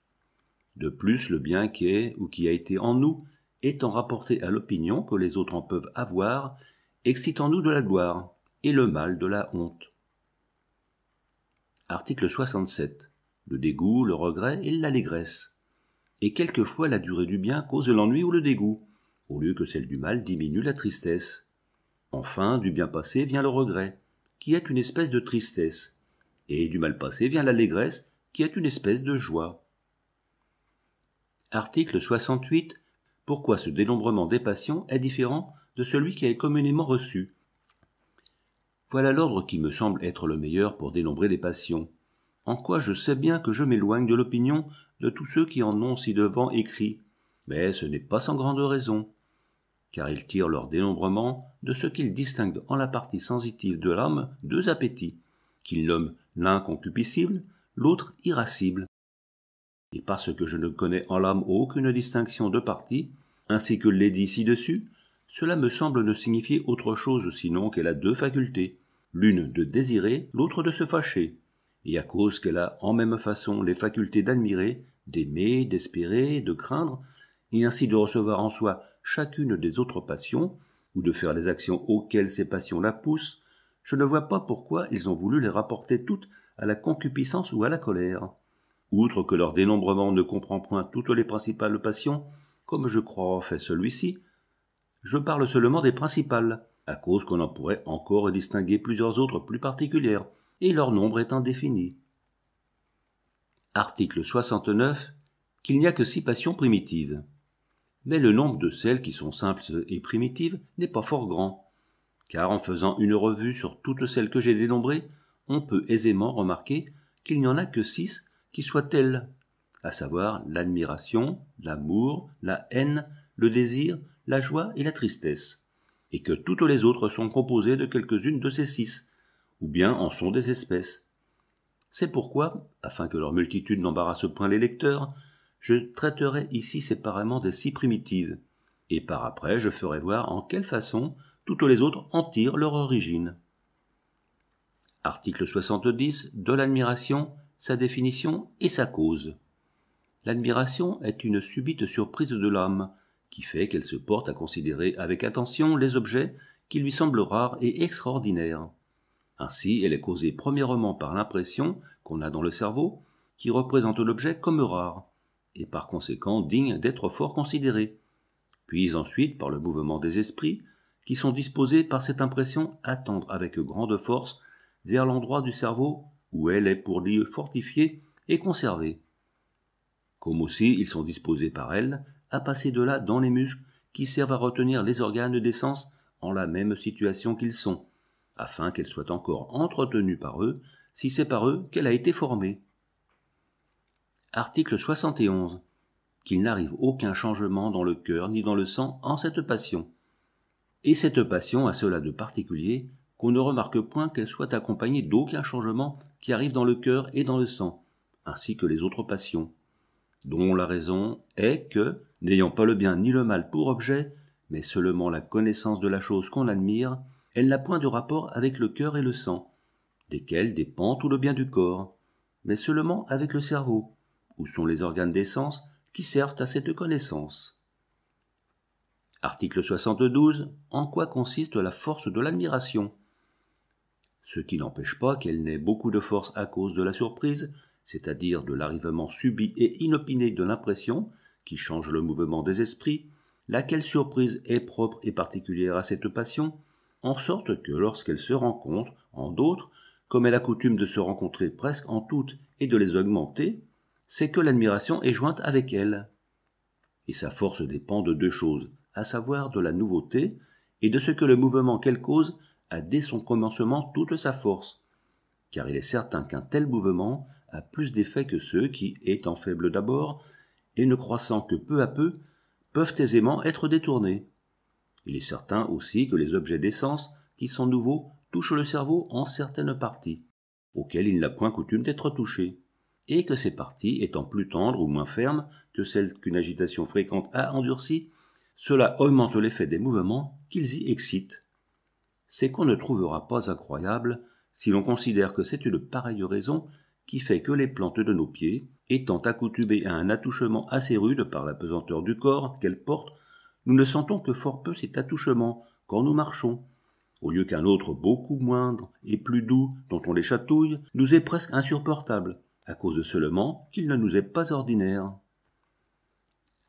De plus, le bien qui est ou qui a été en nous, étant rapporté à l'opinion que les autres en peuvent avoir, excite en nous de la gloire, et le mal de la honte. Article 67. Le dégoût, le regret et l'allégresse. Et quelquefois la durée du bien cause l'ennui ou le dégoût, au lieu que celle du mal diminue la tristesse. Enfin, du bien passé vient le regret, qui est une espèce de tristesse, et du mal passé vient l'allégresse, qui est une espèce de joie. Article 68. Pourquoi ce dénombrement des passions est différent de celui qui est communément reçu Voilà l'ordre qui me semble être le meilleur pour dénombrer les passions en quoi je sais bien que je m'éloigne de l'opinion de tous ceux qui en ont ci-devant écrit, mais ce n'est pas sans grande raison, car ils tirent leur dénombrement de ce qu'ils distinguent en la partie sensitive de l'âme deux appétits, qu'ils nomment l'un concupiscible, l'autre irascible. Et parce que je ne connais en l'âme aucune distinction de partie, ainsi que l'est dit ci-dessus, cela me semble ne signifier autre chose sinon qu'elle a deux facultés, l'une de désirer, l'autre de se fâcher, et à cause qu'elle a en même façon les facultés d'admirer, d'aimer, d'espérer, de craindre, et ainsi de recevoir en soi chacune des autres passions, ou de faire les actions auxquelles ces passions la poussent, je ne vois pas pourquoi ils ont voulu les rapporter toutes à la concupiscence ou à la colère. Outre que leur dénombrement ne comprend point toutes les principales passions, comme je crois en fait celui-ci, je parle seulement des principales, à cause qu'on en pourrait encore distinguer plusieurs autres plus particulières, et leur nombre est indéfini. Article 69. Qu'il n'y a que six passions primitives. Mais le nombre de celles qui sont simples et primitives n'est pas fort grand, car en faisant une revue sur toutes celles que j'ai dénombrées, on peut aisément remarquer qu'il n'y en a que six qui soient telles, à savoir l'admiration, l'amour, la haine, le désir, la joie et la tristesse, et que toutes les autres sont composées de quelques-unes de ces six, ou bien en sont des espèces. C'est pourquoi, afin que leur multitude n'embarrasse point les lecteurs, je traiterai ici séparément des six primitives, et par après je ferai voir en quelle façon toutes les autres en tirent leur origine. Article 70 de l'admiration, sa définition et sa cause. L'admiration est une subite surprise de l'âme, qui fait qu'elle se porte à considérer avec attention les objets qui lui semblent rares et extraordinaires. Ainsi, elle est causée premièrement par l'impression qu'on a dans le cerveau, qui représente l'objet comme rare, et par conséquent digne d'être fort considéré, puis ensuite par le mouvement des esprits, qui sont disposés par cette impression à tendre avec grande force vers l'endroit du cerveau où elle est pour lieu fortifiée et conservée. Comme aussi ils sont disposés par elle à passer de là dans les muscles qui servent à retenir les organes des sens en la même situation qu'ils sont, afin qu'elle soit encore entretenue par eux, si c'est par eux qu'elle a été formée. Article 71. Qu'il n'arrive aucun changement dans le cœur ni dans le sang en cette passion. Et cette passion a cela de particulier qu'on ne remarque point qu'elle soit accompagnée d'aucun changement qui arrive dans le cœur et dans le sang, ainsi que les autres passions, dont la raison est que, n'ayant pas le bien ni le mal pour objet, mais seulement la connaissance de la chose qu'on admire, elle n'a point de rapport avec le cœur et le sang, desquels dépend tout le bien du corps, mais seulement avec le cerveau, où sont les organes d'essence qui servent à cette connaissance. Article 72. En quoi consiste la force de l'admiration Ce qui n'empêche pas qu'elle n'ait beaucoup de force à cause de la surprise, c'est-à-dire de l'arrivement subi et inopiné de l'impression, qui change le mouvement des esprits, laquelle surprise est propre et particulière à cette passion, en sorte que lorsqu'elles se rencontrent en d'autres, comme elle a coutume de se rencontrer presque en toutes et de les augmenter, c'est que l'admiration est jointe avec elle. Et sa force dépend de deux choses, à savoir de la nouveauté et de ce que le mouvement qu'elle cause a dès son commencement toute sa force, car il est certain qu'un tel mouvement a plus d'effet que ceux qui, étant faibles d'abord, et ne croissant que peu à peu, peuvent aisément être détournés. Il est certain aussi que les objets d'essence, qui sont nouveaux, touchent le cerveau en certaines parties, auxquelles il n'a point coutume d'être touché, et que ces parties étant plus tendres ou moins fermes que celles qu'une agitation fréquente a endurcies, cela augmente l'effet des mouvements qu'ils y excitent. C'est qu'on ne trouvera pas incroyable si l'on considère que c'est une pareille raison qui fait que les plantes de nos pieds, étant accoutumées à un attouchement assez rude par la pesanteur du corps qu'elles portent nous ne sentons que fort peu cet attouchement quand nous marchons, au lieu qu'un autre beaucoup moindre et plus doux dont on les chatouille nous est presque insupportable, à cause seulement qu'il ne nous est pas ordinaire.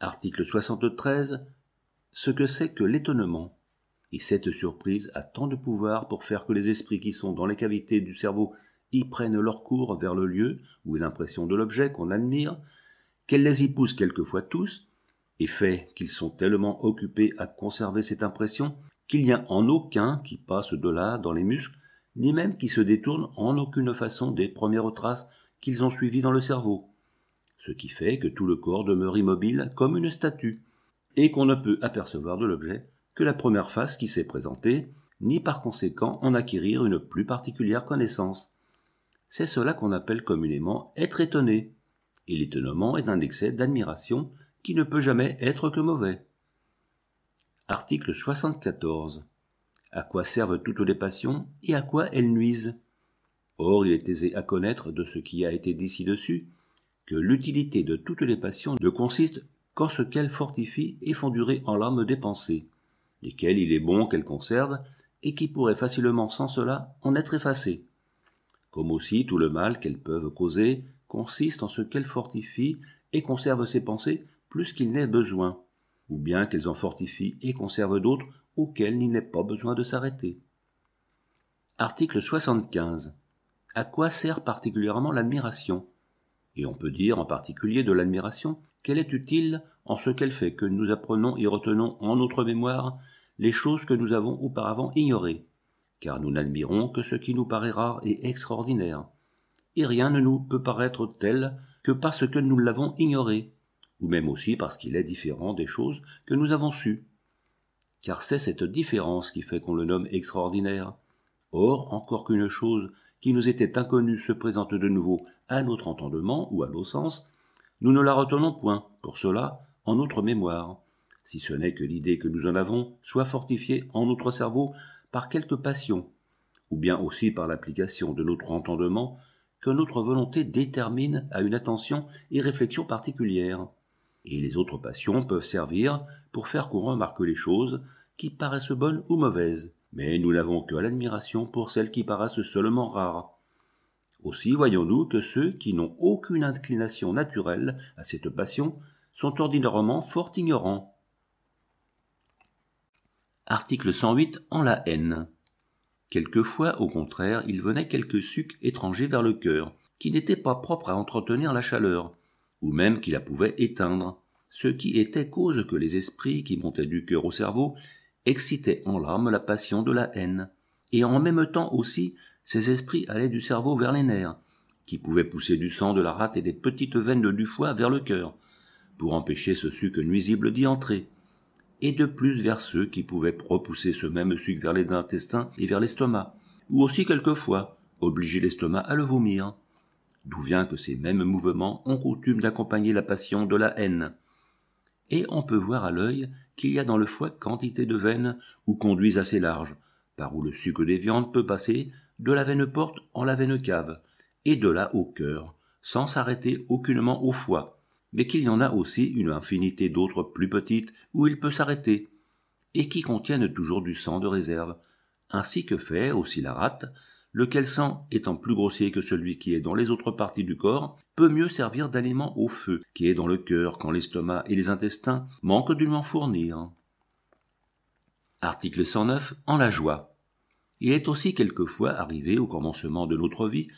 Article 73. Ce que c'est que l'étonnement. Et cette surprise a tant de pouvoir pour faire que les esprits qui sont dans les cavités du cerveau y prennent leur cours vers le lieu où est l'impression de l'objet qu'on admire, qu'elle les y pousse quelquefois tous, et fait qu'ils sont tellement occupés à conserver cette impression qu'il n'y a en aucun qui passe de là dans les muscles, ni même qui se détourne en aucune façon des premières traces qu'ils ont suivies dans le cerveau, ce qui fait que tout le corps demeure immobile comme une statue, et qu'on ne peut apercevoir de l'objet que la première face qui s'est présentée, ni par conséquent en acquérir une plus particulière connaissance. C'est cela qu'on appelle communément être étonné, et l'étonnement est un excès d'admiration qui ne peut jamais être que mauvais. Article 74. À quoi servent toutes les passions et à quoi elles nuisent Or, il est aisé à connaître de ce qui a été dit ci-dessus que l'utilité de toutes les passions ne consiste qu'en ce qu'elles fortifient et font durer en l'âme des pensées, lesquelles il est bon qu'elles conservent et qui pourraient facilement sans cela en être effacées. Comme aussi tout le mal qu'elles peuvent causer consiste en ce qu'elles fortifient et conservent ces pensées plus qu'il n'ait besoin, ou bien qu'elles en fortifient et conservent d'autres auxquelles il n'est pas besoin de s'arrêter. Article 75. À quoi sert particulièrement l'admiration Et on peut dire en particulier de l'admiration qu'elle est utile en ce qu'elle fait que nous apprenons et retenons en notre mémoire les choses que nous avons auparavant ignorées, car nous n'admirons que ce qui nous paraît rare et extraordinaire, et rien ne nous peut paraître tel que parce que nous l'avons ignoré, ou même aussi parce qu'il est différent des choses que nous avons sues. Car c'est cette différence qui fait qu'on le nomme extraordinaire. Or, encore qu'une chose qui nous était inconnue se présente de nouveau à notre entendement ou à nos sens, nous ne la retenons point, pour cela, en notre mémoire, si ce n'est que l'idée que nous en avons soit fortifiée en notre cerveau par quelque passion, ou bien aussi par l'application de notre entendement que notre volonté détermine à une attention et réflexion particulière et les autres passions peuvent servir pour faire qu'on remarque les choses qui paraissent bonnes ou mauvaises, mais nous n'avons que l'admiration pour celles qui paraissent seulement rares. Aussi voyons-nous que ceux qui n'ont aucune inclination naturelle à cette passion sont ordinairement fort ignorants. Article 108 en la haine. Quelquefois, au contraire, il venait quelques suc étrangers vers le cœur, qui n'étaient pas propres à entretenir la chaleur, ou même qui la pouvaient éteindre, ce qui était cause que les esprits qui montaient du cœur au cerveau excitaient en larmes la passion de la haine, et en même temps aussi ces esprits allaient du cerveau vers les nerfs, qui pouvaient pousser du sang de la rate et des petites veines du foie vers le cœur, pour empêcher ce suc nuisible d'y entrer, et de plus vers ceux qui pouvaient repousser ce même suc vers les intestins et vers l'estomac, ou aussi quelquefois obliger l'estomac à le vomir d'où vient que ces mêmes mouvements ont coutume d'accompagner la passion de la haine. Et on peut voir à l'œil qu'il y a dans le foie quantité de veines ou conduits assez larges, par où le sucre des viandes peut passer de la veine porte en la veine cave, et de là au cœur, sans s'arrêter aucunement au foie, mais qu'il y en a aussi une infinité d'autres plus petites où il peut s'arrêter, et qui contiennent toujours du sang de réserve, ainsi que fait aussi la rate lequel sang étant plus grossier que celui qui est dans les autres parties du corps, peut mieux servir d'aliment au feu, qui est dans le cœur quand l'estomac et les intestins manquent de fournir. Article 109. En la joie. Il est aussi quelquefois arrivé au commencement de notre vie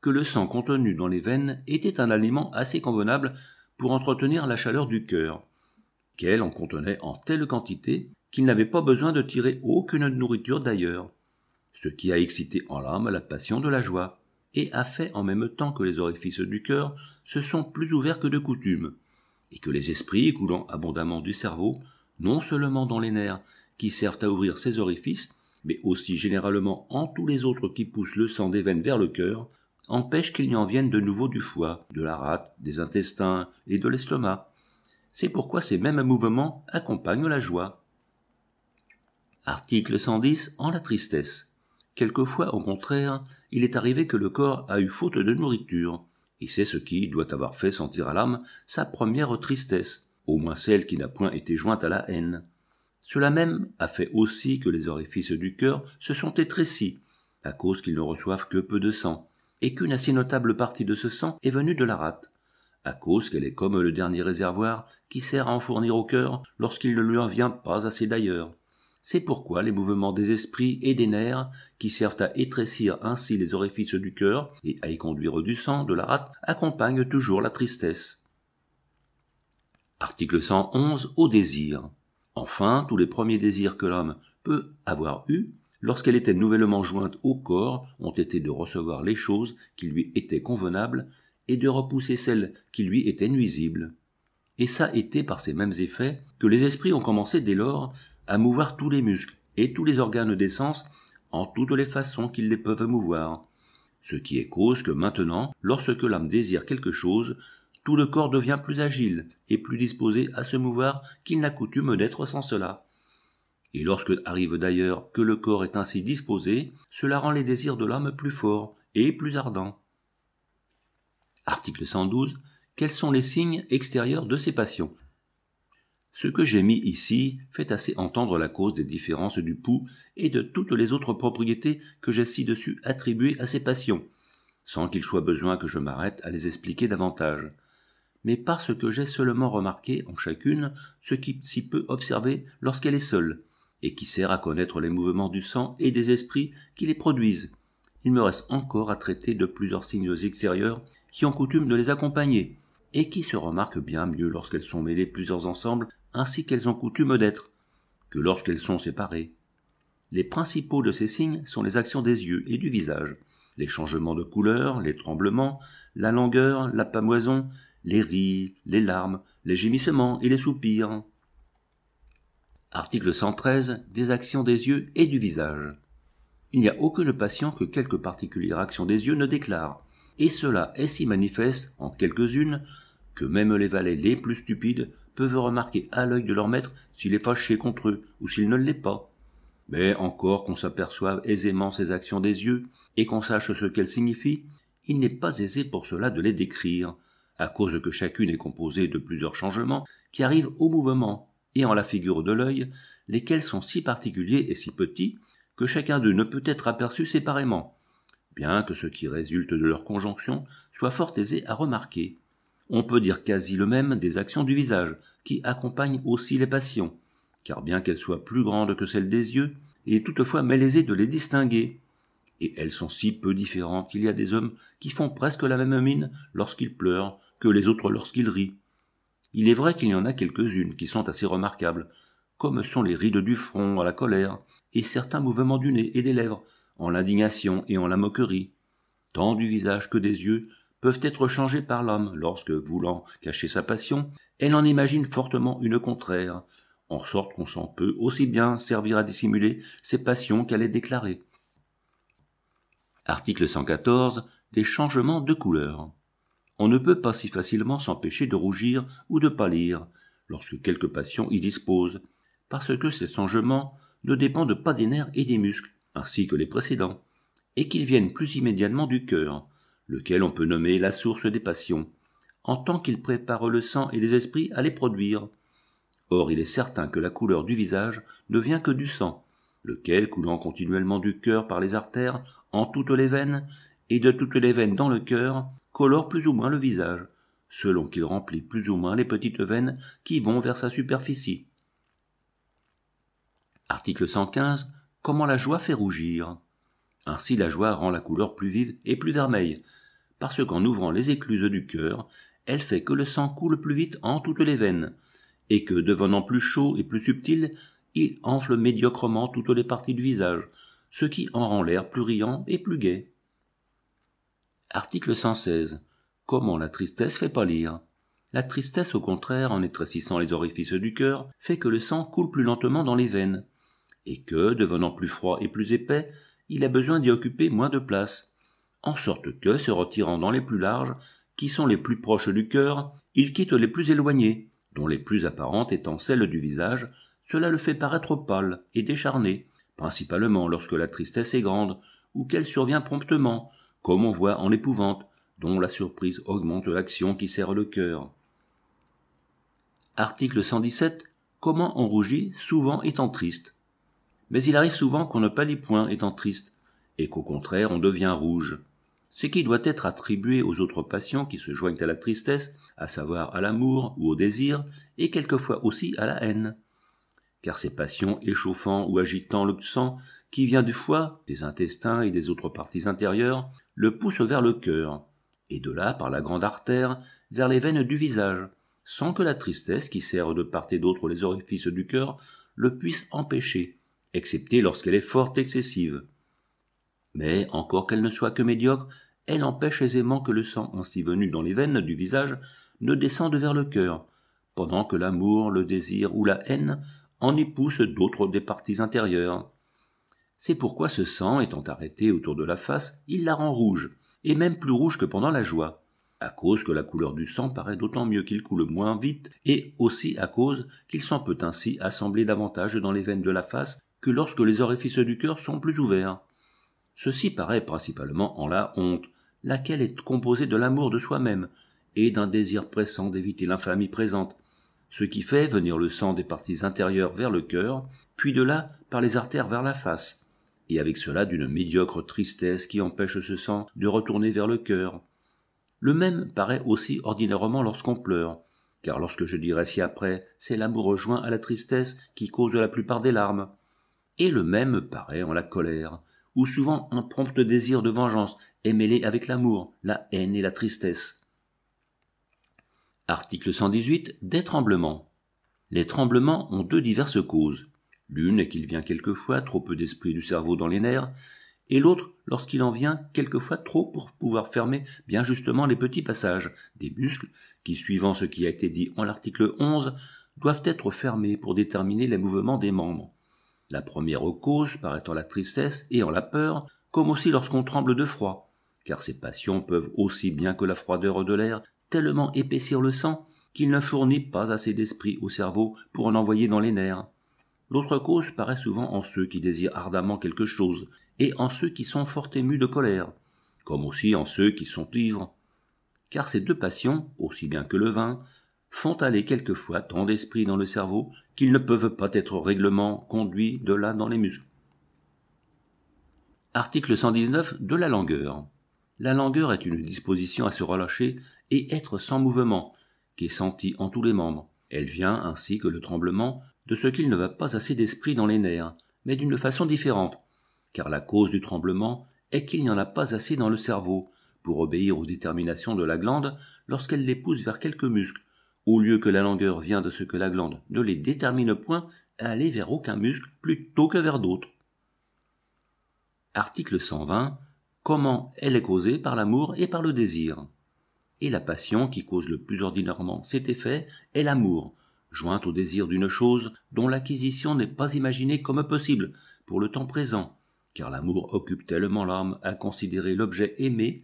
que le sang contenu dans les veines était un aliment assez convenable pour entretenir la chaleur du cœur, qu'elle en contenait en telle quantité qu'il n'avait pas besoin de tirer aucune nourriture d'ailleurs, ce qui a excité en l'âme la passion de la joie, et a fait en même temps que les orifices du cœur se sont plus ouverts que de coutume, et que les esprits coulant abondamment du cerveau, non seulement dans les nerfs, qui servent à ouvrir ces orifices, mais aussi généralement en tous les autres qui poussent le sang des veines vers le cœur, empêchent qu'il n'y en vienne de nouveau du foie, de la rate, des intestins et de l'estomac. C'est pourquoi ces mêmes mouvements accompagnent la joie. Article 110 en la tristesse. Quelquefois, au contraire, il est arrivé que le corps a eu faute de nourriture, et c'est ce qui doit avoir fait sentir à l'âme sa première tristesse, au moins celle qui n'a point été jointe à la haine. Cela même a fait aussi que les orifices du cœur se sont étrécis, à cause qu'ils ne reçoivent que peu de sang, et qu'une assez notable partie de ce sang est venue de la rate, à cause qu'elle est comme le dernier réservoir qui sert à en fournir au cœur lorsqu'il ne lui en vient pas assez d'ailleurs. C'est pourquoi les mouvements des esprits et des nerfs, qui servent à étrécir ainsi les orifices du cœur et à y conduire du sang, de la rate, accompagnent toujours la tristesse. Article 111 au désir. Enfin, tous les premiers désirs que l'homme peut avoir eus, lorsqu'elle était nouvellement jointe au corps, ont été de recevoir les choses qui lui étaient convenables et de repousser celles qui lui étaient nuisibles. Et ça a été par ces mêmes effets que les esprits ont commencé dès lors à mouvoir tous les muscles et tous les organes des sens en toutes les façons qu'ils les peuvent mouvoir. Ce qui est cause que maintenant, lorsque l'âme désire quelque chose, tout le corps devient plus agile et plus disposé à se mouvoir qu'il n'a coutume d'être sans cela. Et lorsque arrive d'ailleurs que le corps est ainsi disposé, cela rend les désirs de l'âme plus forts et plus ardents. Article 112. Quels sont les signes extérieurs de ces passions ce que j'ai mis ici fait assez entendre la cause des différences du pouls et de toutes les autres propriétés que j'ai ci-dessus attribuées à ces passions, sans qu'il soit besoin que je m'arrête à les expliquer davantage, mais parce que j'ai seulement remarqué en chacune ce qui s'y peut observer lorsqu'elle est seule, et qui sert à connaître les mouvements du sang et des esprits qui les produisent. Il me reste encore à traiter de plusieurs signes extérieurs qui ont coutume de les accompagner, et qui se remarquent bien mieux lorsqu'elles sont mêlées plusieurs ensembles ainsi qu'elles ont coutume d'être, que lorsqu'elles sont séparées. Les principaux de ces signes sont les actions des yeux et du visage, les changements de couleur, les tremblements, la langueur, la pamoison, les rires, les larmes, les gémissements et les soupirs. Article 113 des actions des yeux et du visage. Il n'y a aucune patient que quelques particulière action des yeux ne déclare, et cela est si manifeste en quelques-unes que même les valets les plus stupides peuvent remarquer à l'œil de leur maître s'il est fâché contre eux ou s'il ne l'est pas. Mais encore qu'on s'aperçoive aisément ces actions des yeux et qu'on sache ce qu'elles signifient, il n'est pas aisé pour cela de les décrire, à cause que chacune est composée de plusieurs changements qui arrivent au mouvement et en la figure de l'œil, lesquels sont si particuliers et si petits que chacun d'eux ne peut être aperçu séparément, bien que ce qui résulte de leur conjonction soit fort aisé à remarquer. On peut dire quasi le même des actions du visage, qui accompagnent aussi les passions, car bien qu'elles soient plus grandes que celles des yeux, et est toutefois malaisé de les distinguer. Et elles sont si peu différentes qu'il y a des hommes qui font presque la même mine lorsqu'ils pleurent que les autres lorsqu'ils rient. Il est vrai qu'il y en a quelques-unes qui sont assez remarquables, comme sont les rides du front à la colère, et certains mouvements du nez et des lèvres, en l'indignation et en la moquerie, tant du visage que des yeux, peuvent être changées par l'homme lorsque, voulant cacher sa passion, elle en imagine fortement une contraire, en sorte qu'on s'en peut aussi bien servir à dissimuler ses passions qu'à les déclarer. Article 114. Des changements de couleur. On ne peut pas si facilement s'empêcher de rougir ou de pâlir, lorsque quelque passion y dispose, parce que ces changements ne dépendent pas des nerfs et des muscles, ainsi que les précédents, et qu'ils viennent plus immédiatement du cœur, lequel on peut nommer la source des passions, en tant qu'il prépare le sang et les esprits à les produire. Or il est certain que la couleur du visage ne vient que du sang, lequel, coulant continuellement du cœur par les artères, en toutes les veines, et de toutes les veines dans le cœur, colore plus ou moins le visage, selon qu'il remplit plus ou moins les petites veines qui vont vers sa superficie. Article 115. Comment la joie fait rougir. Ainsi la joie rend la couleur plus vive et plus vermeille, parce qu'en ouvrant les écluses du cœur, elle fait que le sang coule plus vite en toutes les veines, et que, devenant plus chaud et plus subtil, il enfle médiocrement toutes les parties du visage, ce qui en rend l'air plus riant et plus gai. Article 116. Comment la tristesse fait pâlir La tristesse, au contraire, en étrécissant les orifices du cœur, fait que le sang coule plus lentement dans les veines, et que, devenant plus froid et plus épais, il a besoin d'y occuper moins de place, en sorte que, se retirant dans les plus larges, qui sont les plus proches du cœur, il quitte les plus éloignés, dont les plus apparentes étant celles du visage, cela le fait paraître pâle et décharné, principalement lorsque la tristesse est grande, ou qu'elle survient promptement, comme on voit en épouvante, dont la surprise augmente l'action qui serre le cœur. Article 117. Comment on rougit souvent étant triste. Mais il arrive souvent qu'on ne pâlit point étant triste, et qu'au contraire on devient rouge ce qui doit être attribué aux autres passions qui se joignent à la tristesse, à savoir à l'amour ou au désir, et quelquefois aussi à la haine. Car ces passions échauffant ou agitant le sang qui vient du foie, des intestins et des autres parties intérieures, le poussent vers le cœur, et de là par la grande artère vers les veines du visage, sans que la tristesse qui sert de part et d'autre les orifices du cœur le puisse empêcher, excepté lorsqu'elle est forte excessive. Mais encore qu'elle ne soit que médiocre, elle empêche aisément que le sang ainsi venu dans les veines du visage ne descende vers le cœur, pendant que l'amour, le désir ou la haine en épousent d'autres des parties intérieures. C'est pourquoi ce sang étant arrêté autour de la face, il la rend rouge, et même plus rouge que pendant la joie, à cause que la couleur du sang paraît d'autant mieux qu'il coule moins vite, et aussi à cause qu'il s'en peut ainsi assembler davantage dans les veines de la face que lorsque les orifices du cœur sont plus ouverts. Ceci paraît principalement en la honte, laquelle est composée de l'amour de soi-même et d'un désir pressant d'éviter l'infamie présente, ce qui fait venir le sang des parties intérieures vers le cœur, puis de là par les artères vers la face, et avec cela d'une médiocre tristesse qui empêche ce sang de retourner vers le cœur. Le même paraît aussi ordinairement lorsqu'on pleure, car lorsque je dirai ci après, c'est l'amour rejoint à la tristesse qui cause la plupart des larmes. Et le même paraît en la colère, ou souvent un prompt désir de vengeance est avec l'amour, la haine et la tristesse. Article 118 des tremblements. Les tremblements ont deux diverses causes. L'une est qu'il vient quelquefois trop peu d'esprit du cerveau dans les nerfs, et l'autre lorsqu'il en vient quelquefois trop pour pouvoir fermer bien justement les petits passages des muscles qui, suivant ce qui a été dit en l'article 11, doivent être fermés pour déterminer les mouvements des membres. La première cause paraît en la tristesse et en la peur, comme aussi lorsqu'on tremble de froid, car ces passions peuvent aussi bien que la froideur de l'air tellement épaissir le sang qu'il ne fournit pas assez d'esprit au cerveau pour en envoyer dans les nerfs. L'autre cause paraît souvent en ceux qui désirent ardemment quelque chose, et en ceux qui sont fort émus de colère, comme aussi en ceux qui sont ivres. Car ces deux passions, aussi bien que le vin, font aller quelquefois tant d'esprit dans le cerveau qu'ils ne peuvent pas être règlement conduits de là dans les muscles. Article 119 de la langueur. La langueur est une disposition à se relâcher et être sans mouvement, qui est sentie en tous les membres. Elle vient, ainsi que le tremblement, de ce qu'il ne va pas assez d'esprit dans les nerfs, mais d'une façon différente, car la cause du tremblement est qu'il n'y en a pas assez dans le cerveau pour obéir aux déterminations de la glande lorsqu'elle les pousse vers quelques muscles, au lieu que la langueur vient de ce que la glande ne les détermine point à aller vers aucun muscle plutôt que vers d'autres. Article 120 comment elle est causée par l'amour et par le désir. Et la passion qui cause le plus ordinairement cet effet est l'amour, jointe au désir d'une chose dont l'acquisition n'est pas imaginée comme possible pour le temps présent, car l'amour occupe tellement l'âme à considérer l'objet aimé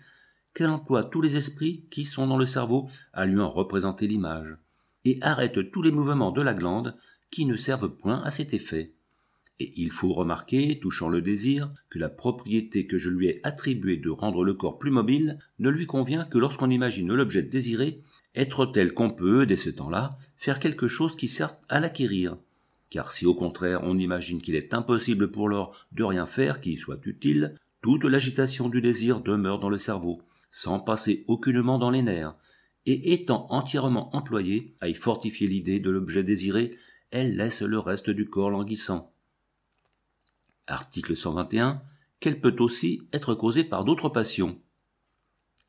qu'elle emploie tous les esprits qui sont dans le cerveau à lui en représenter l'image, et arrête tous les mouvements de la glande qui ne servent point à cet effet. Et il faut remarquer, touchant le désir, que la propriété que je lui ai attribuée de rendre le corps plus mobile ne lui convient que lorsqu'on imagine l'objet désiré être tel qu'on peut, dès ce temps-là, faire quelque chose qui sert à l'acquérir. Car si au contraire on imagine qu'il est impossible pour l'or de rien faire qui soit utile, toute l'agitation du désir demeure dans le cerveau, sans passer aucunement dans les nerfs, et étant entièrement employée à y fortifier l'idée de l'objet désiré, elle laisse le reste du corps languissant article 121, qu'elle peut aussi être causée par d'autres passions.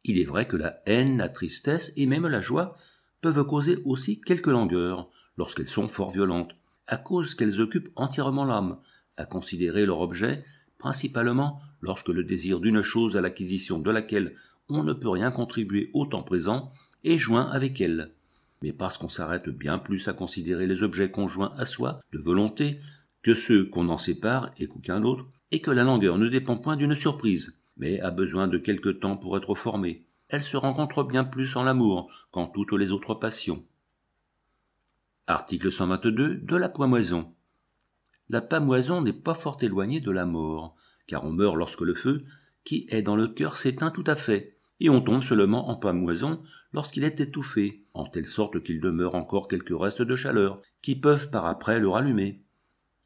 Il est vrai que la haine, la tristesse et même la joie peuvent causer aussi quelques langueurs, lorsqu'elles sont fort violentes, à cause qu'elles occupent entièrement l'âme, à considérer leur objet, principalement lorsque le désir d'une chose à l'acquisition de laquelle on ne peut rien contribuer au temps présent est joint avec elle. Mais parce qu'on s'arrête bien plus à considérer les objets conjoints à soi de volonté que ceux qu'on en sépare et qu'aucun autre, et que la langueur ne dépend point d'une surprise, mais a besoin de quelque temps pour être formée. Elle se rencontre bien plus en l'amour qu'en toutes les autres passions. Article 122 de la pâmoison La pamoison n'est pas fort éloignée de la mort, car on meurt lorsque le feu, qui est dans le cœur, s'éteint tout à fait, et on tombe seulement en pamoison lorsqu'il est étouffé, en telle sorte qu'il demeure encore quelques restes de chaleur, qui peuvent par après le rallumer.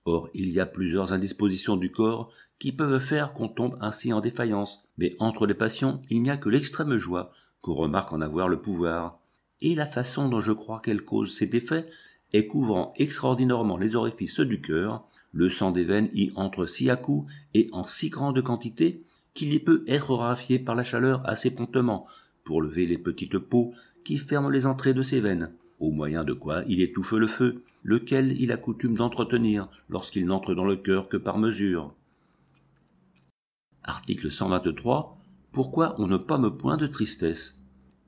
Or, il y a plusieurs indispositions du corps qui peuvent faire qu'on tombe ainsi en défaillance, mais entre les passions, il n'y a que l'extrême joie qu'on remarque en avoir le pouvoir. Et la façon dont je crois qu'elle cause cet effet est couvrant extraordinairement les orifices du cœur, le sang des veines y entre si à coup et en si grande quantité qu'il y peut être rafié par la chaleur assez promptement pour lever les petites peaux qui ferment les entrées de ses veines, au moyen de quoi il étouffe le feu, lequel il a coutume d'entretenir lorsqu'il n'entre dans le cœur que par mesure. Article 123. Pourquoi on ne pâme point de tristesse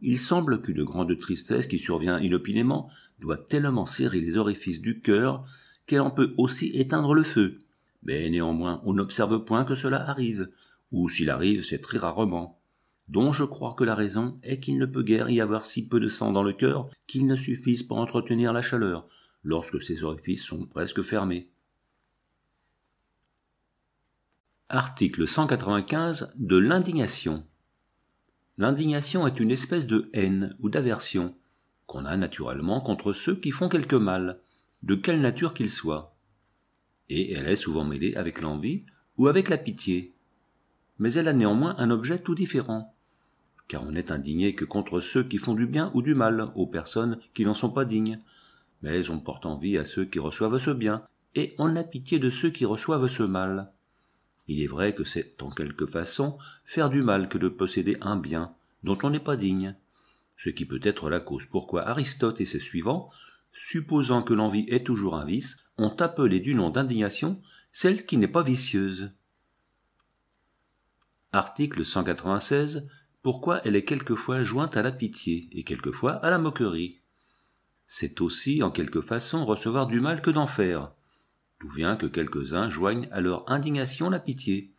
Il semble qu'une grande tristesse qui survient inopinément doit tellement serrer les orifices du cœur qu'elle en peut aussi éteindre le feu. Mais néanmoins, on n'observe point que cela arrive, ou s'il arrive, c'est très rarement. Dont je crois que la raison est qu'il ne peut guère y avoir si peu de sang dans le cœur qu'il ne suffise pour entretenir la chaleur, lorsque ses orifices sont presque fermés. Article 195 de l'indignation. L'indignation est une espèce de haine ou d'aversion qu'on a naturellement contre ceux qui font quelque mal, de quelle nature qu'ils soient. Et elle est souvent mêlée avec l'envie ou avec la pitié. Mais elle a néanmoins un objet tout différent, car on n'est indigné que contre ceux qui font du bien ou du mal aux personnes qui n'en sont pas dignes, mais on porte envie à ceux qui reçoivent ce bien, et on a pitié de ceux qui reçoivent ce mal. Il est vrai que c'est en quelque façon faire du mal que de posséder un bien dont on n'est pas digne, ce qui peut être la cause pourquoi Aristote et ses suivants, supposant que l'envie est toujours un vice, ont appelé du nom d'indignation celle qui n'est pas vicieuse. Article 196. Pourquoi elle est quelquefois jointe à la pitié et quelquefois à la moquerie c'est aussi, en quelque façon, recevoir du mal que d'en faire. D'où vient que quelques-uns joignent à leur indignation la pitié,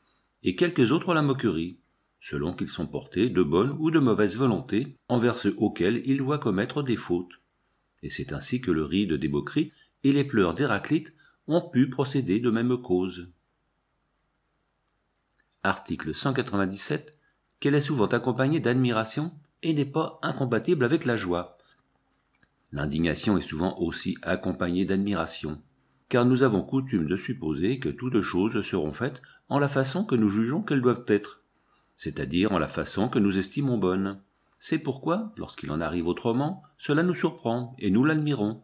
et quelques autres la moquerie, selon qu'ils sont portés de bonne ou de mauvaise volonté envers ceux auxquels ils doivent commettre des fautes. Et c'est ainsi que le de Démocrite et les pleurs d'Héraclite ont pu procéder de même cause. Article 197, qu'elle est souvent accompagnée d'admiration et n'est pas incompatible avec la joie. L'indignation est souvent aussi accompagnée d'admiration, car nous avons coutume de supposer que toutes choses seront faites en la façon que nous jugeons qu'elles doivent être, c'est-à-dire en la façon que nous estimons bonne. C'est pourquoi, lorsqu'il en arrive autrement, cela nous surprend et nous l'admirons.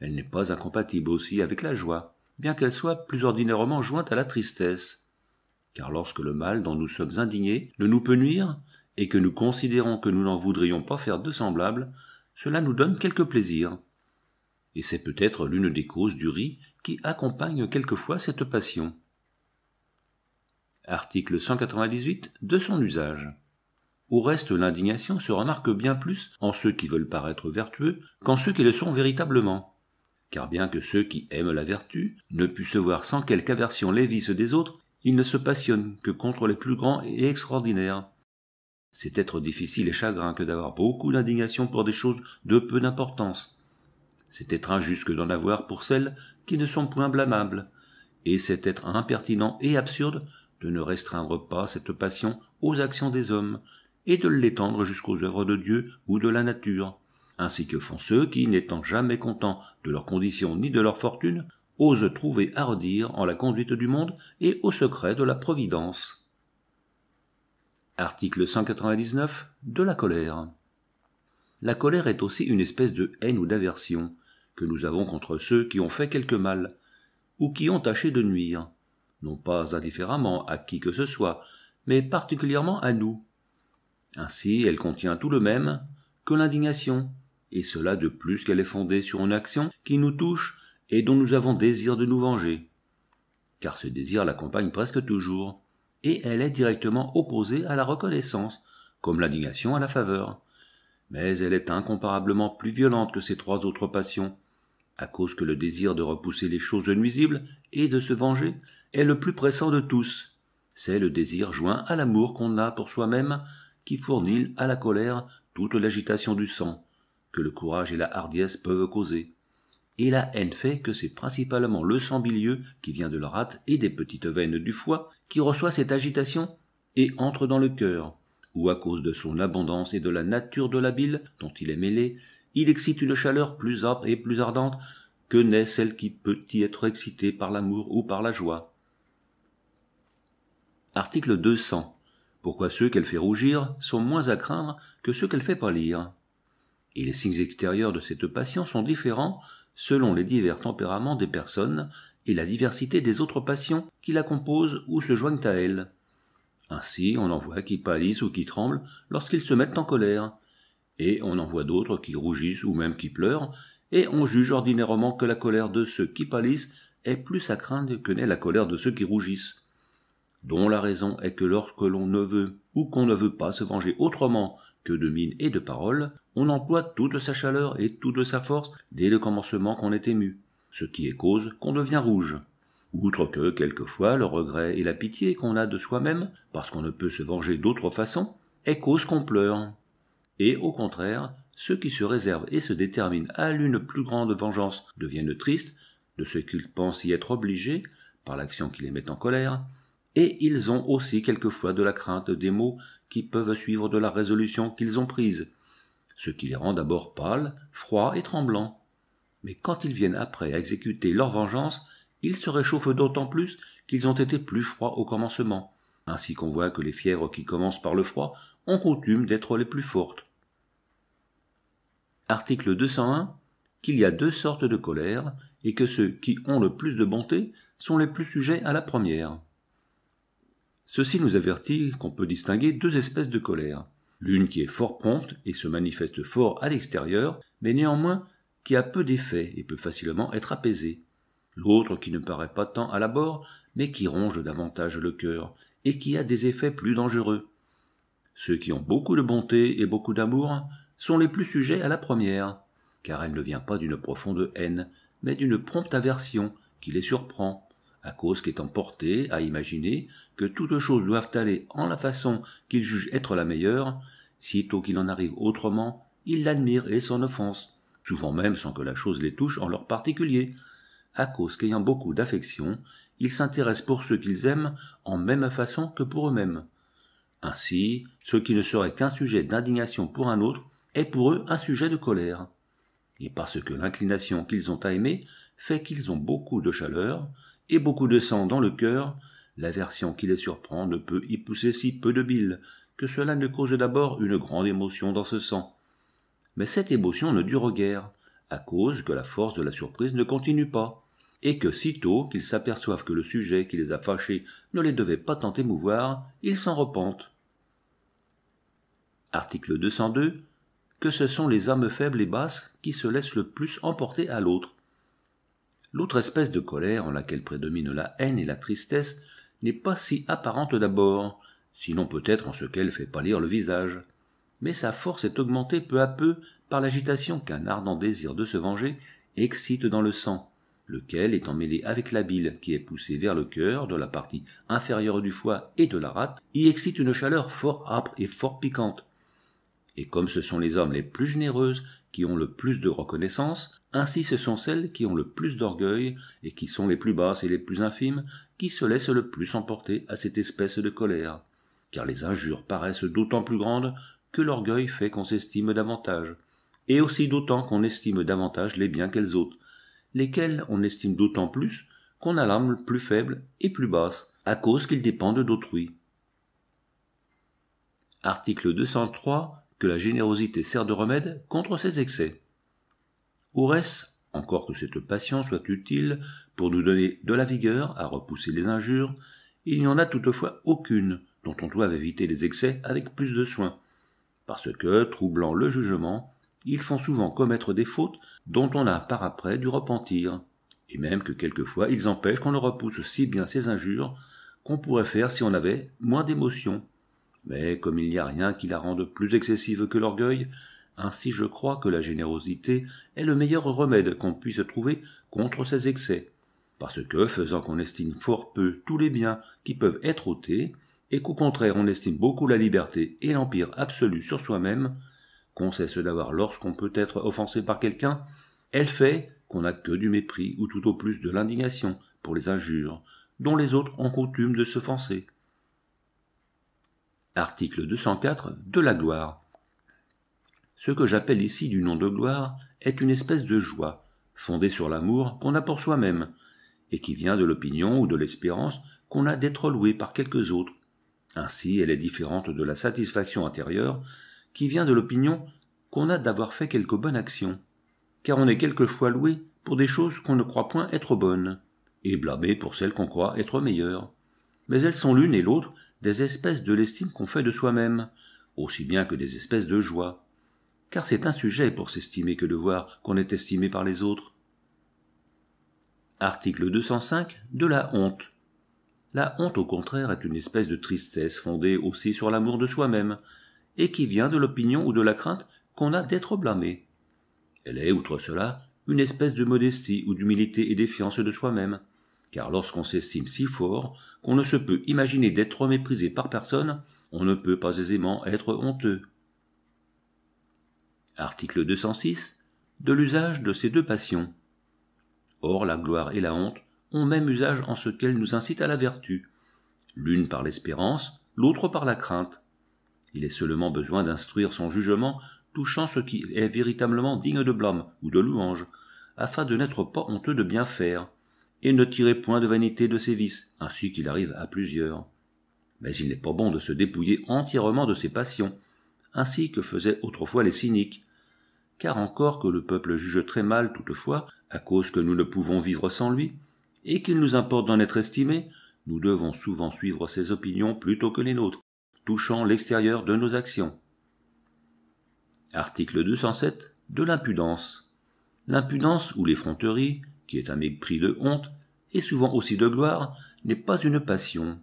Elle n'est pas incompatible aussi avec la joie, bien qu'elle soit plus ordinairement jointe à la tristesse. Car lorsque le mal dont nous sommes indignés ne nous peut nuire, et que nous considérons que nous n'en voudrions pas faire de semblable, cela nous donne quelques plaisirs. Et c'est peut-être l'une des causes du riz qui accompagne quelquefois cette passion. Article 198 de son usage. Au reste, l'indignation se remarque bien plus en ceux qui veulent paraître vertueux qu'en ceux qui le sont véritablement. Car bien que ceux qui aiment la vertu ne puissent voir sans quelque aversion les vices des autres, ils ne se passionnent que contre les plus grands et extraordinaires. C'est être difficile et chagrin que d'avoir beaucoup d'indignation pour des choses de peu d'importance. C'est être injuste que d'en avoir pour celles qui ne sont point blâmables. Et c'est être impertinent et absurde de ne restreindre pas cette passion aux actions des hommes, et de l'étendre jusqu'aux œuvres de Dieu ou de la nature, ainsi que font ceux qui, n'étant jamais contents de leur condition ni de leur fortune, osent trouver à en la conduite du monde et au secret de la Providence. Article 199 de la colère. La colère est aussi une espèce de haine ou d'aversion que nous avons contre ceux qui ont fait quelque mal ou qui ont tâché de nuire, non pas indifféremment à qui que ce soit, mais particulièrement à nous. Ainsi, elle contient tout le même que l'indignation, et cela de plus qu'elle est fondée sur une action qui nous touche et dont nous avons désir de nous venger. Car ce désir l'accompagne presque toujours, et elle est directement opposée à la reconnaissance, comme l'indignation à la faveur. Mais elle est incomparablement plus violente que ces trois autres passions, à cause que le désir de repousser les choses nuisibles et de se venger est le plus pressant de tous. C'est le désir joint à l'amour qu'on a pour soi-même qui fournit à la colère toute l'agitation du sang, que le courage et la hardiesse peuvent causer et la haine fait que c'est principalement le sang bilieux qui vient de la rate et des petites veines du foie qui reçoit cette agitation et entre dans le cœur, où à cause de son abondance et de la nature de la bile dont il est mêlé, il excite une chaleur plus âpre et plus ardente que n'est celle qui peut y être excitée par l'amour ou par la joie. Article 200. Pourquoi ceux qu'elle fait rougir sont moins à craindre que ceux qu'elle fait pâlir Et les signes extérieurs de cette passion sont différents selon les divers tempéraments des personnes et la diversité des autres passions qui la composent ou se joignent à elle. Ainsi, on en voit qui pâlissent ou qui tremblent lorsqu'ils se mettent en colère, et on en voit d'autres qui rougissent ou même qui pleurent, et on juge ordinairement que la colère de ceux qui pâlissent est plus à craindre que n'est la colère de ceux qui rougissent, dont la raison est que lorsque l'on ne veut ou qu'on ne veut pas se venger autrement que de mine et de paroles, on emploie toute sa chaleur et toute sa force dès le commencement qu'on est ému, ce qui est cause qu'on devient rouge. Outre que, quelquefois, le regret et la pitié qu'on a de soi-même, parce qu'on ne peut se venger d'autre façon, est cause qu'on pleure. Et, au contraire, ceux qui se réservent et se déterminent à l'une plus grande vengeance deviennent tristes de ce qu'ils pensent y être obligés par l'action qui les met en colère, et ils ont aussi quelquefois de la crainte des maux qui peuvent suivre de la résolution qu'ils ont prise, ce qui les rend d'abord pâles, froids et tremblants. Mais quand ils viennent après à exécuter leur vengeance, ils se réchauffent d'autant plus qu'ils ont été plus froids au commencement, ainsi qu'on voit que les fièvres qui commencent par le froid ont coutume d'être les plus fortes. Article 201 qu'il y a deux sortes de colère et que ceux qui ont le plus de bonté sont les plus sujets à la première. Ceci nous avertit qu'on peut distinguer deux espèces de colère, l'une qui est fort prompte et se manifeste fort à l'extérieur, mais néanmoins qui a peu d'effet et peut facilement être apaisée, l'autre qui ne paraît pas tant à l'abord, mais qui ronge davantage le cœur, et qui a des effets plus dangereux. Ceux qui ont beaucoup de bonté et beaucoup d'amour sont les plus sujets à la première, car elle ne vient pas d'une profonde haine, mais d'une prompte aversion qui les surprend, à cause qu'étant portés à imaginer que toutes choses doivent aller en la façon qu'ils jugent être la meilleure, sitôt qu'il en arrive autrement, ils l'admire et s'en offense, souvent même sans que la chose les touche en leur particulier, à cause qu'ayant beaucoup d'affection, ils s'intéressent pour ceux qu'ils aiment en même façon que pour eux-mêmes. Ainsi, ce qui ne serait qu'un sujet d'indignation pour un autre est pour eux un sujet de colère. Et parce que l'inclination qu'ils ont à aimer fait qu'ils ont beaucoup de chaleur, et beaucoup de sang dans le cœur, l'aversion qui les surprend ne peut y pousser si peu de bile, que cela ne cause d'abord une grande émotion dans ce sang. Mais cette émotion ne dure guère, à cause que la force de la surprise ne continue pas, et que sitôt qu'ils s'aperçoivent que le sujet qui les a fâchés ne les devait pas tant émouvoir, ils s'en repentent. Article 202. Que ce sont les âmes faibles et basses qui se laissent le plus emporter à l'autre, L'autre espèce de colère, en laquelle prédomine la haine et la tristesse, n'est pas si apparente d'abord, sinon peut-être en ce qu'elle fait pâlir le visage. Mais sa force est augmentée peu à peu par l'agitation qu'un ardent désir de se venger excite dans le sang, lequel étant mêlé avec la bile qui est poussée vers le cœur de la partie inférieure du foie et de la rate, y excite une chaleur fort âpre et fort piquante. Et comme ce sont les hommes les plus généreuses qui ont le plus de reconnaissance, ainsi ce sont celles qui ont le plus d'orgueil, et qui sont les plus basses et les plus infimes, qui se laissent le plus emporter à cette espèce de colère, car les injures paraissent d'autant plus grandes que l'orgueil fait qu'on s'estime davantage, et aussi d'autant qu'on estime davantage les biens qu'elles ôtent, lesquels on estime d'autant plus qu'on a l'âme plus faible et plus basse, à cause qu'ils dépendent d'autrui. Article 203 que la générosité sert de remède contre ses excès reste, encore que cette patience soit utile pour nous donner de la vigueur à repousser les injures, il n'y en a toutefois aucune dont on doit éviter les excès avec plus de soin, parce que, troublant le jugement, ils font souvent commettre des fautes dont on a par après du repentir, et même que quelquefois ils empêchent qu'on ne repousse si bien ces injures qu'on pourrait faire si on avait moins d'émotion. Mais comme il n'y a rien qui la rende plus excessive que l'orgueil, ainsi je crois que la générosité est le meilleur remède qu'on puisse trouver contre ces excès, parce que, faisant qu'on estime fort peu tous les biens qui peuvent être ôtés, et qu'au contraire on estime beaucoup la liberté et l'empire absolu sur soi-même, qu'on cesse d'avoir lorsqu'on peut être offensé par quelqu'un, elle fait qu'on n'a que du mépris ou tout au plus de l'indignation pour les injures dont les autres ont coutume de s'offenser. Article 204 de la gloire. Ce que j'appelle ici du nom de gloire est une espèce de joie, fondée sur l'amour qu'on a pour soi-même, et qui vient de l'opinion ou de l'espérance qu'on a d'être loué par quelques autres. Ainsi, elle est différente de la satisfaction intérieure, qui vient de l'opinion qu'on a d'avoir fait quelque bonne action, car on est quelquefois loué pour des choses qu'on ne croit point être bonnes, et blâmé pour celles qu'on croit être meilleures. Mais elles sont l'une et l'autre des espèces de l'estime qu'on fait de soi-même, aussi bien que des espèces de joie car c'est un sujet pour s'estimer que de voir qu'on est estimé par les autres. Article 205 de la honte. La honte, au contraire, est une espèce de tristesse fondée aussi sur l'amour de soi-même, et qui vient de l'opinion ou de la crainte qu'on a d'être blâmé. Elle est, outre cela, une espèce de modestie ou d'humilité et défiance de soi-même, car lorsqu'on s'estime si fort qu'on ne se peut imaginer d'être méprisé par personne, on ne peut pas aisément être honteux article 206, de l'usage de ces deux passions. Or la gloire et la honte ont même usage en ce qu'elles nous incitent à la vertu, l'une par l'espérance, l'autre par la crainte. Il est seulement besoin d'instruire son jugement touchant ce qui est véritablement digne de blâme ou de louange, afin de n'être pas honteux de bien faire, et ne tirer point de vanité de ses vices, ainsi qu'il arrive à plusieurs. Mais il n'est pas bon de se dépouiller entièrement de ses passions, ainsi que faisaient autrefois les cyniques, car encore que le peuple juge très mal toutefois, à cause que nous ne pouvons vivre sans lui, et qu'il nous importe d'en être estimés, nous devons souvent suivre ses opinions plutôt que les nôtres, touchant l'extérieur de nos actions. Article 207 de l'impudence. L'impudence ou l'effronterie, qui est un mépris de honte, et souvent aussi de gloire, n'est pas une passion,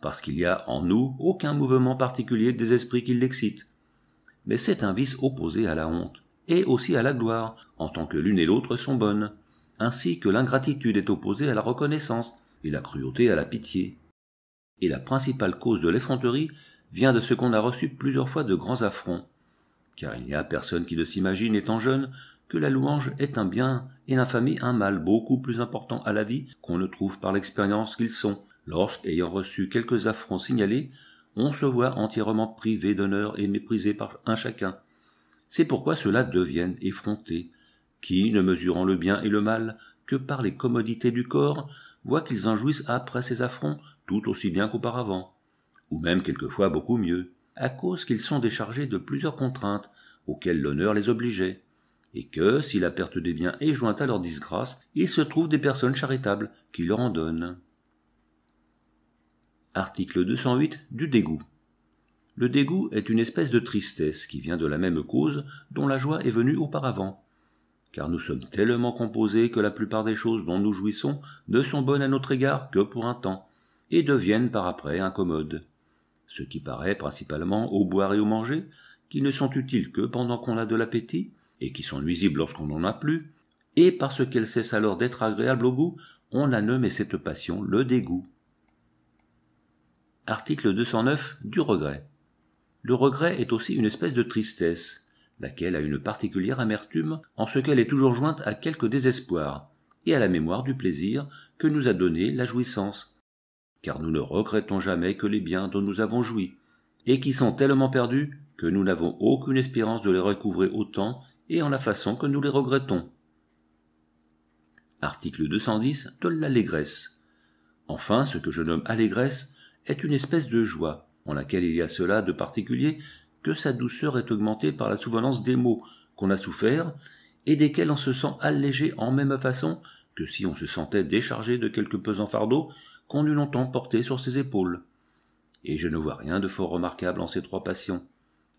parce qu'il n'y a en nous aucun mouvement particulier des esprits qui l'excite, mais c'est un vice opposé à la honte, et aussi à la gloire, en tant que l'une et l'autre sont bonnes, ainsi que l'ingratitude est opposée à la reconnaissance, et la cruauté à la pitié. Et la principale cause de l'effronterie vient de ce qu'on a reçu plusieurs fois de grands affronts, car il n'y a personne qui ne s'imagine, étant jeune, que la louange est un bien et l'infamie un mal beaucoup plus important à la vie qu'on ne trouve par l'expérience qu'ils sont, Lorsqu'ayant reçu quelques affronts signalés, on se voit entièrement privé d'honneur et méprisé par un chacun. C'est pourquoi ceux-là deviennent effrontés, qui, ne mesurant le bien et le mal que par les commodités du corps, voient qu'ils en jouissent après ces affronts tout aussi bien qu'auparavant, ou même quelquefois beaucoup mieux, à cause qu'ils sont déchargés de plusieurs contraintes auxquelles l'honneur les obligeait, et que, si la perte des biens est jointe à leur disgrâce, il se trouve des personnes charitables qui leur en donnent. Article 208 du dégoût. Le dégoût est une espèce de tristesse qui vient de la même cause dont la joie est venue auparavant. Car nous sommes tellement composés que la plupart des choses dont nous jouissons ne sont bonnes à notre égard que pour un temps, et deviennent par après incommodes. Ce qui paraît principalement au boire et au manger, qui ne sont utiles que pendant qu'on a de l'appétit, et qui sont nuisibles lorsqu'on n'en a plus, et parce qu'elles cessent alors d'être agréables au goût, on a nommé cette passion le dégoût. Article 209 du regret. Le regret est aussi une espèce de tristesse, laquelle a une particulière amertume en ce qu'elle est toujours jointe à quelque désespoir et à la mémoire du plaisir que nous a donné la jouissance. Car nous ne regrettons jamais que les biens dont nous avons joui, et qui sont tellement perdus que nous n'avons aucune espérance de les recouvrer autant et en la façon que nous les regrettons. Article 210 de l'allégresse. Enfin, ce que je nomme allégresse est une espèce de joie, en laquelle il y a cela de particulier que sa douceur est augmentée par la souvenance des maux qu'on a souffert et desquels on se sent allégé en même façon que si on se sentait déchargé de quelque pesant fardeau qu'on eût longtemps porté sur ses épaules. Et je ne vois rien de fort remarquable en ces trois passions.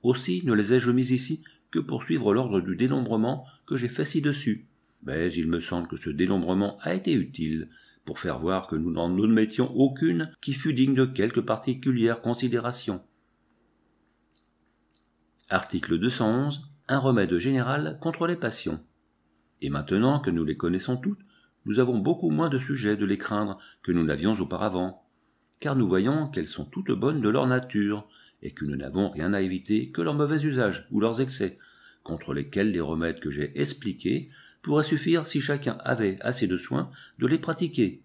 Aussi ne les ai-je mis ici que pour suivre l'ordre du dénombrement que j'ai fait ci-dessus. Mais il me semble que ce dénombrement a été utile, pour faire voir que nous n'en admettions aucune qui fût digne de quelque particulière considération. Article 211. Un remède général contre les passions. Et maintenant que nous les connaissons toutes, nous avons beaucoup moins de sujets de les craindre que nous n'avions auparavant, car nous voyons qu'elles sont toutes bonnes de leur nature, et que nous n'avons rien à éviter que leurs mauvais usages ou leurs excès, contre lesquels les remèdes que j'ai expliqués pourrait suffire si chacun avait assez de soins de les pratiquer.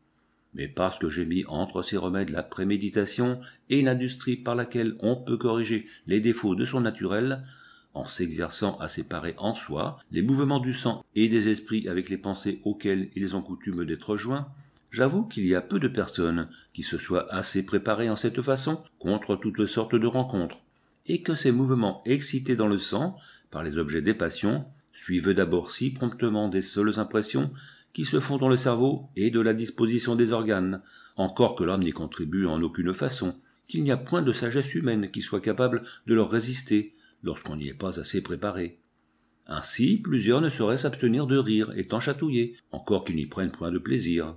Mais parce que j'ai mis entre ces remèdes la préméditation et l'industrie par laquelle on peut corriger les défauts de son naturel, en s'exerçant à séparer en soi les mouvements du sang et des esprits avec les pensées auxquelles ils ont coutume d'être joints, j'avoue qu'il y a peu de personnes qui se soient assez préparées en cette façon contre toutes sortes de rencontres, et que ces mouvements excités dans le sang par les objets des passions puis veut d'abord si promptement des seules impressions qui se font dans le cerveau et de la disposition des organes, encore que l'homme n'y contribue en aucune façon, qu'il n'y a point de sagesse humaine qui soit capable de leur résister lorsqu'on n'y est pas assez préparé. Ainsi, plusieurs ne sauraient s'abstenir de rire, étant chatouillés, encore qu'ils n'y prennent point de plaisir.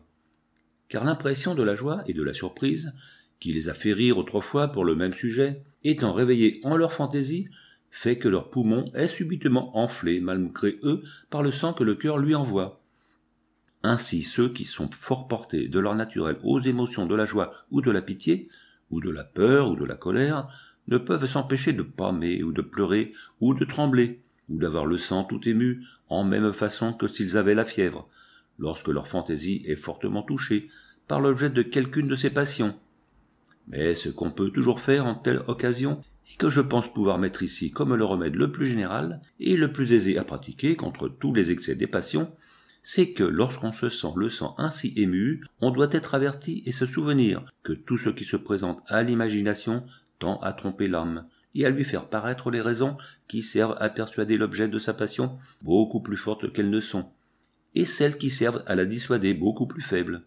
Car l'impression de la joie et de la surprise, qui les a fait rire autrefois pour le même sujet, étant réveillée en leur fantaisie, fait que leur poumon est subitement enflé, malgré eux, par le sang que le cœur lui envoie. Ainsi, ceux qui sont fort portés de leur naturel aux émotions de la joie ou de la pitié, ou de la peur ou de la colère, ne peuvent s'empêcher de pâmer ou de pleurer ou de trembler, ou d'avoir le sang tout ému, en même façon que s'ils avaient la fièvre, lorsque leur fantaisie est fortement touchée par l'objet de quelqu'une de ces passions. Mais ce qu'on peut toujours faire en telle occasion et que je pense pouvoir mettre ici comme le remède le plus général et le plus aisé à pratiquer contre tous les excès des passions, c'est que lorsqu'on se sent le sang ainsi ému, on doit être averti et se souvenir que tout ce qui se présente à l'imagination tend à tromper l'âme et à lui faire paraître les raisons qui servent à persuader l'objet de sa passion beaucoup plus fortes qu'elles ne sont, et celles qui servent à la dissuader beaucoup plus faibles.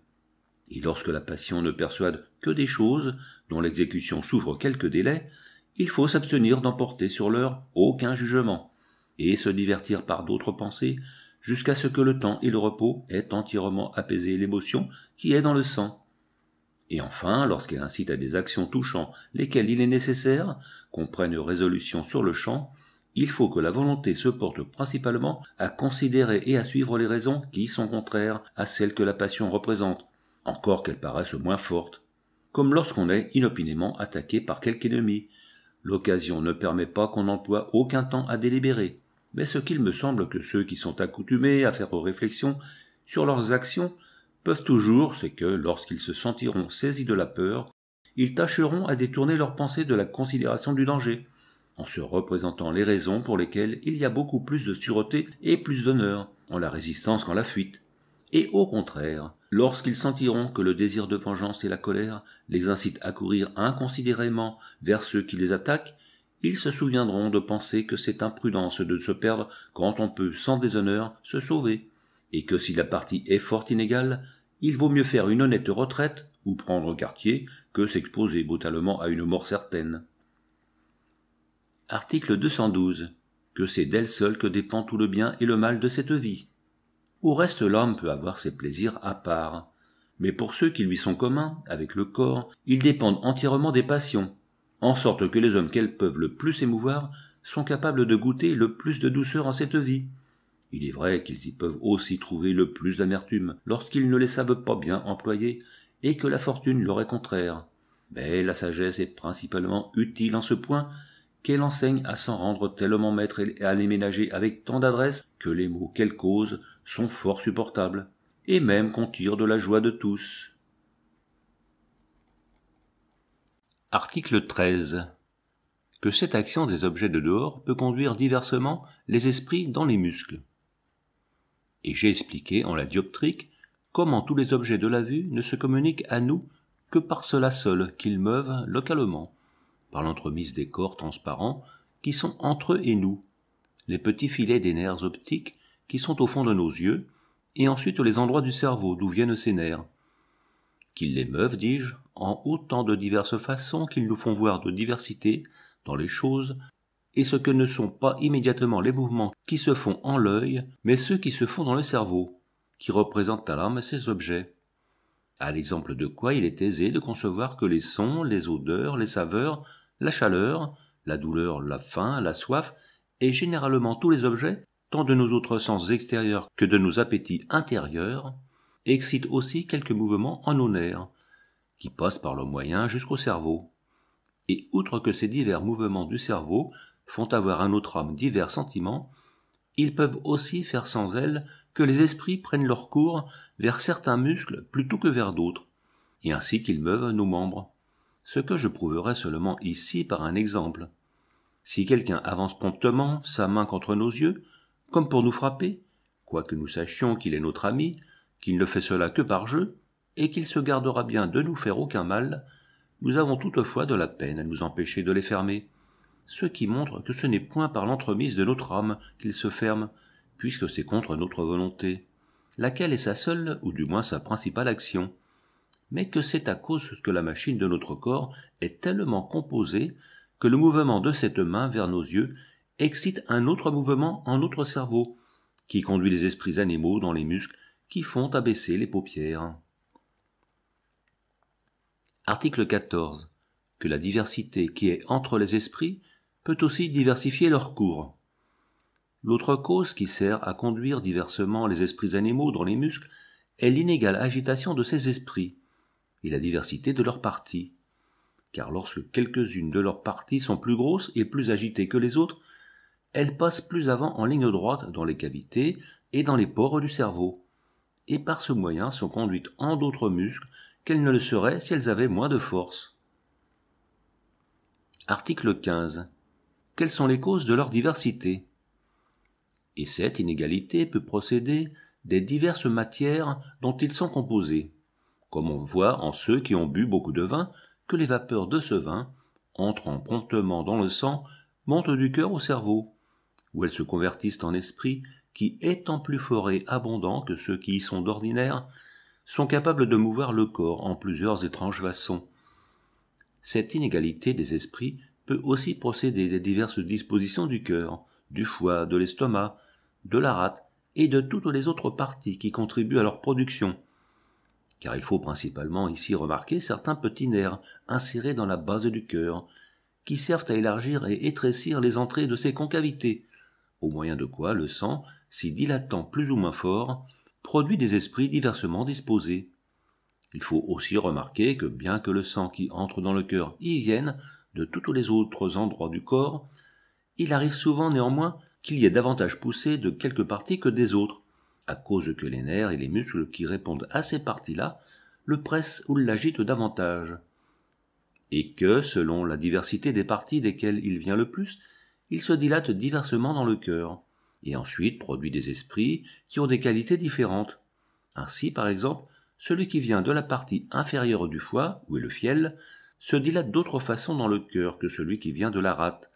Et lorsque la passion ne persuade que des choses dont l'exécution souffre quelques délais, il faut s'abstenir d'emporter sur l'heure aucun jugement, et se divertir par d'autres pensées jusqu'à ce que le temps et le repos aient entièrement apaisé l'émotion qui est dans le sang. Et enfin, lorsqu'elle incite à des actions touchant lesquelles il est nécessaire qu'on prenne résolution sur le champ, il faut que la volonté se porte principalement à considérer et à suivre les raisons qui sont contraires à celles que la passion représente, encore qu'elles paraissent moins fortes, comme lorsqu'on est inopinément attaqué par quelque ennemi, L'occasion ne permet pas qu'on n'emploie aucun temps à délibérer, mais ce qu'il me semble que ceux qui sont accoutumés à faire aux réflexions sur leurs actions peuvent toujours, c'est que lorsqu'ils se sentiront saisis de la peur, ils tâcheront à détourner leurs pensées de la considération du danger, en se représentant les raisons pour lesquelles il y a beaucoup plus de sûreté et plus d'honneur en la résistance qu'en la fuite, et au contraire, lorsqu'ils sentiront que le désir de vengeance et la colère les incitent à courir inconsidérément vers ceux qui les attaquent, ils se souviendront de penser que c'est imprudence de se perdre quand on peut sans déshonneur se sauver, et que si la partie est fort inégale, il vaut mieux faire une honnête retraite ou prendre quartier que s'exposer brutalement à une mort certaine. Article 212. Que c'est d'elle seule que dépend tout le bien et le mal de cette vie. Au reste, l'homme peut avoir ses plaisirs à part, mais pour ceux qui lui sont communs, avec le corps, ils dépendent entièrement des passions, en sorte que les hommes qu'elles peuvent le plus émouvoir sont capables de goûter le plus de douceur en cette vie. Il est vrai qu'ils y peuvent aussi trouver le plus d'amertume lorsqu'ils ne les savent pas bien employer et que la fortune leur est contraire. Mais la sagesse est principalement utile en ce point qu'elle enseigne à s'en rendre tellement maître et à les ménager avec tant d'adresse que les mots qu'elle cause sont fort supportables, et même qu'on tire de la joie de tous. Article 13. Que cette action des objets de dehors peut conduire diversement les esprits dans les muscles. Et j'ai expliqué en la dioptrique comment tous les objets de la vue ne se communiquent à nous que par cela seul qu'ils meuvent localement, par l'entremise des corps transparents qui sont entre eux et nous, les petits filets des nerfs optiques qui sont au fond de nos yeux, et ensuite les endroits du cerveau d'où viennent ces nerfs. Qu'ils les meuvent, dis-je, en autant de diverses façons qu'ils nous font voir de diversité dans les choses, et ce que ne sont pas immédiatement les mouvements qui se font en l'œil, mais ceux qui se font dans le cerveau, qui représentent à l'âme ces objets. À l'exemple de quoi il est aisé de concevoir que les sons, les odeurs, les saveurs, la chaleur, la douleur, la faim, la soif, et généralement tous les objets de nos autres sens extérieurs que de nos appétits intérieurs, excite aussi quelques mouvements en nos nerfs, qui passent par le moyen jusqu'au cerveau. Et outre que ces divers mouvements du cerveau font avoir à notre âme divers sentiments, ils peuvent aussi faire sans elle que les esprits prennent leur cours vers certains muscles plutôt que vers d'autres, et ainsi qu'ils meuvent nos membres. Ce que je prouverai seulement ici par un exemple. Si quelqu'un avance promptement sa main contre nos yeux, comme pour nous frapper, quoique nous sachions qu'il est notre ami, qu'il ne fait cela que par jeu, et qu'il se gardera bien de nous faire aucun mal, nous avons toutefois de la peine à nous empêcher de les fermer, ce qui montre que ce n'est point par l'entremise de notre âme qu'ils se ferment, puisque c'est contre notre volonté, laquelle est sa seule, ou du moins sa principale action, mais que c'est à cause que la machine de notre corps est tellement composée que le mouvement de cette main vers nos yeux excite un autre mouvement en notre cerveau, qui conduit les esprits animaux dans les muscles qui font abaisser les paupières. Article 14. Que la diversité qui est entre les esprits peut aussi diversifier leur cours. L'autre cause qui sert à conduire diversement les esprits animaux dans les muscles est l'inégale agitation de ces esprits et la diversité de leurs parties. Car lorsque quelques-unes de leurs parties sont plus grosses et plus agitées que les autres, elles passent plus avant en ligne droite dans les cavités et dans les pores du cerveau, et par ce moyen sont conduites en d'autres muscles qu'elles ne le seraient si elles avaient moins de force. Article 15. Quelles sont les causes de leur diversité Et cette inégalité peut procéder des diverses matières dont ils sont composés, comme on voit en ceux qui ont bu beaucoup de vin que les vapeurs de ce vin, entrant promptement dans le sang, montent du cœur au cerveau où elles se convertissent en esprits qui, étant plus forts et abondants que ceux qui y sont d'ordinaire, sont capables de mouvoir le corps en plusieurs étranges façons. Cette inégalité des esprits peut aussi procéder des diverses dispositions du cœur, du foie, de l'estomac, de la rate et de toutes les autres parties qui contribuent à leur production. Car il faut principalement ici remarquer certains petits nerfs insérés dans la base du cœur, qui servent à élargir et étrécir les entrées de ces concavités, au moyen de quoi le sang, s'y dilatant plus ou moins fort, produit des esprits diversement disposés. Il faut aussi remarquer que bien que le sang qui entre dans le cœur y vienne de tous les autres endroits du corps, il arrive souvent néanmoins qu'il y ait davantage poussé de quelques parties que des autres, à cause que les nerfs et les muscles qui répondent à ces parties-là le pressent ou l'agitent davantage, et que, selon la diversité des parties desquelles il vient le plus, il se dilate diversement dans le cœur, et ensuite produit des esprits qui ont des qualités différentes. Ainsi, par exemple, celui qui vient de la partie inférieure du foie, où est le fiel, se dilate d'autre façon dans le cœur que celui qui vient de la rate,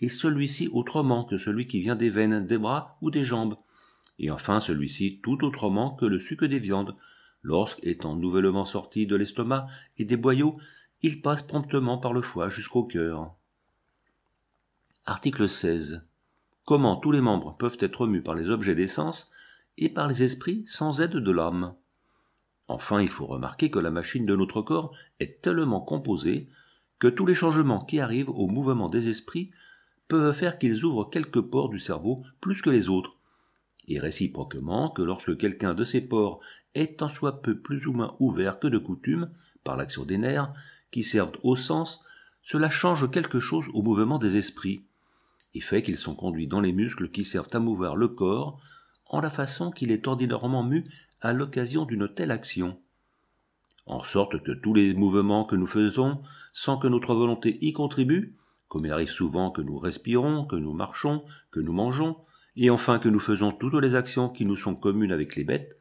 et celui-ci autrement que celui qui vient des veines, des bras ou des jambes, et enfin celui-ci tout autrement que le suc des viandes. Lorsqu'étant nouvellement sorti de l'estomac et des boyaux, il passe promptement par le foie jusqu'au cœur. Article 16. Comment tous les membres peuvent être remus par les objets des sens et par les esprits sans aide de l'âme. Enfin, il faut remarquer que la machine de notre corps est tellement composée que tous les changements qui arrivent au mouvement des esprits peuvent faire qu'ils ouvrent quelques ports du cerveau plus que les autres, et réciproquement que lorsque quelqu'un de ces ports est en soi peu plus ou moins ouvert que de coutume, par l'action des nerfs, qui servent au sens, cela change quelque chose au mouvement des esprits, et fait qu'ils sont conduits dans les muscles qui servent à mouvoir le corps en la façon qu'il est ordinairement mu à l'occasion d'une telle action. En sorte que tous les mouvements que nous faisons, sans que notre volonté y contribue, comme il arrive souvent que nous respirons, que nous marchons, que nous mangeons, et enfin que nous faisons toutes les actions qui nous sont communes avec les bêtes,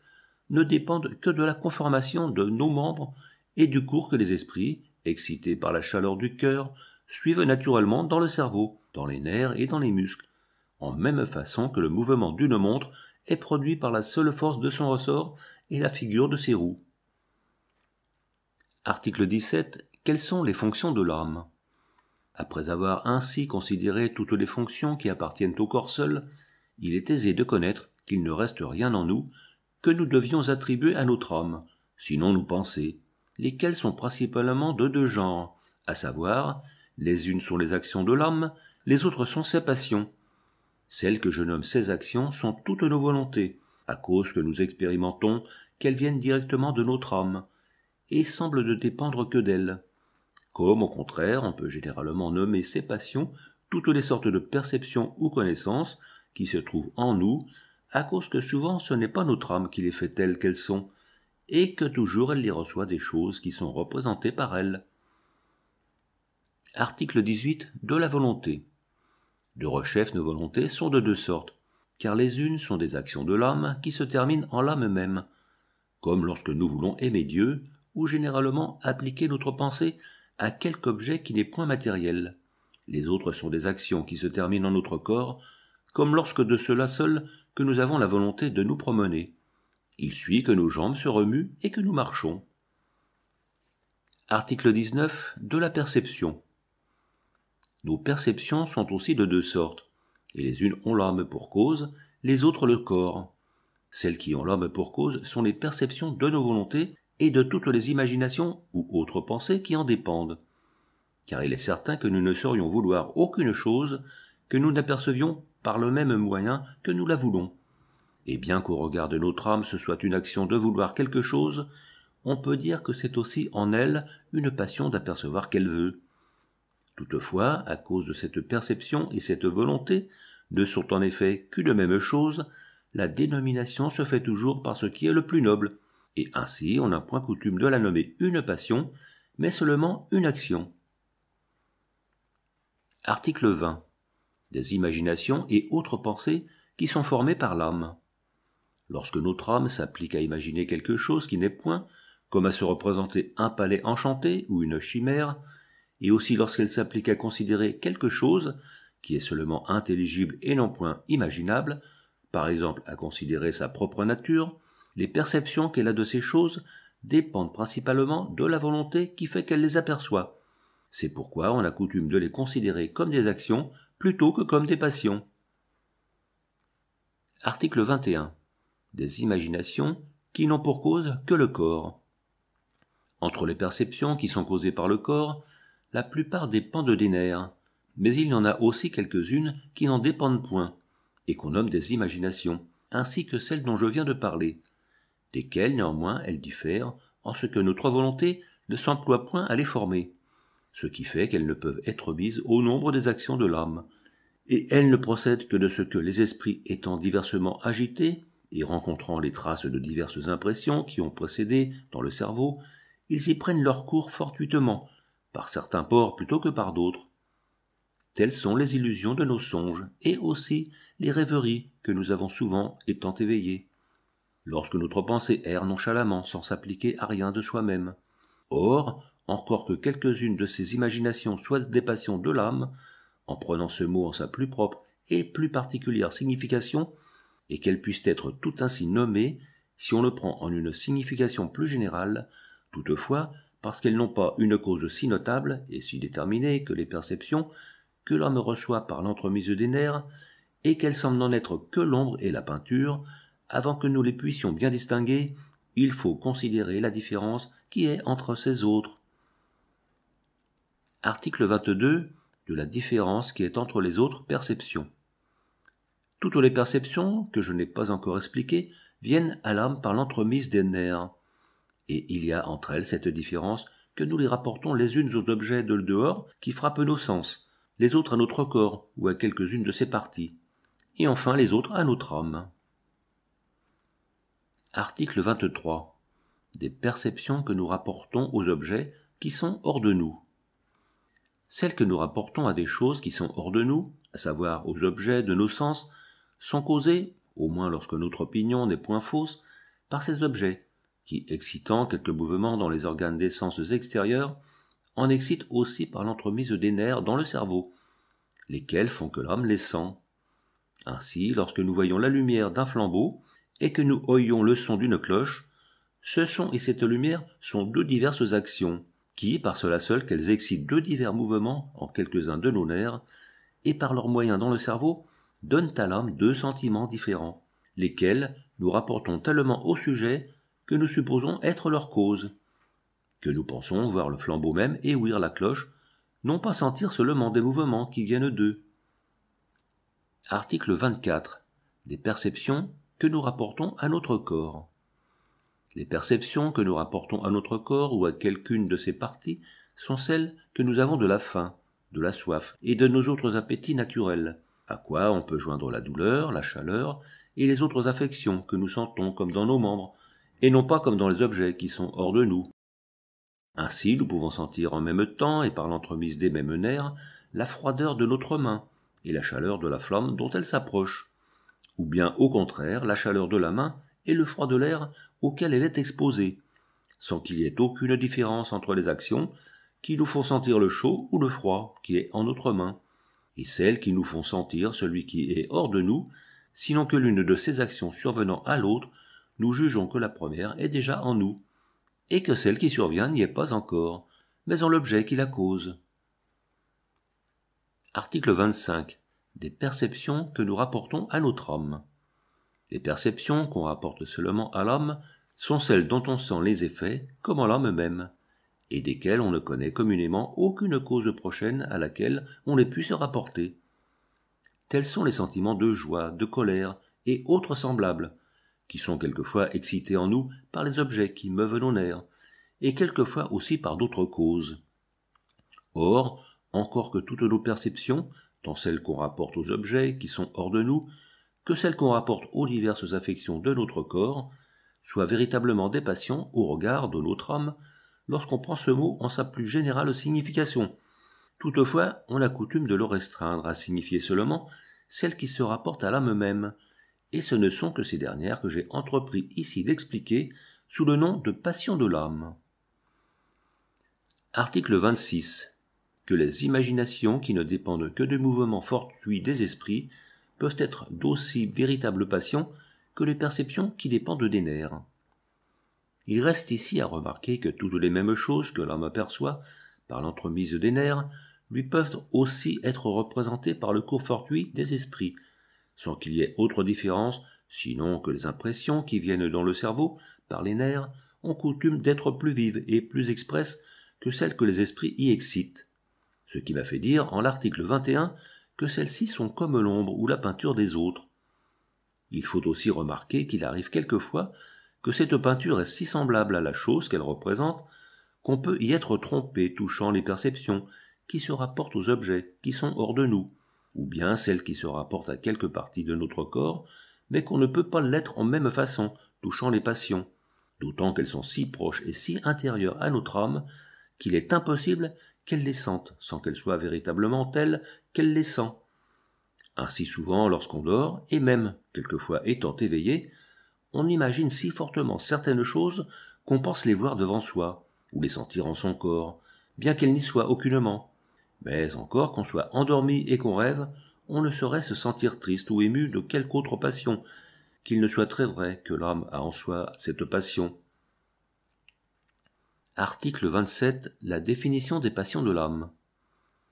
ne dépendent que de la conformation de nos membres et du cours que les esprits, excités par la chaleur du cœur, suivent naturellement dans le cerveau, dans les nerfs et dans les muscles, en même façon que le mouvement d'une montre est produit par la seule force de son ressort et la figure de ses roues. Article 17. Quelles sont les fonctions de l'âme Après avoir ainsi considéré toutes les fonctions qui appartiennent au corps seul, il est aisé de connaître qu'il ne reste rien en nous que nous devions attribuer à notre âme, sinon nous pensées, lesquelles sont principalement de deux genres, à savoir, les unes sont les actions de l'âme, les autres sont ses passions. Celles que je nomme ses actions sont toutes nos volontés, à cause que nous expérimentons qu'elles viennent directement de notre âme, et semblent ne dépendre que d'elles. Comme au contraire, on peut généralement nommer ses passions toutes les sortes de perceptions ou connaissances qui se trouvent en nous, à cause que souvent ce n'est pas notre âme qui les fait telles qu'elles sont, et que toujours elle les reçoit des choses qui sont représentées par elle. Article 18 de la volonté. De rechef, nos volontés sont de deux sortes, car les unes sont des actions de l'âme qui se terminent en l'âme même, comme lorsque nous voulons aimer Dieu, ou généralement appliquer notre pensée à quelque objet qui n'est point matériel. Les autres sont des actions qui se terminent en notre corps, comme lorsque de cela seul que nous avons la volonté de nous promener. Il suit que nos jambes se remuent et que nous marchons. Article 19 de la perception. Nos perceptions sont aussi de deux sortes, et les unes ont l'âme pour cause, les autres le corps. Celles qui ont l'âme pour cause sont les perceptions de nos volontés et de toutes les imaginations ou autres pensées qui en dépendent. Car il est certain que nous ne saurions vouloir aucune chose que nous n'apercevions par le même moyen que nous la voulons. Et bien qu'au regard de notre âme ce soit une action de vouloir quelque chose, on peut dire que c'est aussi en elle une passion d'apercevoir qu'elle veut. Toutefois, à cause de cette perception et cette volonté, ne sont en effet qu'une même chose, la dénomination se fait toujours par ce qui est le plus noble, et ainsi on n'a point coutume de la nommer une passion, mais seulement une action. Article 20. Des imaginations et autres pensées qui sont formées par l'âme. Lorsque notre âme s'applique à imaginer quelque chose qui n'est point, comme à se représenter un palais enchanté ou une chimère, et aussi lorsqu'elle s'applique à considérer quelque chose qui est seulement intelligible et non point imaginable, par exemple à considérer sa propre nature, les perceptions qu'elle a de ces choses dépendent principalement de la volonté qui fait qu'elle les aperçoit. C'est pourquoi on a coutume de les considérer comme des actions plutôt que comme des passions. Article 21. Des imaginations qui n'ont pour cause que le corps. Entre les perceptions qui sont causées par le corps, la plupart dépendent des nerfs, mais il y en a aussi quelques-unes qui n'en dépendent point, et qu'on nomme des imaginations, ainsi que celles dont je viens de parler, desquelles néanmoins elles diffèrent en ce que nos trois volontés ne s'emploient point à les former, ce qui fait qu'elles ne peuvent être mises au nombre des actions de l'âme, et elles ne procèdent que de ce que les esprits étant diversement agités, et rencontrant les traces de diverses impressions qui ont précédé dans le cerveau, ils y prennent leur cours fortuitement, par certains ports plutôt que par d'autres. Telles sont les illusions de nos songes et aussi les rêveries que nous avons souvent étant éveillés. Lorsque notre pensée erre nonchalamment sans s'appliquer à rien de soi-même. Or, encore que quelques-unes de ces imaginations soient des passions de l'âme, en prenant ce mot en sa plus propre et plus particulière signification, et qu'elles puissent être tout ainsi nommées, si on le prend en une signification plus générale, toutefois, parce qu'elles n'ont pas une cause si notable et si déterminée que les perceptions que l'homme reçoit par l'entremise des nerfs, et qu'elles semblent n'en être que l'ombre et la peinture, avant que nous les puissions bien distinguer, il faut considérer la différence qui est entre ces autres. Article 22 de la différence qui est entre les autres perceptions. Toutes les perceptions, que je n'ai pas encore expliquées, viennent à l'âme par l'entremise des nerfs et il y a entre elles cette différence que nous les rapportons les unes aux objets de dehors qui frappent nos sens, les autres à notre corps ou à quelques-unes de ses parties, et enfin les autres à notre âme. Article 23. Des perceptions que nous rapportons aux objets qui sont hors de nous. Celles que nous rapportons à des choses qui sont hors de nous, à savoir aux objets de nos sens, sont causées, au moins lorsque notre opinion n'est point fausse, par ces objets, qui, excitant quelques mouvements dans les organes sens extérieurs, en excite aussi par l'entremise des nerfs dans le cerveau, lesquels font que l'homme les sent. Ainsi, lorsque nous voyons la lumière d'un flambeau et que nous oyons le son d'une cloche, ce son et cette lumière sont deux diverses actions, qui, par cela seul qu'elles excitent deux divers mouvements en quelques-uns de nos nerfs, et par leurs moyens dans le cerveau, donnent à l'homme deux sentiments différents, lesquels nous rapportons tellement au sujet que nous supposons être leur cause, que nous pensons voir le flambeau même et ouïr la cloche, non pas sentir seulement des mouvements qui viennent d'eux. Article 24. Des perceptions que nous rapportons à notre corps. Les perceptions que nous rapportons à notre corps ou à quelqu'une de ses parties sont celles que nous avons de la faim, de la soif et de nos autres appétits naturels, à quoi on peut joindre la douleur, la chaleur et les autres affections que nous sentons comme dans nos membres, et non pas comme dans les objets qui sont hors de nous. Ainsi, nous pouvons sentir en même temps et par l'entremise des mêmes nerfs la froideur de notre main et la chaleur de la flamme dont elle s'approche, ou bien au contraire la chaleur de la main et le froid de l'air auquel elle est exposée, sans qu'il y ait aucune différence entre les actions qui nous font sentir le chaud ou le froid qui est en notre main, et celles qui nous font sentir celui qui est hors de nous, sinon que l'une de ces actions survenant à l'autre nous jugeons que la première est déjà en nous, et que celle qui survient n'y est pas encore, mais en l'objet qui la cause. Article 25. Des perceptions que nous rapportons à notre homme. Les perceptions qu'on rapporte seulement à l'homme sont celles dont on sent les effets, comme en l'homme même, et desquelles on ne connaît communément aucune cause prochaine à laquelle on les puisse rapporter. Tels sont les sentiments de joie, de colère et autres semblables, qui sont quelquefois excités en nous par les objets qui meuvent nos nerfs, et quelquefois aussi par d'autres causes. Or, encore que toutes nos perceptions, tant celles qu'on rapporte aux objets qui sont hors de nous, que celles qu'on rapporte aux diverses affections de notre corps, soient véritablement des passions au regard de notre âme, lorsqu'on prend ce mot en sa plus générale signification. Toutefois, on a coutume de le restreindre à signifier seulement celles qui se rapportent à l'âme même, et ce ne sont que ces dernières que j'ai entrepris ici d'expliquer sous le nom de passion de l'âme. Article 26. Que les imaginations qui ne dépendent que du mouvement fortuit des esprits peuvent être d'aussi véritables passions que les perceptions qui dépendent des nerfs. Il reste ici à remarquer que toutes les mêmes choses que l'âme aperçoit par l'entremise des nerfs lui peuvent aussi être représentées par le cours fortuit des esprits, sans qu'il y ait autre différence, sinon que les impressions qui viennent dans le cerveau, par les nerfs, ont coutume d'être plus vives et plus expresses que celles que les esprits y excitent. Ce qui m'a fait dire, en l'article 21, que celles-ci sont comme l'ombre ou la peinture des autres. Il faut aussi remarquer qu'il arrive quelquefois que cette peinture est si semblable à la chose qu'elle représente qu'on peut y être trompé touchant les perceptions qui se rapportent aux objets qui sont hors de nous, ou bien celles qui se rapportent à quelque partie de notre corps, mais qu'on ne peut pas l'être en même façon, touchant les passions, d'autant qu'elles sont si proches et si intérieures à notre âme qu'il est impossible qu'elles les sentent, sans qu'elles soient véritablement telles qu'elles les sent. Ainsi souvent, lorsqu'on dort, et même, quelquefois étant éveillé, on imagine si fortement certaines choses qu'on pense les voir devant soi, ou les sentir en son corps, bien qu'elles n'y soient aucunement. Mais encore qu'on soit endormi et qu'on rêve, on ne saurait se sentir triste ou ému de quelque autre passion, qu'il ne soit très vrai que l'homme a en soi cette passion. Article 27. La définition des passions de l'homme.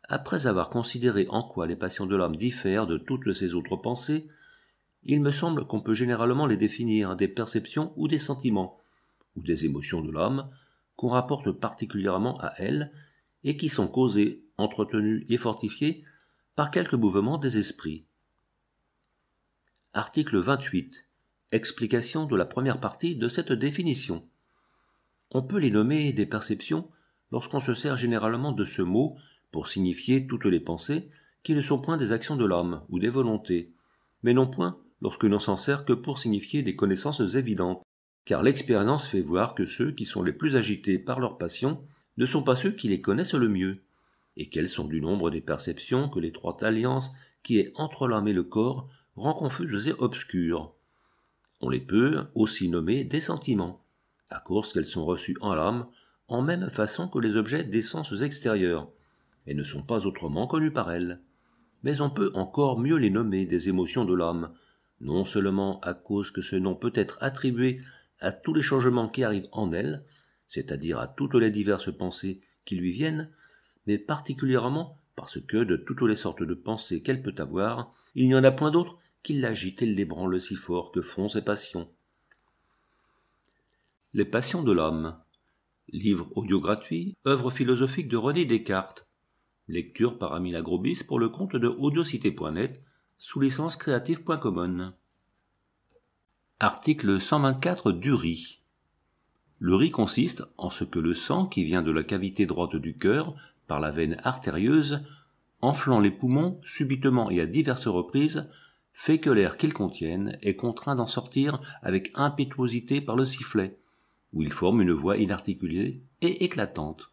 Après avoir considéré en quoi les passions de l'homme diffèrent de toutes ses autres pensées, il me semble qu'on peut généralement les définir des perceptions ou des sentiments, ou des émotions de l'homme qu'on rapporte particulièrement à elles et qui sont causées entretenu et fortifié par quelques mouvements des esprits. Article 28. Explication de la première partie de cette définition. On peut les nommer des perceptions lorsqu'on se sert généralement de ce mot pour signifier toutes les pensées qui ne sont point des actions de l'homme ou des volontés, mais non point lorsque l'on s'en sert que pour signifier des connaissances évidentes, car l'expérience fait voir que ceux qui sont les plus agités par leurs passions ne sont pas ceux qui les connaissent le mieux et qu'elles sont du nombre des perceptions que l'étroite alliance qui est entre l'âme et le corps rend confuses et obscures. On les peut aussi nommer des sentiments, à cause qu'elles sont reçues en l'âme en même façon que les objets des sens extérieurs, et ne sont pas autrement connus par elles. Mais on peut encore mieux les nommer des émotions de l'âme, non seulement à cause que ce nom peut être attribué à tous les changements qui arrivent en elle, c'est-à-dire à toutes les diverses pensées qui lui viennent, mais particulièrement parce que, de toutes les sortes de pensées qu'elle peut avoir, il n'y en a point d'autre qui l'agite et l'ébranle si fort que font ses passions. Les passions de l'homme. Livre audio gratuit, œuvre philosophique de René Descartes. Lecture par Amina Grobis pour le compte de audiocité.net sous licence Creative Article 124 du riz. Le riz consiste en ce que le sang qui vient de la cavité droite du cœur par la veine artérieuse, enflant les poumons subitement et à diverses reprises, fait que l'air qu'ils contiennent est contraint d'en sortir avec impétuosité par le sifflet, où il forme une voix inarticulée et éclatante.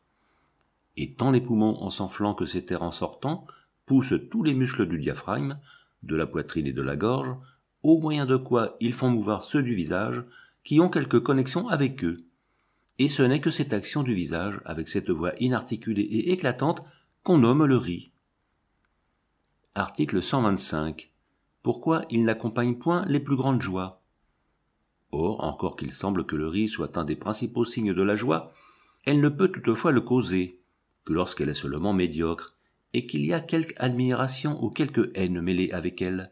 Et tant les poumons en s'enflant que cet air en sortant poussent tous les muscles du diaphragme, de la poitrine et de la gorge, au moyen de quoi ils font mouvoir ceux du visage, qui ont quelque connexion avec eux, et ce n'est que cette action du visage, avec cette voix inarticulée et éclatante, qu'on nomme le riz. Article 125. Pourquoi il n'accompagne point les plus grandes joies Or, encore qu'il semble que le riz soit un des principaux signes de la joie, elle ne peut toutefois le causer que lorsqu'elle est seulement médiocre, et qu'il y a quelque admiration ou quelque haine mêlée avec elle,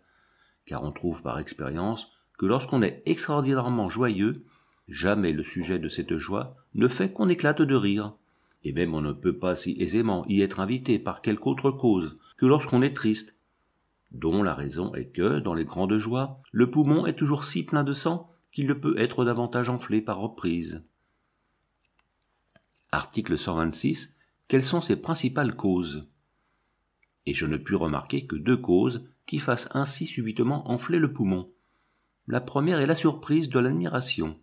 car on trouve par expérience que lorsqu'on est extraordinairement joyeux, Jamais le sujet de cette joie ne fait qu'on éclate de rire. Et même on ne peut pas si aisément y être invité par quelque autre cause que lorsqu'on est triste, dont la raison est que, dans les grandes joies, le poumon est toujours si plein de sang qu'il ne peut être davantage enflé par reprise. Article 126. Quelles sont ses principales causes Et je ne puis remarquer que deux causes qui fassent ainsi subitement enfler le poumon. La première est la surprise de l'admiration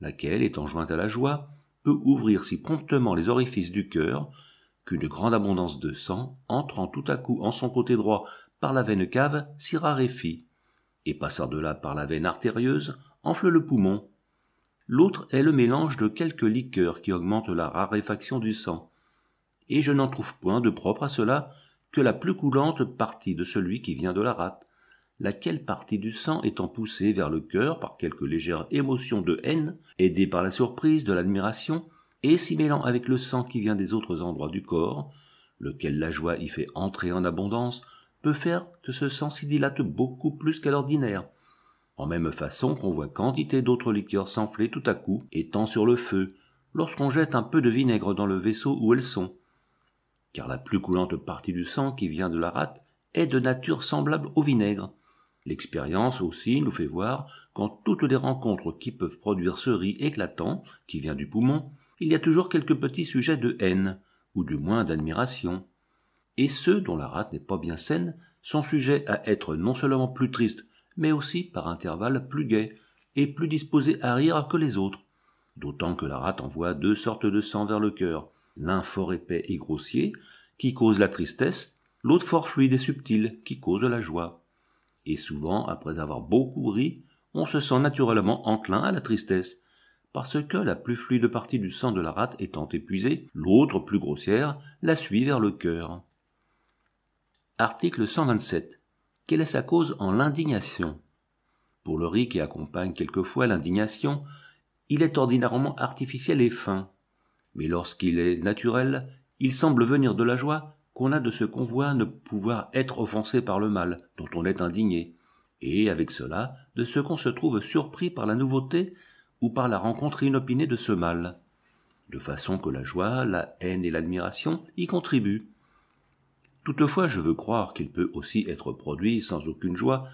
laquelle, étant jointe à la joie, peut ouvrir si promptement les orifices du cœur qu'une grande abondance de sang, entrant tout à coup en son côté droit par la veine cave, s'y raréfie, et passant de là par la veine artérieuse, enfle le poumon. L'autre est le mélange de quelques liqueurs qui augmentent la raréfaction du sang, et je n'en trouve point de propre à cela que la plus coulante partie de celui qui vient de la rate laquelle partie du sang étant poussée vers le cœur par quelque légère émotion de haine, aidée par la surprise, de l'admiration, et s'y mêlant avec le sang qui vient des autres endroits du corps, lequel la joie y fait entrer en abondance, peut faire que ce sang s'y dilate beaucoup plus qu'à l'ordinaire. En même façon qu'on voit quantité d'autres liqueurs s'enfler tout à coup, étant sur le feu, lorsqu'on jette un peu de vinaigre dans le vaisseau où elles sont. Car la plus coulante partie du sang qui vient de la rate est de nature semblable au vinaigre, L'expérience aussi nous fait voir qu'en toutes les rencontres qui peuvent produire ce riz éclatant, qui vient du poumon, il y a toujours quelques petits sujets de haine, ou du moins d'admiration. Et ceux dont la rate n'est pas bien saine sont sujets à être non seulement plus tristes, mais aussi par intervalles plus gais, et plus disposés à rire que les autres. D'autant que la rate envoie deux sortes de sang vers le cœur, l'un fort épais et grossier, qui cause la tristesse, l'autre fort fluide et subtil, qui cause la joie et souvent, après avoir beaucoup ri, on se sent naturellement enclin à la tristesse, parce que la plus fluide partie du sang de la rate étant épuisée, l'autre, plus grossière, la suit vers le cœur. Article 127. Quelle est sa cause en l'indignation Pour le riz qui accompagne quelquefois l'indignation, il est ordinairement artificiel et fin. Mais lorsqu'il est naturel, il semble venir de la joie qu'on a de ce qu'on voit ne pouvoir être offensé par le mal, dont on est indigné, et avec cela de ce qu'on se trouve surpris par la nouveauté ou par la rencontre inopinée de ce mal, de façon que la joie, la haine et l'admiration y contribuent. Toutefois, je veux croire qu'il peut aussi être produit sans aucune joie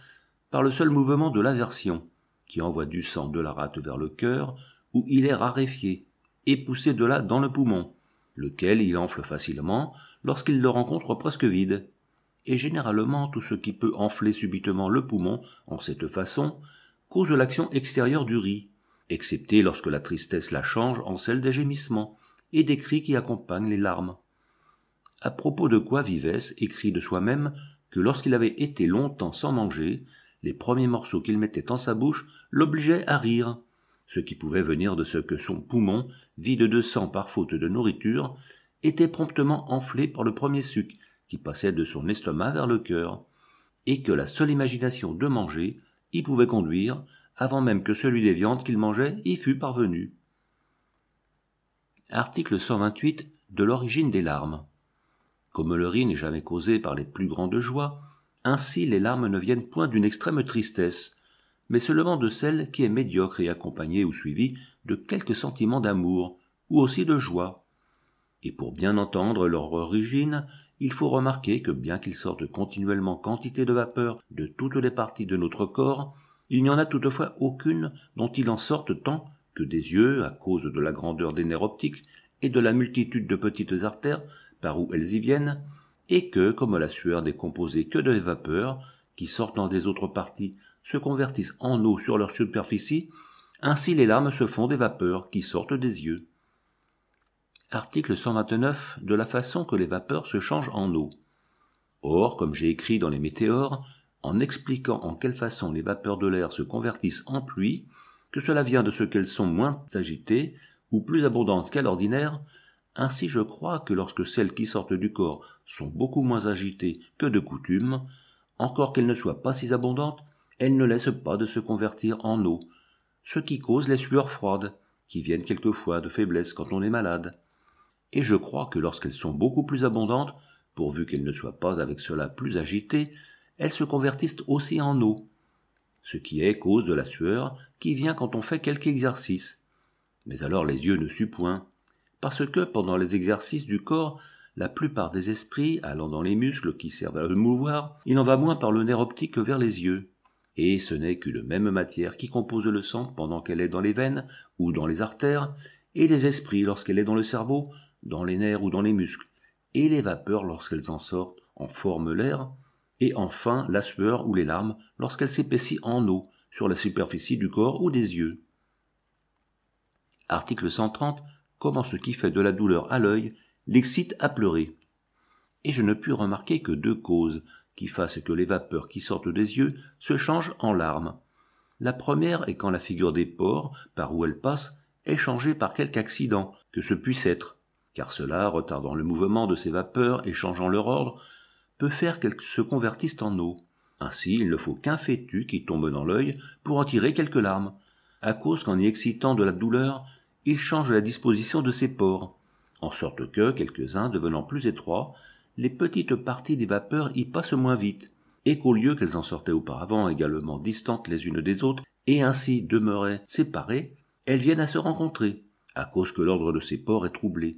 par le seul mouvement de l'aversion, qui envoie du sang de la rate vers le cœur, où il est raréfié, et poussé de là dans le poumon, lequel il enfle facilement, lorsqu'il le rencontre presque vide. Et généralement, tout ce qui peut enfler subitement le poumon, en cette façon, cause l'action extérieure du riz, excepté lorsque la tristesse la change en celle des gémissements et des cris qui accompagnent les larmes. À propos de quoi Vivès écrit de soi-même que lorsqu'il avait été longtemps sans manger, les premiers morceaux qu'il mettait en sa bouche l'obligeaient à rire, ce qui pouvait venir de ce que son poumon, vide de sang par faute de nourriture, était promptement enflé par le premier suc qui passait de son estomac vers le cœur, et que la seule imagination de manger y pouvait conduire, avant même que celui des viandes qu'il mangeait y fût parvenu. Article 128 de l'origine des larmes. Comme le riz n'est jamais causé par les plus grandes joies, ainsi les larmes ne viennent point d'une extrême tristesse, mais seulement de celle qui est médiocre et accompagnée ou suivie de quelques sentiments d'amour, ou aussi de joie. Et pour bien entendre leur origine, il faut remarquer que bien qu'ils sortent continuellement quantité de vapeur de toutes les parties de notre corps, il n'y en a toutefois aucune dont il en sorte tant que des yeux, à cause de la grandeur des nerfs optiques et de la multitude de petites artères par où elles y viennent, et que, comme la sueur n'est composée que de vapeurs, qui sortant des autres parties se convertissent en eau sur leur superficie, ainsi les larmes se font des vapeurs qui sortent des yeux. Article 129 de la façon que les vapeurs se changent en eau. Or, comme j'ai écrit dans les météores, en expliquant en quelle façon les vapeurs de l'air se convertissent en pluie, que cela vient de ce qu'elles sont moins agitées ou plus abondantes qu'à l'ordinaire, ainsi je crois que lorsque celles qui sortent du corps sont beaucoup moins agitées que de coutume, encore qu'elles ne soient pas si abondantes, elles ne laissent pas de se convertir en eau, ce qui cause les sueurs froides, qui viennent quelquefois de faiblesse quand on est malade, et je crois que lorsqu'elles sont beaucoup plus abondantes, pourvu qu'elles ne soient pas avec cela plus agitées, elles se convertissent aussi en eau, ce qui est cause de la sueur qui vient quand on fait quelque exercice. Mais alors les yeux ne suent point, parce que pendant les exercices du corps, la plupart des esprits allant dans les muscles qui servent à le mouvoir, il en va moins par le nerf optique que vers les yeux. Et ce n'est qu'une même matière qui compose le sang pendant qu'elle est dans les veines ou dans les artères, et les esprits lorsqu'elle est dans le cerveau dans les nerfs ou dans les muscles, et les vapeurs lorsqu'elles en sortent en forme l'air, et enfin la sueur ou les larmes lorsqu'elles s'épaississent en eau sur la superficie du corps ou des yeux. Article 130. Comment ce qui fait de la douleur à l'œil l'excite à pleurer. Et je ne puis remarquer que deux causes qui fassent que les vapeurs qui sortent des yeux se changent en larmes. La première est quand la figure des pores, par où elles passent, est changée par quelque accident, que ce puisse être, car cela, retardant le mouvement de ces vapeurs et changeant leur ordre, peut faire qu'elles se convertissent en eau. Ainsi, il ne faut qu'un fétu qui tombe dans l'œil pour en tirer quelques larmes, à cause qu'en y excitant de la douleur, il change la disposition de ses pores, en sorte que, quelques-uns devenant plus étroits, les petites parties des vapeurs y passent moins vite, et qu'au lieu qu'elles en sortaient auparavant également distantes les unes des autres, et ainsi demeuraient séparées, elles viennent à se rencontrer, à cause que l'ordre de ces pores est troublé,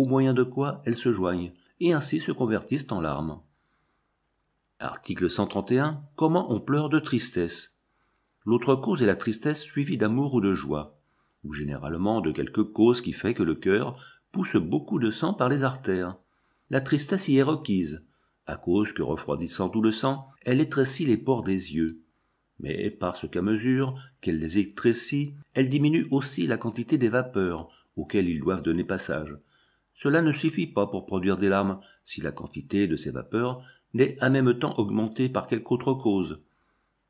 au moyen de quoi elles se joignent, et ainsi se convertissent en larmes. Article 131. Comment on pleure de tristesse L'autre cause est la tristesse suivie d'amour ou de joie, ou généralement de quelque cause qui fait que le cœur pousse beaucoup de sang par les artères. La tristesse y est requise, à cause que refroidissant tout le sang, elle étrécit les pores des yeux. Mais parce qu'à mesure qu'elle les étrécit, elle diminue aussi la quantité des vapeurs auxquelles ils doivent donner passage, cela ne suffit pas pour produire des larmes si la quantité de ces vapeurs n'est à même temps augmentée par quelque autre cause.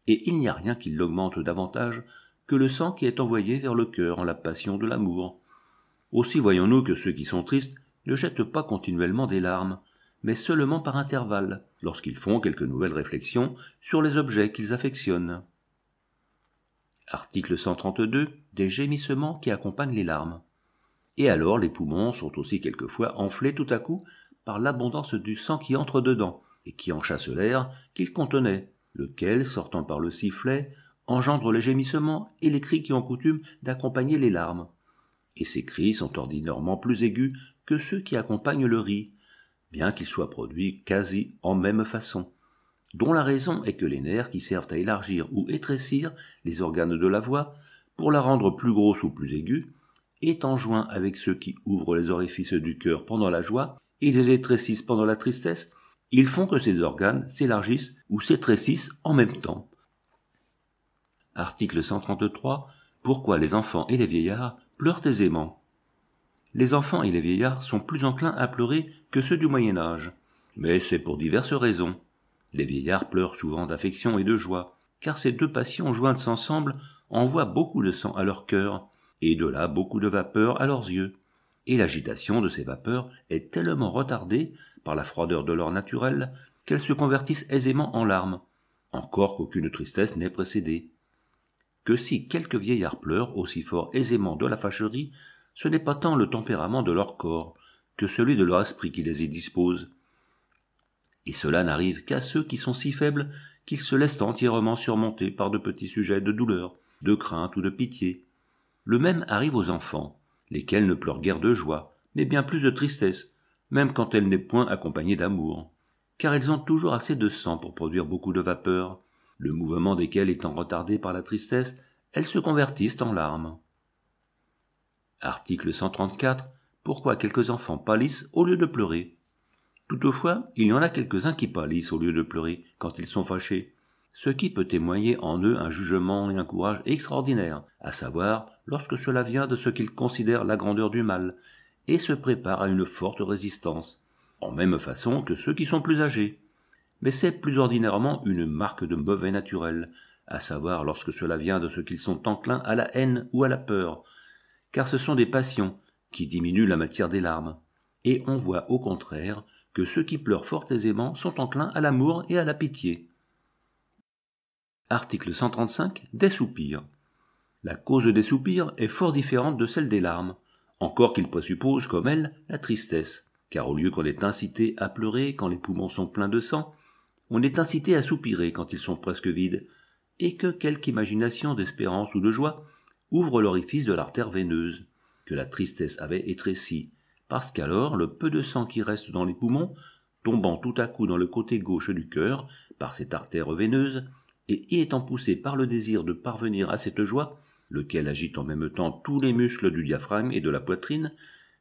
Et il n'y a rien qui l'augmente davantage que le sang qui est envoyé vers le cœur en la passion de l'amour. Aussi voyons-nous que ceux qui sont tristes ne jettent pas continuellement des larmes, mais seulement par intervalles, lorsqu'ils font quelques nouvelles réflexions sur les objets qu'ils affectionnent. Article 132 des gémissements qui accompagnent les larmes. Et alors les poumons sont aussi quelquefois enflés tout à coup par l'abondance du sang qui entre dedans et qui chasse l'air qu'il contenait, lequel, sortant par le sifflet, engendre les gémissements et les cris qui ont coutume d'accompagner les larmes. Et ces cris sont ordinairement plus aigus que ceux qui accompagnent le riz, bien qu'ils soient produits quasi en même façon, dont la raison est que les nerfs qui servent à élargir ou étrécir les organes de la voix, pour la rendre plus grosse ou plus aiguë, étant joints avec ceux qui ouvrent les orifices du cœur pendant la joie, et les étrécissent pendant la tristesse, ils font que ces organes s'élargissent ou s'étrécissent en même temps. Article 133. Pourquoi les enfants et les vieillards pleurent aisément Les enfants et les vieillards sont plus enclins à pleurer que ceux du Moyen Âge, mais c'est pour diverses raisons. Les vieillards pleurent souvent d'affection et de joie, car ces deux passions jointes ensemble envoient beaucoup de sang à leur cœur, et de là beaucoup de vapeur à leurs yeux. Et l'agitation de ces vapeurs est tellement retardée par la froideur de leur naturel qu'elles se convertissent aisément en larmes, encore qu'aucune tristesse n'ait précédée. Que si quelques vieillards pleurent aussi fort aisément de la fâcherie, ce n'est pas tant le tempérament de leur corps que celui de leur esprit qui les y dispose. Et cela n'arrive qu'à ceux qui sont si faibles qu'ils se laissent entièrement surmonter par de petits sujets de douleur, de crainte ou de pitié, le même arrive aux enfants, lesquels ne pleurent guère de joie, mais bien plus de tristesse, même quand elle n'est point accompagnée d'amour, car elles ont toujours assez de sang pour produire beaucoup de vapeur, le mouvement desquels étant retardé par la tristesse, elles se convertissent en larmes. Article 134. Pourquoi quelques enfants pâlissent au lieu de pleurer Toutefois, il y en a quelques-uns qui pâlissent au lieu de pleurer quand ils sont fâchés, ce qui peut témoigner en eux un jugement et un courage extraordinaire, à savoir lorsque cela vient de ce qu'ils considèrent la grandeur du mal, et se prépare à une forte résistance, en même façon que ceux qui sont plus âgés. Mais c'est plus ordinairement une marque de mauvais naturel, à savoir lorsque cela vient de ce qu'ils sont enclins à la haine ou à la peur, car ce sont des passions qui diminuent la matière des larmes, et on voit au contraire que ceux qui pleurent fort aisément sont enclins à l'amour et à la pitié. Article 135 des soupirs la cause des soupirs est fort différente de celle des larmes, encore qu'il présuppose comme elle la tristesse, car au lieu qu'on est incité à pleurer quand les poumons sont pleins de sang, on est incité à soupirer quand ils sont presque vides, et que quelque imagination d'espérance ou de joie ouvre l'orifice de l'artère veineuse, que la tristesse avait étrécie, parce qu'alors le peu de sang qui reste dans les poumons, tombant tout à coup dans le côté gauche du cœur, par cette artère veineuse, et y étant poussé par le désir de parvenir à cette joie, lequel agite en même temps tous les muscles du diaphragme et de la poitrine,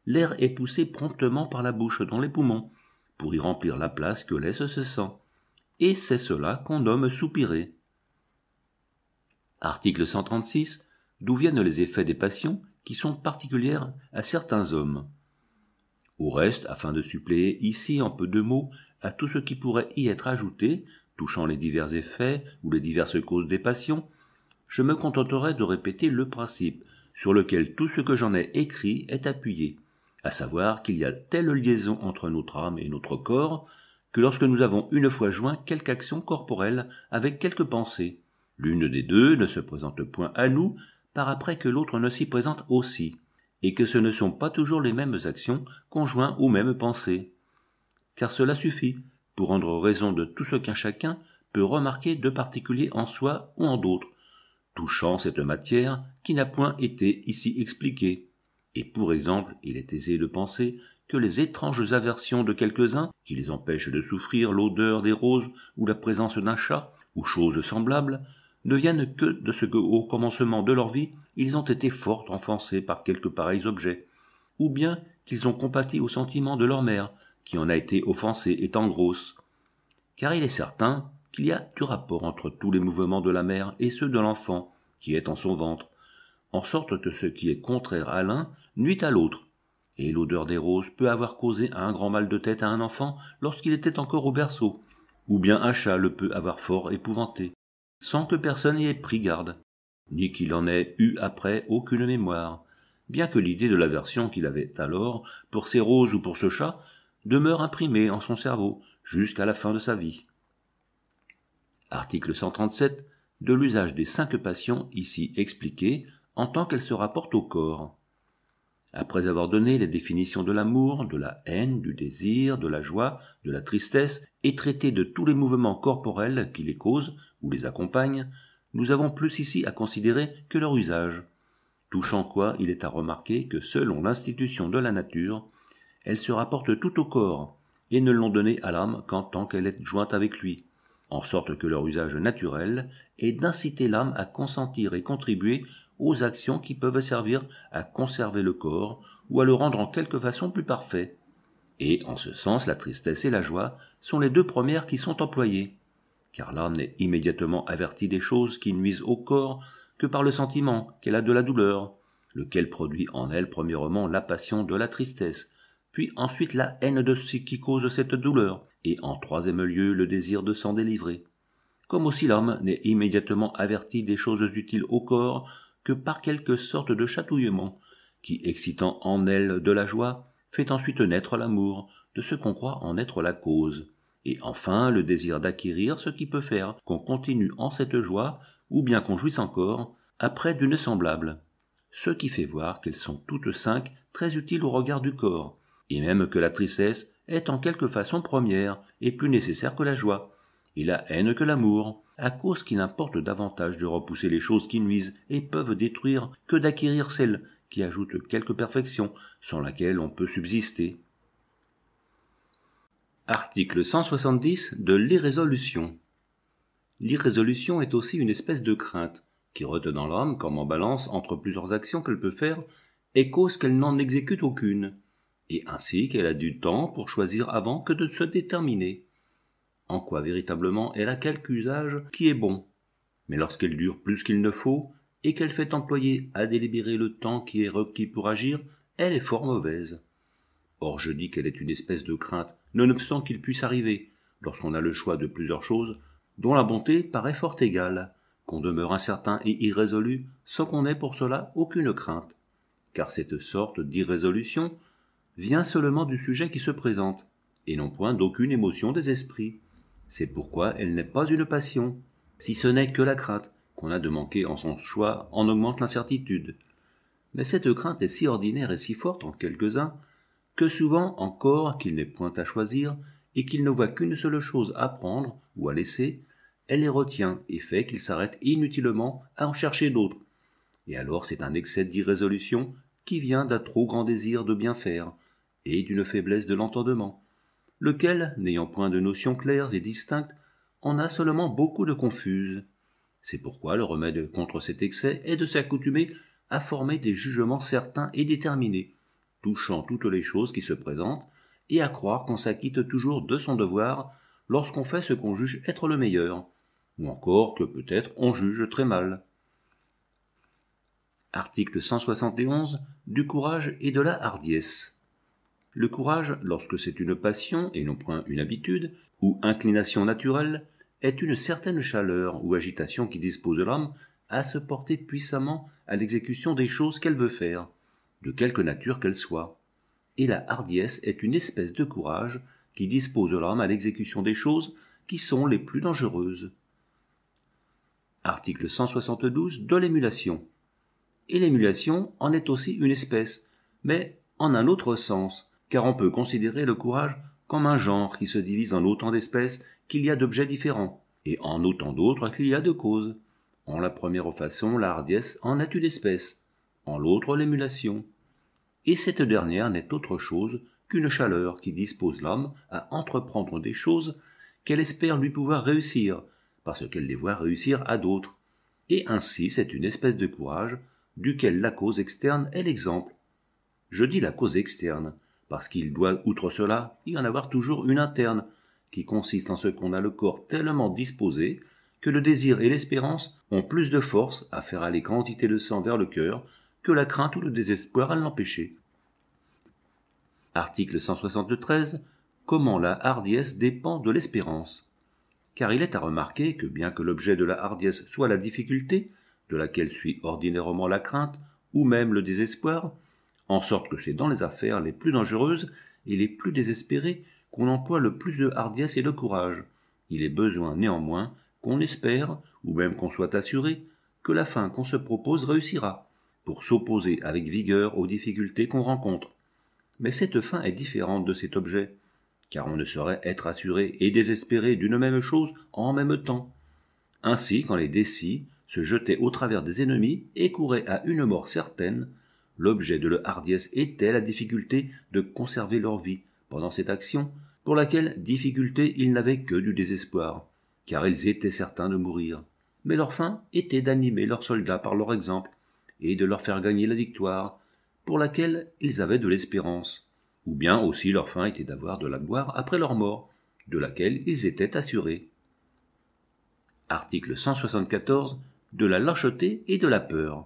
l'air est poussé promptement par la bouche dans les poumons, pour y remplir la place que laisse ce sang. Et c'est cela qu'on nomme soupirer. Article 136. D'où viennent les effets des passions qui sont particulières à certains hommes. Au reste, afin de suppléer ici en peu de mots à tout ce qui pourrait y être ajouté, touchant les divers effets ou les diverses causes des passions, je me contenterai de répéter le principe sur lequel tout ce que j'en ai écrit est appuyé, à savoir qu'il y a telle liaison entre notre âme et notre corps que lorsque nous avons une fois joint quelque action corporelle avec quelque pensée, l'une des deux ne se présente point à nous par après que l'autre ne s'y présente aussi, et que ce ne sont pas toujours les mêmes actions conjointes ou mêmes pensées. Car cela suffit pour rendre raison de tout ce qu'un chacun peut remarquer de particulier en soi ou en d'autres, touchant cette matière qui n'a point été ici expliquée. Et pour exemple, il est aisé de penser que les étranges aversions de quelques-uns, qui les empêchent de souffrir l'odeur des roses ou la présence d'un chat, ou choses semblables, ne viennent que de ce que, au commencement de leur vie, ils ont été fort enfoncés par quelques pareils objets, ou bien qu'ils ont compati au sentiment de leur mère, qui en a été offensée étant grosse. Car il est certain qu'il y a du rapport entre tous les mouvements de la mère et ceux de l'enfant, qui est en son ventre, en sorte que ce qui est contraire à l'un nuit à l'autre. Et l'odeur des roses peut avoir causé un grand mal de tête à un enfant lorsqu'il était encore au berceau, ou bien un chat le peut avoir fort épouvanté, sans que personne n'y ait pris garde, ni qu'il en ait eu après aucune mémoire, bien que l'idée de l'aversion qu'il avait alors pour ces roses ou pour ce chat demeure imprimée en son cerveau jusqu'à la fin de sa vie article 137, de l'usage des cinq passions ici expliquées en tant qu'elles se rapportent au corps. Après avoir donné les définitions de l'amour, de la haine, du désir, de la joie, de la tristesse, et traité de tous les mouvements corporels qui les causent ou les accompagnent, nous avons plus ici à considérer que leur usage. Touchant quoi, il est à remarquer que selon l'institution de la nature, elles se rapportent tout au corps, et ne l'ont donné à l'âme qu'en tant qu'elle est jointe avec lui en sorte que leur usage naturel est d'inciter l'âme à consentir et contribuer aux actions qui peuvent servir à conserver le corps ou à le rendre en quelque façon plus parfait. Et en ce sens, la tristesse et la joie sont les deux premières qui sont employées, car l'âme n'est immédiatement avertie des choses qui nuisent au corps que par le sentiment qu'elle a de la douleur, lequel produit en elle premièrement la passion de la tristesse, puis ensuite la haine de ce qui cause cette douleur, et en troisième lieu le désir de s'en délivrer. Comme aussi l'homme n'est immédiatement averti des choses utiles au corps que par quelque sorte de chatouillement, qui, excitant en elle de la joie, fait ensuite naître l'amour, de ce qu'on croit en être la cause, et enfin le désir d'acquérir ce qui peut faire qu'on continue en cette joie, ou bien qu'on jouisse encore, après d'une semblable. Ce qui fait voir qu'elles sont toutes cinq très utiles au regard du corps, et même que la tristesse est en quelque façon première et plus nécessaire que la joie, et la haine que l'amour, à cause qu'il importe davantage de repousser les choses qui nuisent et peuvent détruire que d'acquérir celles qui ajoutent quelque perfection sans laquelle on peut subsister. Article 170 de l'irrésolution. L'irrésolution est aussi une espèce de crainte qui retenant l'homme comme en balance entre plusieurs actions qu'elle peut faire et cause qu'elle n'en exécute aucune et ainsi qu'elle a du temps pour choisir avant que de se déterminer. En quoi véritablement elle a quelque usage qui est bon. Mais lorsqu'elle dure plus qu'il ne faut, et qu'elle fait employer à délibérer le temps qui est requis pour agir, elle est fort mauvaise. Or je dis qu'elle est une espèce de crainte, nonobstant qu'il puisse arriver, lorsqu'on a le choix de plusieurs choses, dont la bonté paraît fort égale, qu'on demeure incertain et irrésolu, sans qu'on ait pour cela aucune crainte. Car cette sorte d'irrésolution vient seulement du sujet qui se présente, et non point d'aucune émotion des esprits. C'est pourquoi elle n'est pas une passion, si ce n'est que la crainte qu'on a de manquer en son choix en augmente l'incertitude. Mais cette crainte est si ordinaire et si forte en quelques-uns, que souvent encore qu'il n'est point à choisir, et qu'il ne voit qu'une seule chose à prendre ou à laisser, elle les retient et fait qu'il s'arrête inutilement à en chercher d'autres. Et alors c'est un excès d'irrésolution qui vient d'un trop grand désir de bien faire, et d'une faiblesse de l'entendement, lequel, n'ayant point de notions claires et distinctes, en a seulement beaucoup de confuses. C'est pourquoi le remède contre cet excès est de s'accoutumer à former des jugements certains et déterminés, touchant toutes les choses qui se présentent, et à croire qu'on s'acquitte toujours de son devoir lorsqu'on fait ce qu'on juge être le meilleur, ou encore que peut-être on juge très mal. Article 171 du courage et de la hardiesse. Le courage, lorsque c'est une passion et non point une habitude, ou inclination naturelle, est une certaine chaleur ou agitation qui dispose l'homme à se porter puissamment à l'exécution des choses qu'elle veut faire, de quelque nature qu'elle soit. Et la hardiesse est une espèce de courage qui dispose l'homme à l'exécution des choses qui sont les plus dangereuses. Article 172 de l'émulation. Et l'émulation en est aussi une espèce, mais en un autre sens, car on peut considérer le courage comme un genre qui se divise en autant d'espèces qu'il y a d'objets différents, et en autant d'autres qu'il y a de causes. En la première façon, la hardiesse en est une espèce, en l'autre l'émulation. Et cette dernière n'est autre chose qu'une chaleur qui dispose l'homme à entreprendre des choses qu'elle espère lui pouvoir réussir, parce qu'elle les voit réussir à d'autres. Et ainsi c'est une espèce de courage duquel la cause externe est l'exemple. Je dis la cause externe, parce qu'il doit, outre cela, y en avoir toujours une interne, qui consiste en ce qu'on a le corps tellement disposé que le désir et l'espérance ont plus de force à faire aller quantité de sang vers le cœur que la crainte ou le désespoir à l'empêcher. Article 173. Comment la hardiesse dépend de l'espérance. Car il est à remarquer que bien que l'objet de la hardiesse soit la difficulté, de laquelle suit ordinairement la crainte, ou même le désespoir, en sorte que c'est dans les affaires les plus dangereuses et les plus désespérées qu'on emploie le plus de hardiesse et de courage. Il est besoin néanmoins qu'on espère, ou même qu'on soit assuré, que la fin qu'on se propose réussira, pour s'opposer avec vigueur aux difficultés qu'on rencontre. Mais cette fin est différente de cet objet, car on ne saurait être assuré et désespéré d'une même chose en même temps. Ainsi, quand les décis se jetaient au travers des ennemis et couraient à une mort certaine, L'objet de leur hardiesse était la difficulté de conserver leur vie pendant cette action, pour laquelle difficulté ils n'avaient que du désespoir, car ils étaient certains de mourir. Mais leur fin était d'animer leurs soldats par leur exemple, et de leur faire gagner la victoire, pour laquelle ils avaient de l'espérance. Ou bien aussi leur fin était d'avoir de la gloire après leur mort, de laquelle ils étaient assurés. Article 174 de la lâcheté et de la peur.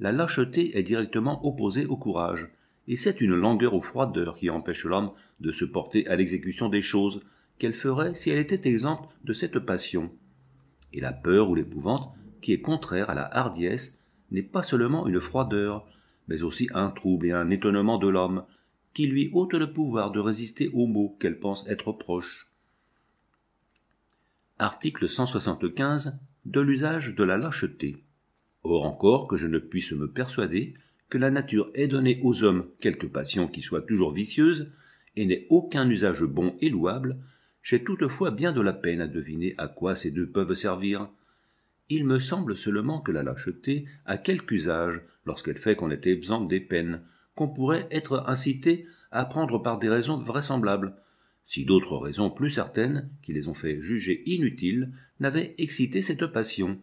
La lâcheté est directement opposée au courage, et c'est une langueur ou froideur qui empêche l'homme de se porter à l'exécution des choses qu'elle ferait si elle était exempte de cette passion. Et la peur ou l'épouvante, qui est contraire à la hardiesse, n'est pas seulement une froideur, mais aussi un trouble et un étonnement de l'homme, qui lui ôte le pouvoir de résister aux maux qu'elle pense être proches. Article 175 de l'usage de la lâcheté. Or encore que je ne puisse me persuader que la nature ait donné aux hommes quelque passion qui soit toujours vicieuse, et n'ait aucun usage bon et louable, j'ai toutefois bien de la peine à deviner à quoi ces deux peuvent servir. Il me semble seulement que la lâcheté a quelque usage lorsqu'elle fait qu'on est exempt des peines, qu'on pourrait être incité à prendre par des raisons vraisemblables, si d'autres raisons plus certaines, qui les ont fait juger inutiles, n'avaient excité cette passion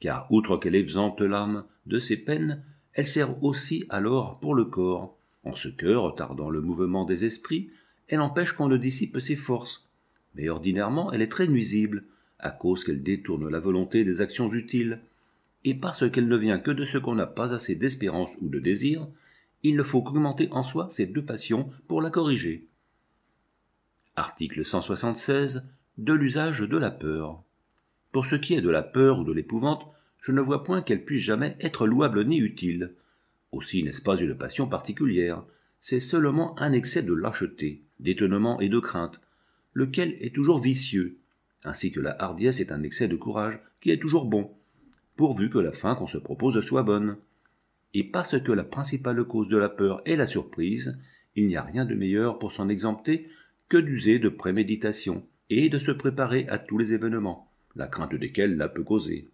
car outre qu'elle exempte l'âme de ses peines, elle sert aussi alors pour le corps, en ce que, retardant le mouvement des esprits, elle empêche qu'on ne dissipe ses forces. Mais ordinairement, elle est très nuisible, à cause qu'elle détourne la volonté des actions utiles. Et parce qu'elle ne vient que de ce qu'on n'a pas assez d'espérance ou de désir, il ne faut qu'augmenter en soi ces deux passions pour la corriger. Article 176 de l'usage de la peur. Pour ce qui est de la peur ou de l'épouvante, je ne vois point qu'elle puisse jamais être louable ni utile. Aussi n'est-ce pas une passion particulière, c'est seulement un excès de lâcheté, d'étonnement et de crainte, lequel est toujours vicieux, ainsi que la hardiesse est un excès de courage qui est toujours bon, pourvu que la fin qu'on se propose soit bonne. Et parce que la principale cause de la peur est la surprise, il n'y a rien de meilleur pour s'en exempter que d'user de préméditation et de se préparer à tous les événements la crainte desquelles la peut causer.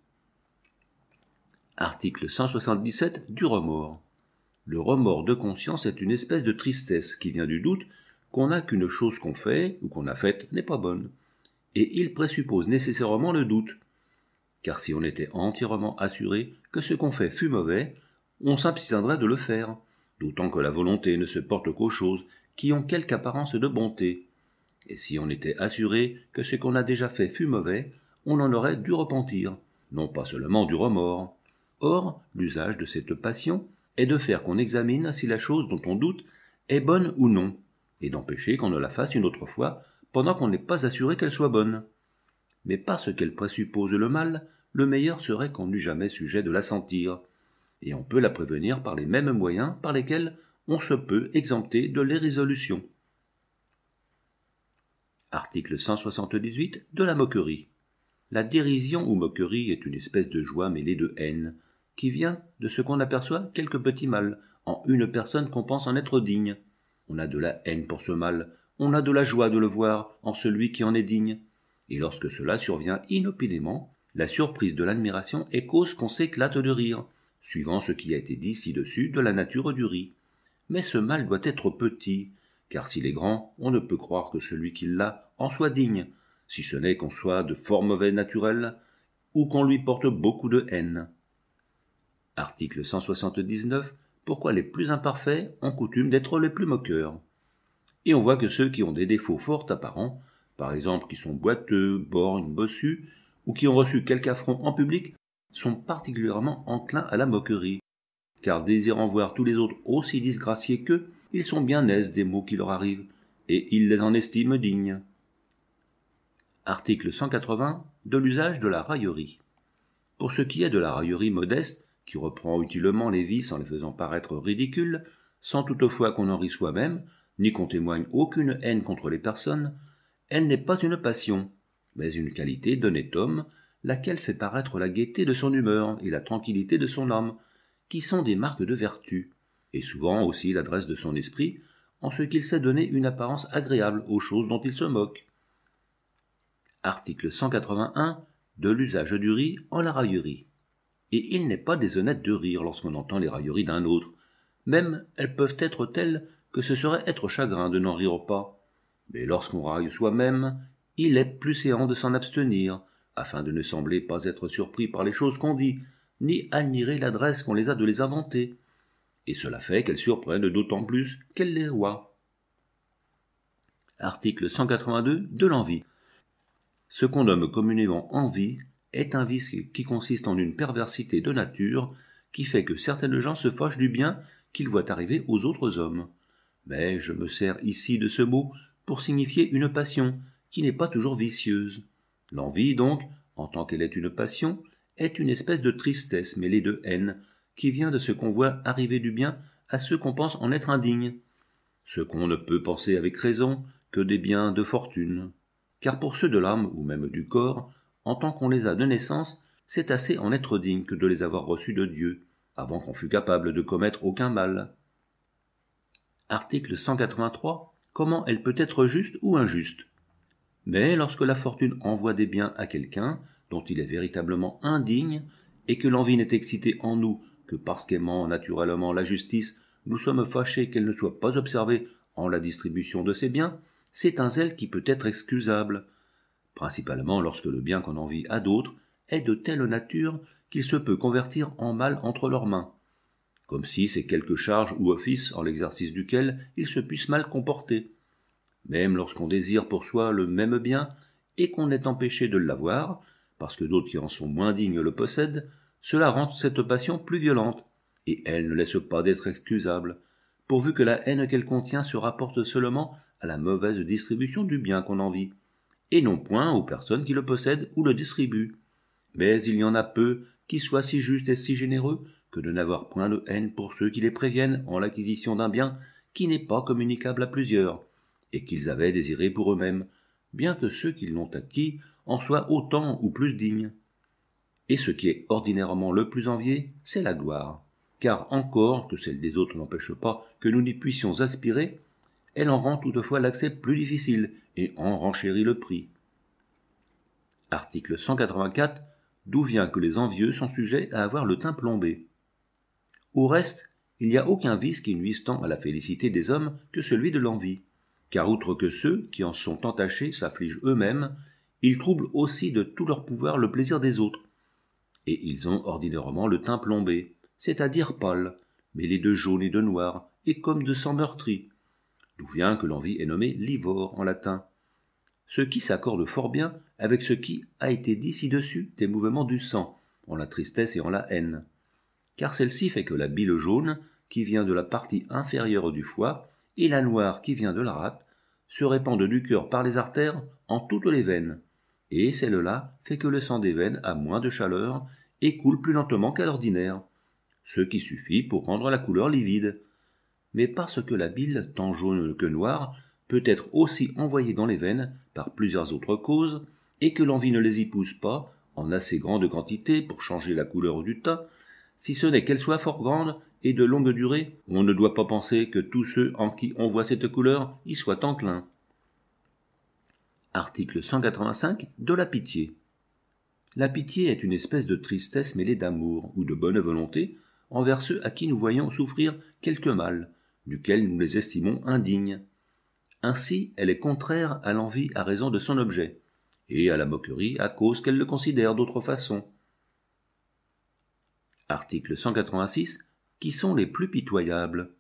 Article 177 du remords. Le remords de conscience est une espèce de tristesse qui vient du doute qu'on a qu'une chose qu'on fait ou qu'on a faite n'est pas bonne. Et il présuppose nécessairement le doute. Car si on était entièrement assuré que ce qu'on fait fut mauvais, on s'abstiendrait de le faire, d'autant que la volonté ne se porte qu'aux choses qui ont quelque apparence de bonté. Et si on était assuré que ce qu'on a déjà fait fut mauvais, on en aurait dû repentir, non pas seulement du remords. Or, l'usage de cette passion est de faire qu'on examine si la chose dont on doute est bonne ou non, et d'empêcher qu'on ne la fasse une autre fois pendant qu'on n'est pas assuré qu'elle soit bonne. Mais parce qu'elle présuppose le mal, le meilleur serait qu'on n'eût jamais sujet de la sentir, et on peut la prévenir par les mêmes moyens par lesquels on se peut exempter de l'irrésolution. Article 178 de la moquerie. La dérision ou moquerie est une espèce de joie mêlée de haine, qui vient de ce qu'on aperçoit quelque petit mal en une personne qu'on pense en être digne. On a de la haine pour ce mal, on a de la joie de le voir en celui qui en est digne. Et lorsque cela survient inopinément, la surprise de l'admiration est cause qu'on s'éclate de rire, suivant ce qui a été dit ci-dessus de la nature du riz. Mais ce mal doit être petit, car s'il est grand, on ne peut croire que celui qui l'a en soit digne, si ce n'est qu'on soit de fort mauvais naturel, ou qu'on lui porte beaucoup de haine. Article 179. Pourquoi les plus imparfaits ont coutume d'être les plus moqueurs Et on voit que ceux qui ont des défauts fort apparents, par exemple qui sont boiteux, borgnes, bossus, ou qui ont reçu quelque affront en public, sont particulièrement enclins à la moquerie, car désirant voir tous les autres aussi disgraciés qu'eux, ils sont bien aises des mots qui leur arrivent, et ils les en estiment dignes. Article 180 de l'usage de la raillerie. Pour ce qui est de la raillerie modeste, qui reprend utilement les vices en les faisant paraître ridicules, sans toutefois qu'on en rit soi-même, ni qu'on témoigne aucune haine contre les personnes, elle n'est pas une passion, mais une qualité d'honnête homme, laquelle fait paraître la gaieté de son humeur et la tranquillité de son âme, qui sont des marques de vertu, et souvent aussi l'adresse de son esprit, en ce qu'il sait donner une apparence agréable aux choses dont il se moque, article 181 de l'usage du riz en la raillerie. Et il n'est pas déshonnête de rire lorsqu'on entend les railleries d'un autre. Même elles peuvent être telles que ce serait être chagrin de n'en rire pas. Mais lorsqu'on raille soi-même, il est plus séant de s'en abstenir, afin de ne sembler pas être surpris par les choses qu'on dit, ni admirer l'adresse qu'on les a de les inventer. Et cela fait qu'elles surprennent d'autant plus qu'elles les voient. Article 182 de l'envie. Ce qu'on nomme communément envie est un vice qui consiste en une perversité de nature qui fait que certaines gens se fâchent du bien qu'ils voient arriver aux autres hommes. Mais je me sers ici de ce mot pour signifier une passion qui n'est pas toujours vicieuse. L'envie, donc, en tant qu'elle est une passion, est une espèce de tristesse mêlée de haine qui vient de ce qu'on voit arriver du bien à ceux qu'on pense en être indignes. Ce qu'on ne peut penser avec raison que des biens de fortune car pour ceux de l'âme ou même du corps, en tant qu'on les a de naissance, c'est assez en être digne que de les avoir reçus de Dieu, avant qu'on fût capable de commettre aucun mal. Article 183. Comment elle peut être juste ou injuste Mais lorsque la fortune envoie des biens à quelqu'un dont il est véritablement indigne, et que l'envie n'est excitée en nous que parce qu'aimant naturellement la justice, nous sommes fâchés qu'elle ne soit pas observée en la distribution de ses biens, c'est un zèle qui peut être excusable, principalement lorsque le bien qu'on envie à d'autres est de telle nature qu'il se peut convertir en mal entre leurs mains, comme si c'est quelque charge ou office en l'exercice duquel ils se puissent mal comporter. Même lorsqu'on désire pour soi le même bien et qu'on est empêché de l'avoir, parce que d'autres qui en sont moins dignes le possèdent, cela rend cette passion plus violente, et elle ne laisse pas d'être excusable, pourvu que la haine qu'elle contient se rapporte seulement à la mauvaise distribution du bien qu'on envie, et non point aux personnes qui le possèdent ou le distribuent. Mais il y en a peu qui soient si justes et si généreux que de n'avoir point de haine pour ceux qui les préviennent en l'acquisition d'un bien qui n'est pas communicable à plusieurs, et qu'ils avaient désiré pour eux-mêmes, bien que ceux qui l'ont acquis en soient autant ou plus dignes. Et ce qui est ordinairement le plus envié, c'est la gloire, car encore que celle des autres n'empêche pas que nous n'y puissions aspirer, elle en rend toutefois l'accès plus difficile et en renchérit le prix. Article 184. D'où vient que les envieux sont sujets à avoir le teint plombé. Au reste, il n'y a aucun vice qui nuise tant à la félicité des hommes que celui de l'envie, car outre que ceux qui en sont entachés s'affligent eux-mêmes, ils troublent aussi de tout leur pouvoir le plaisir des autres, et ils ont ordinairement le teint plombé, c'est-à-dire pâle, mêlé de jaune et de noir, et comme de sang meurtri, d'où vient que l'envie est nommée livore en latin. Ce qui s'accorde fort bien avec ce qui a été dit ci-dessus des mouvements du sang, en la tristesse et en la haine. Car celle-ci fait que la bile jaune, qui vient de la partie inférieure du foie, et la noire, qui vient de la rate, se répandent du cœur par les artères en toutes les veines. Et celle-là fait que le sang des veines a moins de chaleur et coule plus lentement qu'à l'ordinaire, ce qui suffit pour rendre la couleur livide, mais parce que la bile, tant jaune que noire, peut être aussi envoyée dans les veines par plusieurs autres causes, et que l'envie ne les y pousse pas, en assez grande quantité pour changer la couleur du teint, si ce n'est qu'elle soit fort grande et de longue durée, on ne doit pas penser que tous ceux en qui on voit cette couleur y soient enclins. Article 185 de la pitié. La pitié est une espèce de tristesse mêlée d'amour ou de bonne volonté envers ceux à qui nous voyons souffrir quelque mal, duquel nous les estimons indignes. Ainsi, elle est contraire à l'envie à raison de son objet, et à la moquerie à cause qu'elle le considère d'autre façon. Article 186. Qui sont les plus pitoyables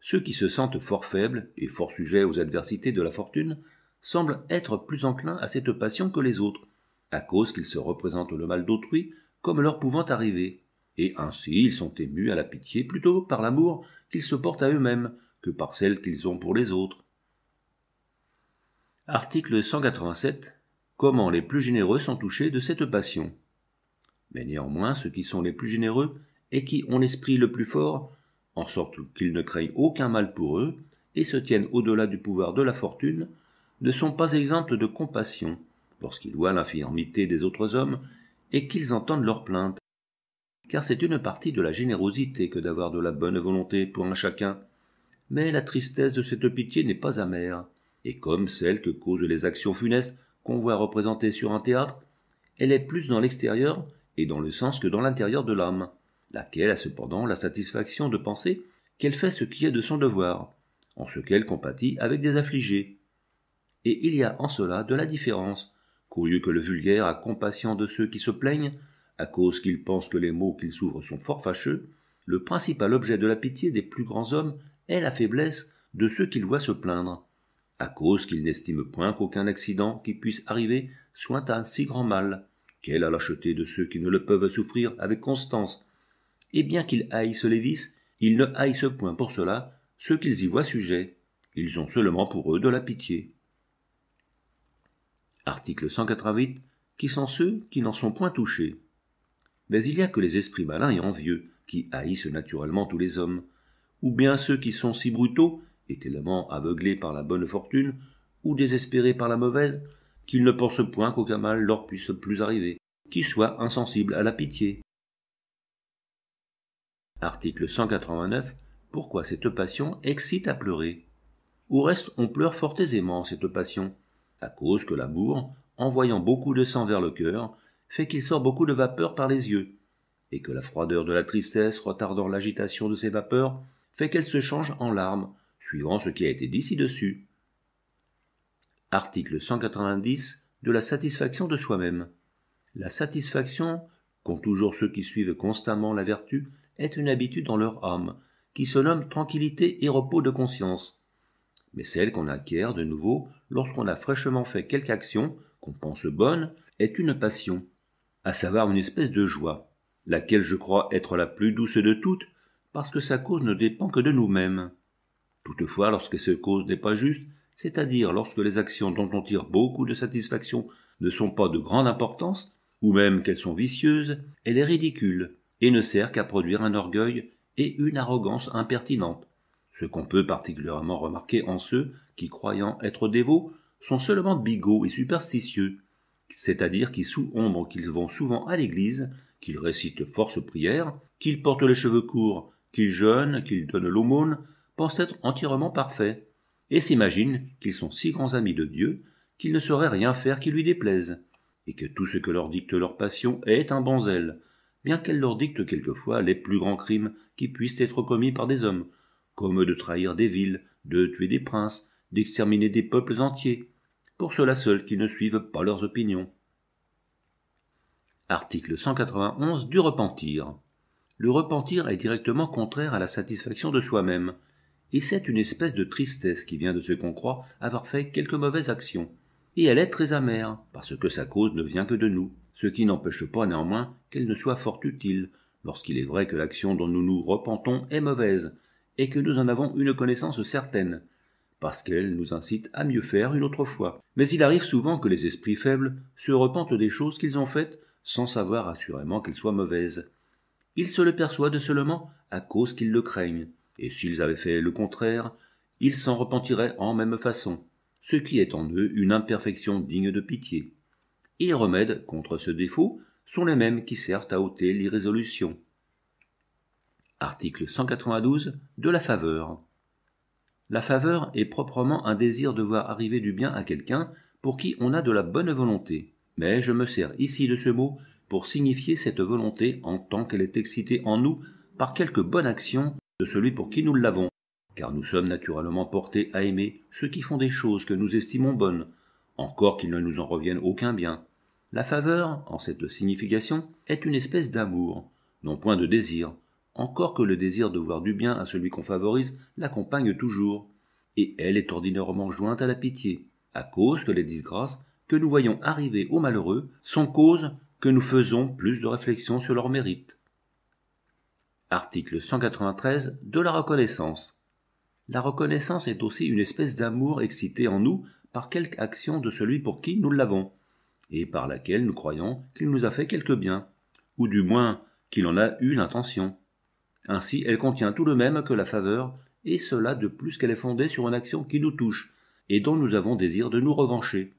Ceux qui se sentent fort faibles et fort sujets aux adversités de la fortune semblent être plus enclins à cette passion que les autres, à cause qu'ils se représentent le mal d'autrui comme leur pouvant arriver, et ainsi ils sont émus à la pitié plutôt par l'amour qu'ils se portent à eux-mêmes que par celle qu'ils ont pour les autres. Article 187. Comment les plus généreux sont touchés de cette passion. Mais néanmoins, ceux qui sont les plus généreux et qui ont l'esprit le plus fort, en sorte qu'ils ne craignent aucun mal pour eux et se tiennent au-delà du pouvoir de la fortune, ne sont pas exemples de compassion lorsqu'ils voient l'infirmité des autres hommes et qu'ils entendent leurs plaintes car c'est une partie de la générosité que d'avoir de la bonne volonté pour un chacun. Mais la tristesse de cette pitié n'est pas amère, et comme celle que causent les actions funestes qu'on voit représentées sur un théâtre, elle est plus dans l'extérieur et dans le sens que dans l'intérieur de l'âme, laquelle a cependant la satisfaction de penser qu'elle fait ce qui est de son devoir, en ce qu'elle compatit avec des affligés. Et il y a en cela de la différence, qu'au lieu que le vulgaire a compassion de ceux qui se plaignent, à cause qu'ils pensent que les mots qu'ils s'ouvrent sont fort fâcheux, le principal objet de la pitié des plus grands hommes est la faiblesse de ceux qu'ils voient se plaindre, à cause qu'ils n'estiment point qu'aucun accident qui puisse arriver soit un si grand mal. Quelle a lâcheté de ceux qui ne le peuvent souffrir avec constance Et eh bien qu'ils haïssent les vices, ils ne haïssent point pour cela ceux qu'ils y voient sujets. Ils ont seulement pour eux de la pitié. Article 188 qui sont ceux qui n'en sont point touchés mais il n'y a que les esprits malins et envieux qui haïssent naturellement tous les hommes, ou bien ceux qui sont si brutaux, et tellement aveuglés par la bonne fortune, ou désespérés par la mauvaise, qu'ils ne pensent point qu'aucun mal leur puisse plus arriver, qui soient insensibles à la pitié. Article 189. Pourquoi cette passion excite à pleurer Au reste, on pleure fort aisément cette passion, à cause que l'amour, en voyant beaucoup de sang vers le cœur, fait qu'il sort beaucoup de vapeur par les yeux, et que la froideur de la tristesse retardant l'agitation de ces vapeurs fait qu'elle se change en larmes, suivant ce qui a été dit ci-dessus. Article 190 de la satisfaction de soi-même. La satisfaction, qu'ont toujours ceux qui suivent constamment la vertu, est une habitude dans leur âme, qui se nomme tranquillité et repos de conscience, mais celle qu'on acquiert de nouveau lorsqu'on a fraîchement fait quelque action qu'on pense bonne est une passion à savoir une espèce de joie, laquelle je crois être la plus douce de toutes, parce que sa cause ne dépend que de nous-mêmes. Toutefois, lorsque cette cause n'est pas juste, c'est-à-dire lorsque les actions dont on tire beaucoup de satisfaction ne sont pas de grande importance, ou même qu'elles sont vicieuses, elle est ridicule, et ne sert qu'à produire un orgueil et une arrogance impertinente, ce qu'on peut particulièrement remarquer en ceux qui, croyant être dévots, sont seulement bigots et superstitieux, c'est-à-dire qu'ils sous ombre qu'ils vont souvent à l'église, qu'ils récitent force prières, qu'ils portent les cheveux courts, qu'ils jeûnent, qu'ils donnent l'aumône, pensent être entièrement parfaits, et s'imaginent qu'ils sont si grands amis de Dieu qu'ils ne sauraient rien faire qui lui déplaise, et que tout ce que leur dicte leur passion est un bon zèle, bien qu'elle leur dicte quelquefois les plus grands crimes qui puissent être commis par des hommes, comme de trahir des villes, de tuer des princes, d'exterminer des peuples entiers, pour ceux-là seuls qui ne suivent pas leurs opinions. Article 191 du repentir. Le repentir est directement contraire à la satisfaction de soi-même, et c'est une espèce de tristesse qui vient de ce qu'on croit avoir fait quelque mauvaise action, et elle est très amère, parce que sa cause ne vient que de nous, ce qui n'empêche pas néanmoins qu'elle ne soit fort utile, lorsqu'il est vrai que l'action dont nous nous repentons est mauvaise, et que nous en avons une connaissance certaine, parce qu'elle nous incite à mieux faire une autre fois. Mais il arrive souvent que les esprits faibles se repentent des choses qu'ils ont faites sans savoir assurément qu'elles soient mauvaises. Ils se le perçoivent seulement à cause qu'ils le craignent, et s'ils avaient fait le contraire, ils s'en repentiraient en même façon, ce qui est en eux une imperfection digne de pitié. Et les remèdes contre ce défaut sont les mêmes qui servent à ôter l'irrésolution. Article 192 de la faveur. La faveur est proprement un désir de voir arriver du bien à quelqu'un pour qui on a de la bonne volonté. Mais je me sers ici de ce mot pour signifier cette volonté en tant qu'elle est excitée en nous par quelque bonne action de celui pour qui nous l'avons, car nous sommes naturellement portés à aimer ceux qui font des choses que nous estimons bonnes, encore qu'il ne nous en revienne aucun bien. La faveur, en cette signification, est une espèce d'amour, non point de désir, encore que le désir de voir du bien à celui qu'on favorise l'accompagne toujours, et elle est ordinairement jointe à la pitié, à cause que les disgrâces que nous voyons arriver aux malheureux sont causes que nous faisons plus de réflexion sur leur mérite. Article 193 de la reconnaissance. La reconnaissance est aussi une espèce d'amour excité en nous par quelque action de celui pour qui nous l'avons, et par laquelle nous croyons qu'il nous a fait quelque bien, ou du moins qu'il en a eu l'intention. Ainsi, elle contient tout le même que la faveur, et cela de plus qu'elle est fondée sur une action qui nous touche, et dont nous avons désir de nous revancher.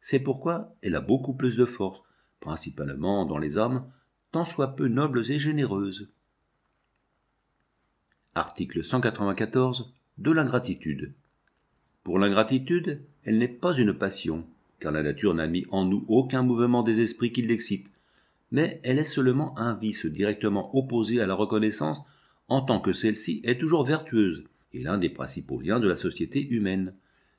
C'est pourquoi elle a beaucoup plus de force, principalement dans les âmes, tant soit peu nobles et généreuses. Article 194 de l'ingratitude. Pour l'ingratitude, elle n'est pas une passion, car la nature n'a mis en nous aucun mouvement des esprits qui l'excite, mais elle est seulement un vice directement opposé à la reconnaissance en tant que celle-ci est toujours vertueuse et l'un des principaux liens de la société humaine.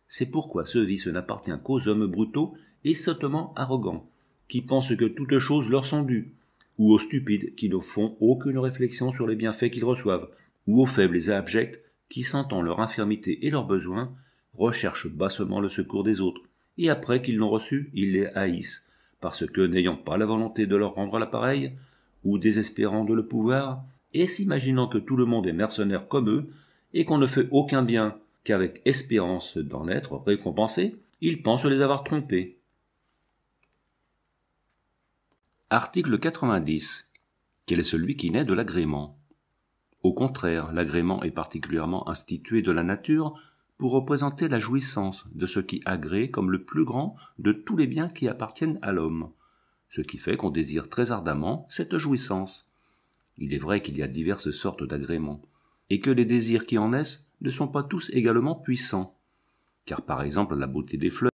C'est pourquoi ce vice n'appartient qu'aux hommes brutaux et sottement arrogants, qui pensent que toutes choses leur sont dues, ou aux stupides qui ne font aucune réflexion sur les bienfaits qu'ils reçoivent, ou aux faibles et abjects qui, sentant leur infirmité et leurs besoins, recherchent bassement le secours des autres, et après qu'ils l'ont reçu, ils les haïssent, parce que n'ayant pas la volonté de leur rendre l'appareil, ou désespérant de le pouvoir, et s'imaginant que tout le monde est mercenaire comme eux, et qu'on ne fait aucun bien qu'avec espérance d'en être récompensé, ils pensent les avoir trompés. Article 90. Quel est celui qui naît de l'agrément Au contraire, l'agrément est particulièrement institué de la nature pour représenter la jouissance de ce qui agrée comme le plus grand de tous les biens qui appartiennent à l'homme, ce qui fait qu'on désire très ardemment cette jouissance. Il est vrai qu'il y a diverses sortes d'agréments, et que les désirs qui en naissent ne sont pas tous également puissants, car par exemple la beauté des fleurs,